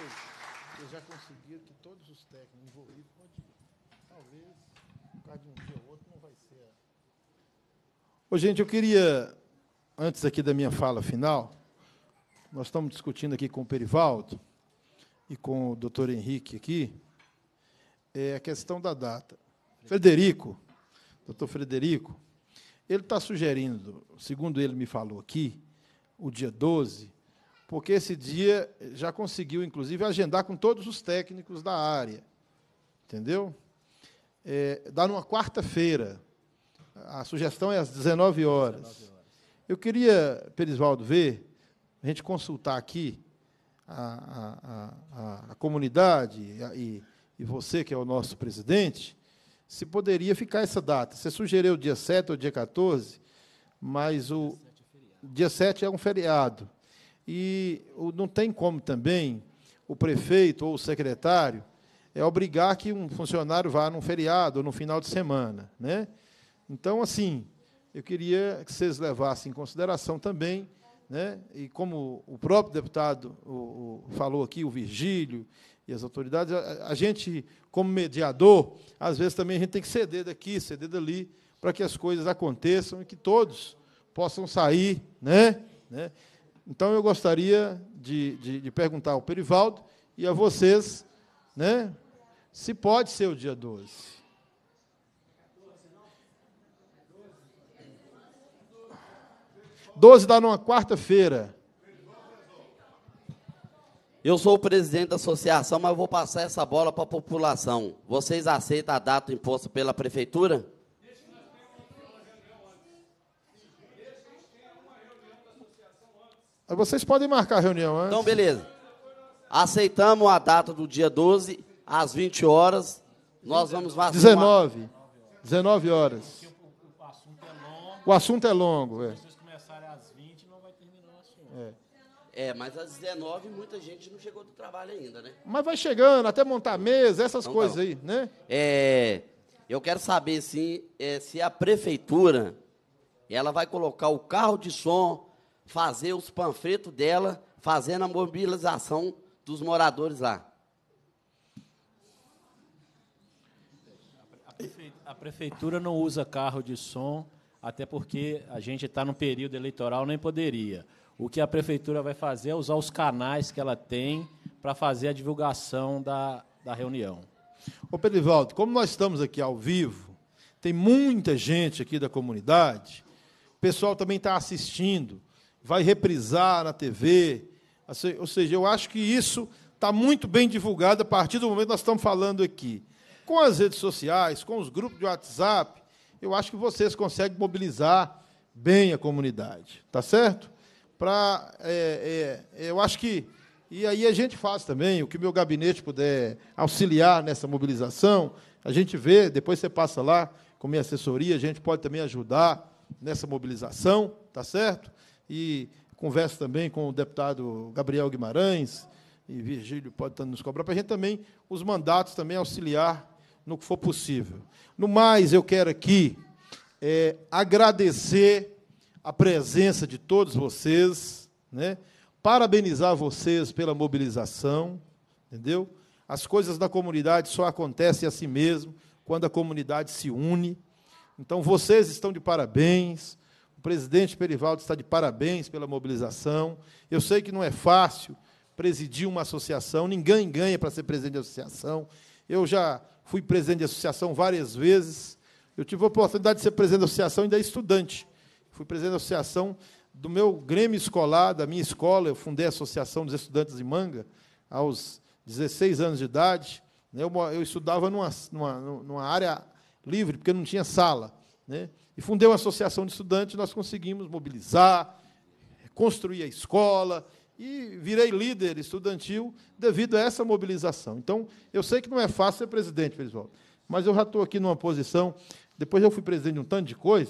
Speaker 2: eu já consegui que todos os técnicos
Speaker 1: envolvidos, talvez por causa de um dia ou outro, não vai ser. Ô, gente, eu queria, antes aqui da minha fala final, nós estamos discutindo aqui com o Perivaldo e com o doutor Henrique aqui, é a questão da data. Frederico, doutor Frederico, ele está sugerindo, segundo ele me falou aqui, o dia 12, porque esse dia já conseguiu, inclusive, agendar com todos os técnicos da área. Entendeu? É, dá numa quarta-feira. A sugestão é às 19 horas. 19 horas. Eu queria, Perisvaldo, ver, a gente consultar aqui a, a, a comunidade e, e você, que é o nosso presidente, se poderia ficar essa data. Você sugeriu dia 7 ou dia 14, mas o dia 7 é um feriado. E não tem como também o prefeito ou o secretário é obrigar que um funcionário vá num feriado ou no final de semana. Né? Então, assim, eu queria que vocês levassem em consideração também né? e como o próprio deputado falou aqui, o Virgílio e as autoridades, a, gente, como mediador, às vezes também a gente tem que ceder daqui, ceder dali, para que as coisas aconteçam e que todos possam sair. Né? né? Então, eu gostaria de, de, de perguntar ao Perivaldo e a vocês né, se pode ser o dia 12.
Speaker 7: 12 dá numa quarta-feira. Eu sou o presidente da associação, mas vou passar essa bola para a população. Vocês aceitam a data imposta pela prefeitura? Vocês podem marcar a reunião antes. Então, beleza. Aceitamos a data do dia 12, às 20 horas. Nós vamos marcar. 19.
Speaker 1: 19 horas. O assunto é longo. O assunto é longo, é.
Speaker 7: É, mas às 19 muita gente não chegou do trabalho ainda, né?
Speaker 1: Mas vai chegando, até montar mesa, essas então,
Speaker 7: tá coisas tá aí, né? É, eu quero saber sim é, se a prefeitura ela vai colocar o carro de som, fazer os panfletos dela, fazendo a mobilização dos moradores lá. A prefeitura não usa
Speaker 3: carro de som, até porque a gente está num período eleitoral, nem poderia o que a prefeitura vai fazer é usar os canais que ela tem para fazer a divulgação da, da reunião.
Speaker 1: Ô Pedrivaldo, como nós estamos aqui ao vivo, tem muita gente aqui da comunidade, o pessoal também está assistindo, vai reprisar na TV, ou seja, eu acho que isso está muito bem divulgado a partir do momento que nós estamos falando aqui. Com as redes sociais, com os grupos de WhatsApp, eu acho que vocês conseguem mobilizar bem a comunidade, tá certo? para. É, é, é, eu acho que. E aí a gente faz também, o que meu gabinete puder auxiliar nessa mobilização, a gente vê, depois você passa lá com minha assessoria, a gente pode também ajudar nessa mobilização, tá certo? E converso também com o deputado Gabriel Guimarães, e Virgílio pode nos cobrar, para a gente também, os mandatos também auxiliar no que for possível. No mais, eu quero aqui é, agradecer a presença de todos vocês, né? parabenizar vocês pela mobilização, entendeu? As coisas da comunidade só acontecem a si mesmo quando a comunidade se une. Então vocês estão de parabéns, o presidente Perivaldo está de parabéns pela mobilização. Eu sei que não é fácil presidir uma associação, ninguém ganha para ser presidente de associação. Eu já fui presidente de associação várias vezes. Eu tive a oportunidade de ser presidente da associação ainda é estudante fui presidente da associação do meu grêmio escolar, da minha escola, eu fundei a Associação dos Estudantes de Manga aos 16 anos de idade. Né? Eu, eu estudava numa, numa, numa área livre, porque não tinha sala. Né? E fundei uma associação de estudantes, nós conseguimos mobilizar, construir a escola, e virei líder estudantil devido a essa mobilização. Então, eu sei que não é fácil ser presidente, Felisvaldo, mas eu já estou aqui numa posição. Depois eu fui presidente de um tanto de coisa,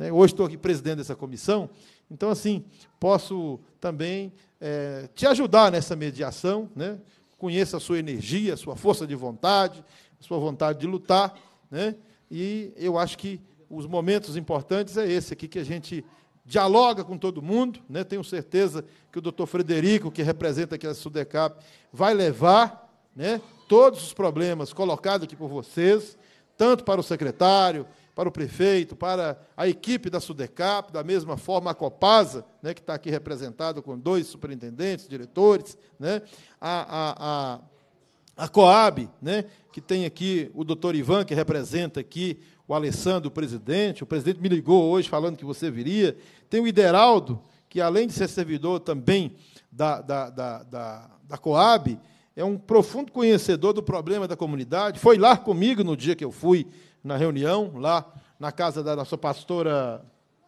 Speaker 1: né? Hoje estou aqui presidente dessa comissão, então, assim, posso também é, te ajudar nessa mediação. Né? Conheça a sua energia, a sua força de vontade, a sua vontade de lutar. Né? E eu acho que os momentos importantes é esse aqui que a gente dialoga com todo mundo. Né? Tenho certeza que o doutor Frederico, que representa aqui a SUDECAP, vai levar né, todos os problemas colocados aqui por vocês, tanto para o secretário, para o prefeito, para a equipe da SUDECAP, da mesma forma a Copasa, né, que está aqui representado com dois superintendentes, diretores, né, a, a, a, a Coab, né, que tem aqui o doutor Ivan, que representa aqui o Alessandro, o presidente, o presidente me ligou hoje falando que você viria, tem o Ideraldo, que além de ser servidor também da, da, da, da, da Coab, é um profundo conhecedor do problema da comunidade, foi lá comigo no dia que eu fui na reunião, lá na casa da nossa pastora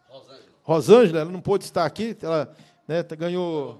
Speaker 1: Rosângela. Rosângela ela não pôde estar aqui, ela né, tá, ganhou,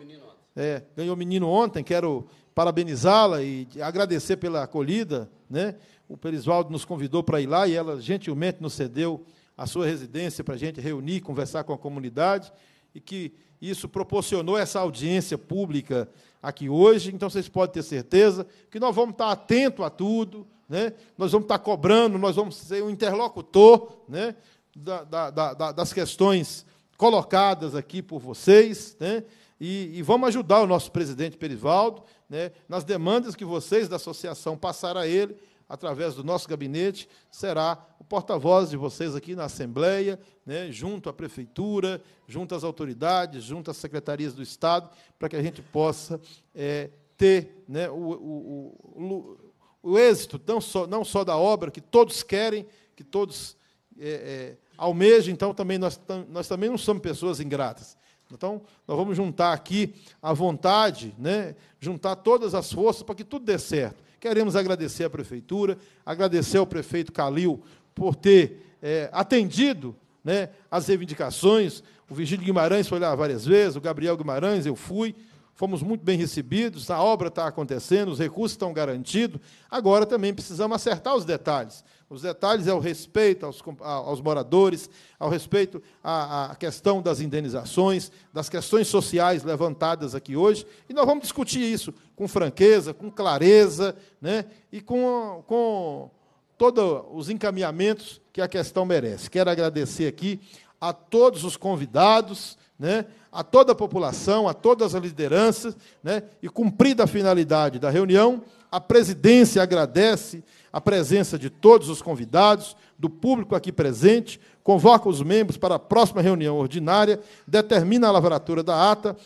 Speaker 1: é, ganhou menino ontem, quero parabenizá-la e agradecer pela acolhida. Né? O Perisvaldo nos convidou para ir lá e ela gentilmente nos cedeu a sua residência para a gente reunir, conversar com a comunidade, e que isso proporcionou essa audiência pública aqui hoje. Então, vocês podem ter certeza que nós vamos estar atentos a tudo, né? nós vamos estar tá cobrando, nós vamos ser o um interlocutor né? da, da, da, das questões colocadas aqui por vocês, né? e, e, vamos ajudar o nosso presidente Perivaldo né? nas demandas que vocês da associação passaram a ele, através do nosso gabinete, será o porta-voz de vocês aqui na Assembleia, né, junto à Prefeitura, junto às autoridades, junto às secretarias do Estado, para que a gente possa é, ter né, o, o, o, o êxito não só, não só da obra que todos querem, que todos é, é, almejam, então também nós, nós também não somos pessoas ingratas. Então, nós vamos juntar aqui a vontade, né? juntar todas as forças para que tudo dê certo. Queremos agradecer à prefeitura, agradecer ao prefeito Calil por ter é, atendido né, as reivindicações. O Virgílio Guimarães foi lá várias vezes, o Gabriel Guimarães, eu fui fomos muito bem recebidos, a obra está acontecendo, os recursos estão garantidos. Agora também precisamos acertar os detalhes. Os detalhes é o respeito aos, aos moradores, ao respeito à, à, questão das indenizações, das questões sociais levantadas aqui hoje. E nós vamos discutir isso com franqueza, com clareza né? e com, com todos os encaminhamentos que a questão merece. Quero agradecer aqui a todos os convidados, né? a toda a população, a todas as lideranças, né? e cumprida a finalidade da reunião, a presidência agradece a presença de todos os convidados, do público aqui presente, convoca os membros para a próxima reunião ordinária, determina a lavratura da ata